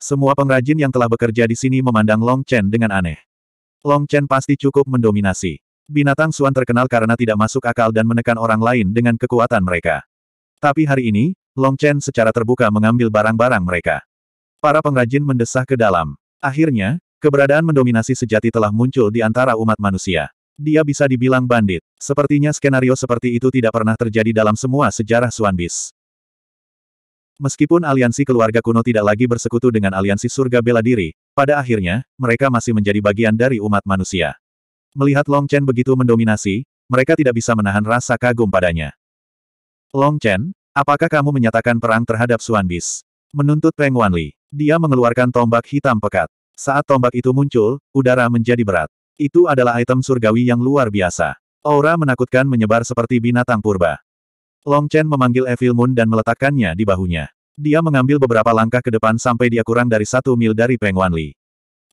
Semua pengrajin yang telah bekerja di sini memandang Long Chen dengan aneh. Long Chen pasti cukup mendominasi. Binatang Suan terkenal karena tidak masuk akal dan menekan orang lain dengan kekuatan mereka. Tapi hari ini, Long Chen secara terbuka mengambil barang-barang mereka. Para pengrajin mendesah ke dalam. Akhirnya, keberadaan mendominasi sejati telah muncul di antara umat manusia. Dia bisa dibilang bandit. Sepertinya skenario seperti itu tidak pernah terjadi dalam semua sejarah Suanbis. Meskipun aliansi keluarga kuno tidak lagi bersekutu dengan aliansi surga bela diri, pada akhirnya, mereka masih menjadi bagian dari umat manusia. Melihat Long Chen begitu mendominasi, mereka tidak bisa menahan rasa kagum padanya. Long Chen, apakah kamu menyatakan perang terhadap Suanbis? Menuntut Peng Wanli, dia mengeluarkan tombak hitam pekat. Saat tombak itu muncul, udara menjadi berat. Itu adalah item surgawi yang luar biasa. Aura menakutkan menyebar seperti binatang purba. Long Chen memanggil Evil Moon dan meletakkannya di bahunya. Dia mengambil beberapa langkah ke depan sampai dia kurang dari satu mil dari Peng Wanli.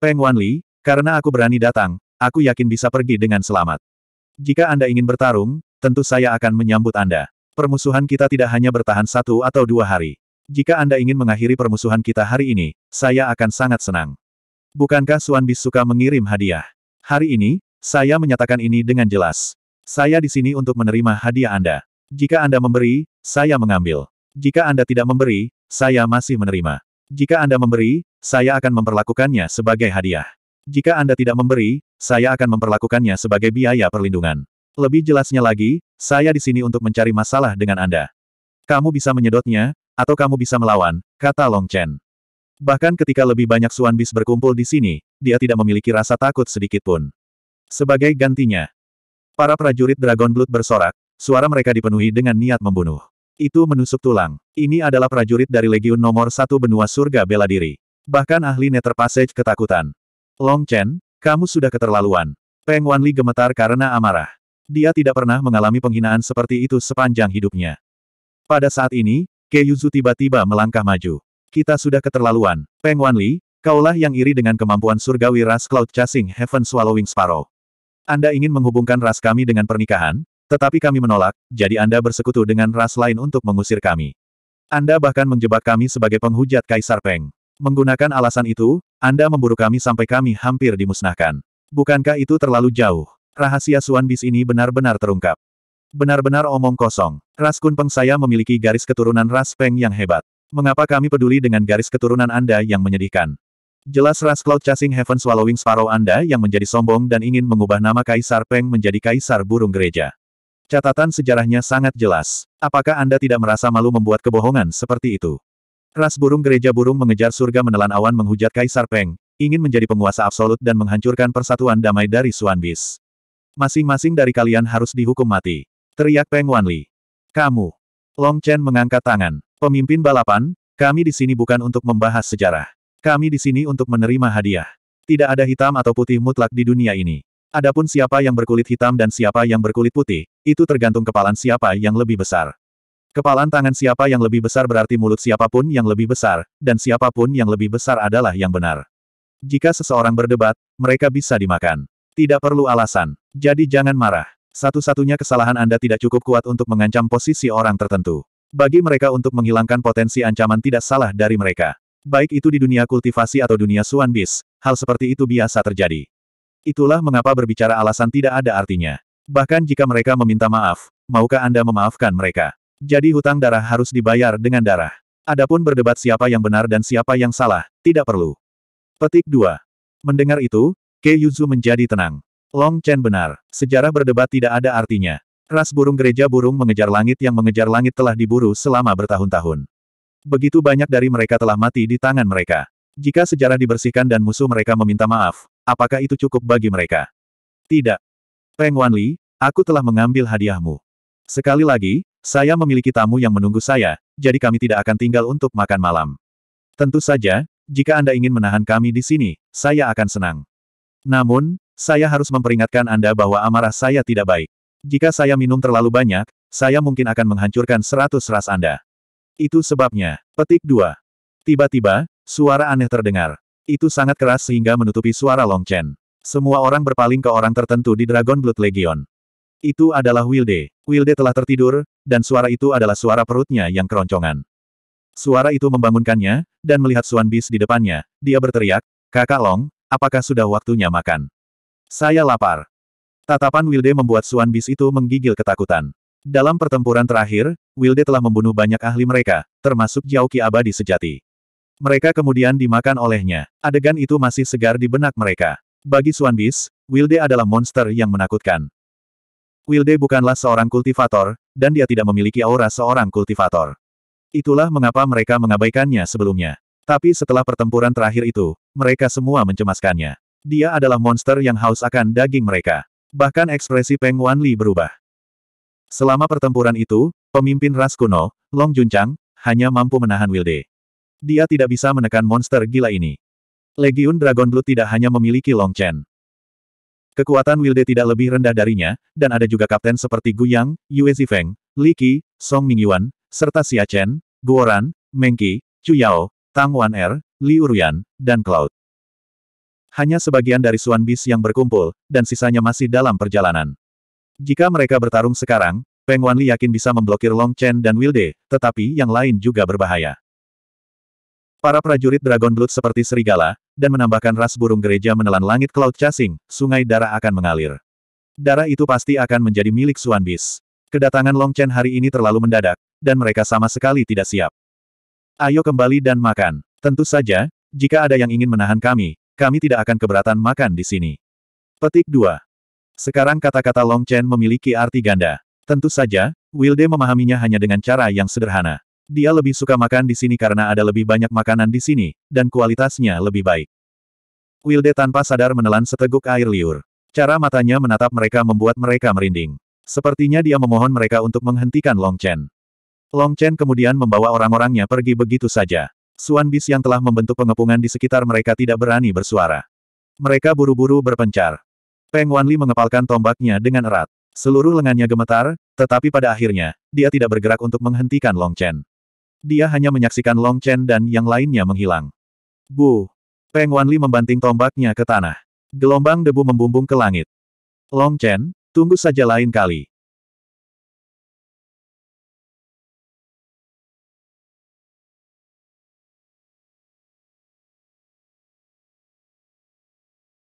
Peng Wanli, karena aku berani datang, aku yakin bisa pergi dengan selamat. Jika Anda ingin bertarung, tentu saya akan menyambut Anda. Permusuhan kita tidak hanya bertahan satu atau dua hari. Jika Anda ingin mengakhiri permusuhan kita hari ini, saya akan sangat senang. Bukankah Suan Bis suka mengirim hadiah? Hari ini, saya menyatakan ini dengan jelas. Saya di sini untuk menerima hadiah Anda. Jika Anda memberi, saya mengambil. Jika Anda tidak memberi, saya masih menerima. Jika Anda memberi, saya akan memperlakukannya sebagai hadiah. Jika Anda tidak memberi, saya akan memperlakukannya sebagai biaya perlindungan. Lebih jelasnya lagi, saya di sini untuk mencari masalah dengan Anda. Kamu bisa menyedotnya, atau kamu bisa melawan, kata Long Chen. Bahkan ketika lebih banyak Bis berkumpul di sini, dia tidak memiliki rasa takut sedikitpun. Sebagai gantinya, para prajurit Dragon Blood bersorak, suara mereka dipenuhi dengan niat membunuh. Itu menusuk tulang. Ini adalah prajurit dari Legiun nomor satu benua surga bela diri. Bahkan ahli Nether Passage ketakutan. Long Chen, kamu sudah keterlaluan. Peng Wanli gemetar karena amarah. Dia tidak pernah mengalami penghinaan seperti itu sepanjang hidupnya. Pada saat ini, Ke Yuzu tiba-tiba melangkah maju. Kita sudah keterlaluan. Peng Wanli, kaulah yang iri dengan kemampuan surgawi ras Cloud Chasing Heaven Swallowing Sparrow. Anda ingin menghubungkan ras kami dengan pernikahan, tetapi kami menolak, jadi Anda bersekutu dengan ras lain untuk mengusir kami. Anda bahkan menjebak kami sebagai penghujat Kaisar Peng. Menggunakan alasan itu, Anda memburu kami sampai kami hampir dimusnahkan. Bukankah itu terlalu jauh? Rahasia Suan Bis ini benar-benar terungkap. Benar-benar omong kosong. Ras Kunpeng saya memiliki garis keturunan ras Peng yang hebat. Mengapa kami peduli dengan garis keturunan Anda yang menyedihkan? Jelas Ras Cloud Chasing Heaven Swallowing Sparrow Anda yang menjadi sombong dan ingin mengubah nama Kaisar Peng menjadi Kaisar Burung Gereja. Catatan sejarahnya sangat jelas. Apakah Anda tidak merasa malu membuat kebohongan seperti itu? Ras Burung Gereja Burung mengejar surga menelan awan menghujat Kaisar Peng, ingin menjadi penguasa absolut dan menghancurkan persatuan damai dari Suan Masing-masing dari kalian harus dihukum mati. Teriak Peng Wanli. Kamu. Long Chen mengangkat tangan. Pemimpin balapan, kami di sini bukan untuk membahas sejarah. Kami di sini untuk menerima hadiah. Tidak ada hitam atau putih mutlak di dunia ini. Adapun siapa yang berkulit hitam dan siapa yang berkulit putih, itu tergantung kepalan siapa yang lebih besar. Kepalan tangan siapa yang lebih besar berarti mulut siapapun yang lebih besar, dan siapapun yang lebih besar adalah yang benar. Jika seseorang berdebat, mereka bisa dimakan. Tidak perlu alasan. Jadi jangan marah. Satu-satunya kesalahan Anda tidak cukup kuat untuk mengancam posisi orang tertentu. Bagi mereka untuk menghilangkan potensi ancaman tidak salah dari mereka. Baik itu di dunia kultivasi atau dunia Suan Bis, hal seperti itu biasa terjadi. Itulah mengapa berbicara alasan tidak ada artinya. Bahkan jika mereka meminta maaf, maukah Anda memaafkan mereka? Jadi hutang darah harus dibayar dengan darah. Adapun berdebat siapa yang benar dan siapa yang salah, tidak perlu. Petik 2. Mendengar itu, Ke Yuzu menjadi tenang. Long Chen benar, sejarah berdebat tidak ada artinya. Ras burung gereja burung mengejar langit yang mengejar langit telah diburu selama bertahun-tahun. Begitu banyak dari mereka telah mati di tangan mereka. Jika sejarah dibersihkan dan musuh mereka meminta maaf, apakah itu cukup bagi mereka? Tidak. Peng Wanli, aku telah mengambil hadiahmu. Sekali lagi, saya memiliki tamu yang menunggu saya, jadi kami tidak akan tinggal untuk makan malam. Tentu saja, jika Anda ingin menahan kami di sini, saya akan senang. Namun, saya harus memperingatkan Anda bahwa amarah saya tidak baik. Jika saya minum terlalu banyak, saya mungkin akan menghancurkan seratus ras Anda. Itu sebabnya. Petik dua. Tiba-tiba, suara aneh terdengar. Itu sangat keras sehingga menutupi suara Long Chen. Semua orang berpaling ke orang tertentu di Dragon Blood Legion. Itu adalah Wilde. Wilde telah tertidur, dan suara itu adalah suara perutnya yang keroncongan. Suara itu membangunkannya, dan melihat Suan Bis di depannya, dia berteriak, Kakak Long, apakah sudah waktunya makan? Saya lapar. Tatapan Wilde membuat Suan Bis itu menggigil ketakutan. Dalam pertempuran terakhir, Wilde telah membunuh banyak ahli mereka, termasuk Jauki abadi sejati. Mereka kemudian dimakan olehnya. Adegan itu masih segar di benak mereka. Bagi Suan Bis, Wilde adalah monster yang menakutkan. Wilde bukanlah seorang kultivator, dan dia tidak memiliki aura seorang kultivator. Itulah mengapa mereka mengabaikannya sebelumnya. Tapi setelah pertempuran terakhir itu, mereka semua mencemaskannya. Dia adalah monster yang haus akan daging mereka. Bahkan ekspresi Peng Wanli berubah. Selama pertempuran itu, pemimpin ras kuno, Long Junchang, hanya mampu menahan Wilde. Dia tidak bisa menekan monster gila ini. Legiun Dragon Blood tidak hanya memiliki Long Chen. Kekuatan Wilde tidak lebih rendah darinya, dan ada juga kapten seperti Gu Yang, Yue Zifeng, Li Qi, Song Mingyuan, serta Xia Chen, Guoran, Mengqi, Chu Yao, Tang Wan Er, Li Uryan, dan Cloud. Hanya sebagian dari Suan Bis yang berkumpul, dan sisanya masih dalam perjalanan. Jika mereka bertarung sekarang, Peng Wanli yakin bisa memblokir Long Chen dan Wilde, tetapi yang lain juga berbahaya. Para prajurit Dragon Blood seperti serigala, dan menambahkan ras burung gereja menelan langit Cloud Chasing, sungai darah akan mengalir. Darah itu pasti akan menjadi milik Suan Bis. Kedatangan Long Chen hari ini terlalu mendadak, dan mereka sama sekali tidak siap. Ayo kembali dan makan. Tentu saja, jika ada yang ingin menahan kami, kami tidak akan keberatan makan di sini. Petik 2. Sekarang kata-kata Long Chen memiliki arti ganda. Tentu saja, Wilde memahaminya hanya dengan cara yang sederhana. Dia lebih suka makan di sini karena ada lebih banyak makanan di sini, dan kualitasnya lebih baik. Wilde tanpa sadar menelan seteguk air liur. Cara matanya menatap mereka membuat mereka merinding. Sepertinya dia memohon mereka untuk menghentikan Long Chen. Long Chen kemudian membawa orang-orangnya pergi begitu saja. Suan Bis yang telah membentuk pengepungan di sekitar mereka tidak berani bersuara. Mereka buru-buru berpencar. Peng Wanli mengepalkan tombaknya dengan erat. Seluruh lengannya gemetar, tetapi pada akhirnya, dia tidak bergerak untuk menghentikan Long Chen. Dia hanya menyaksikan Long Chen dan yang lainnya menghilang. Bu! Peng Wanli membanting tombaknya ke tanah. Gelombang debu membumbung ke langit. Long Chen, tunggu saja lain kali.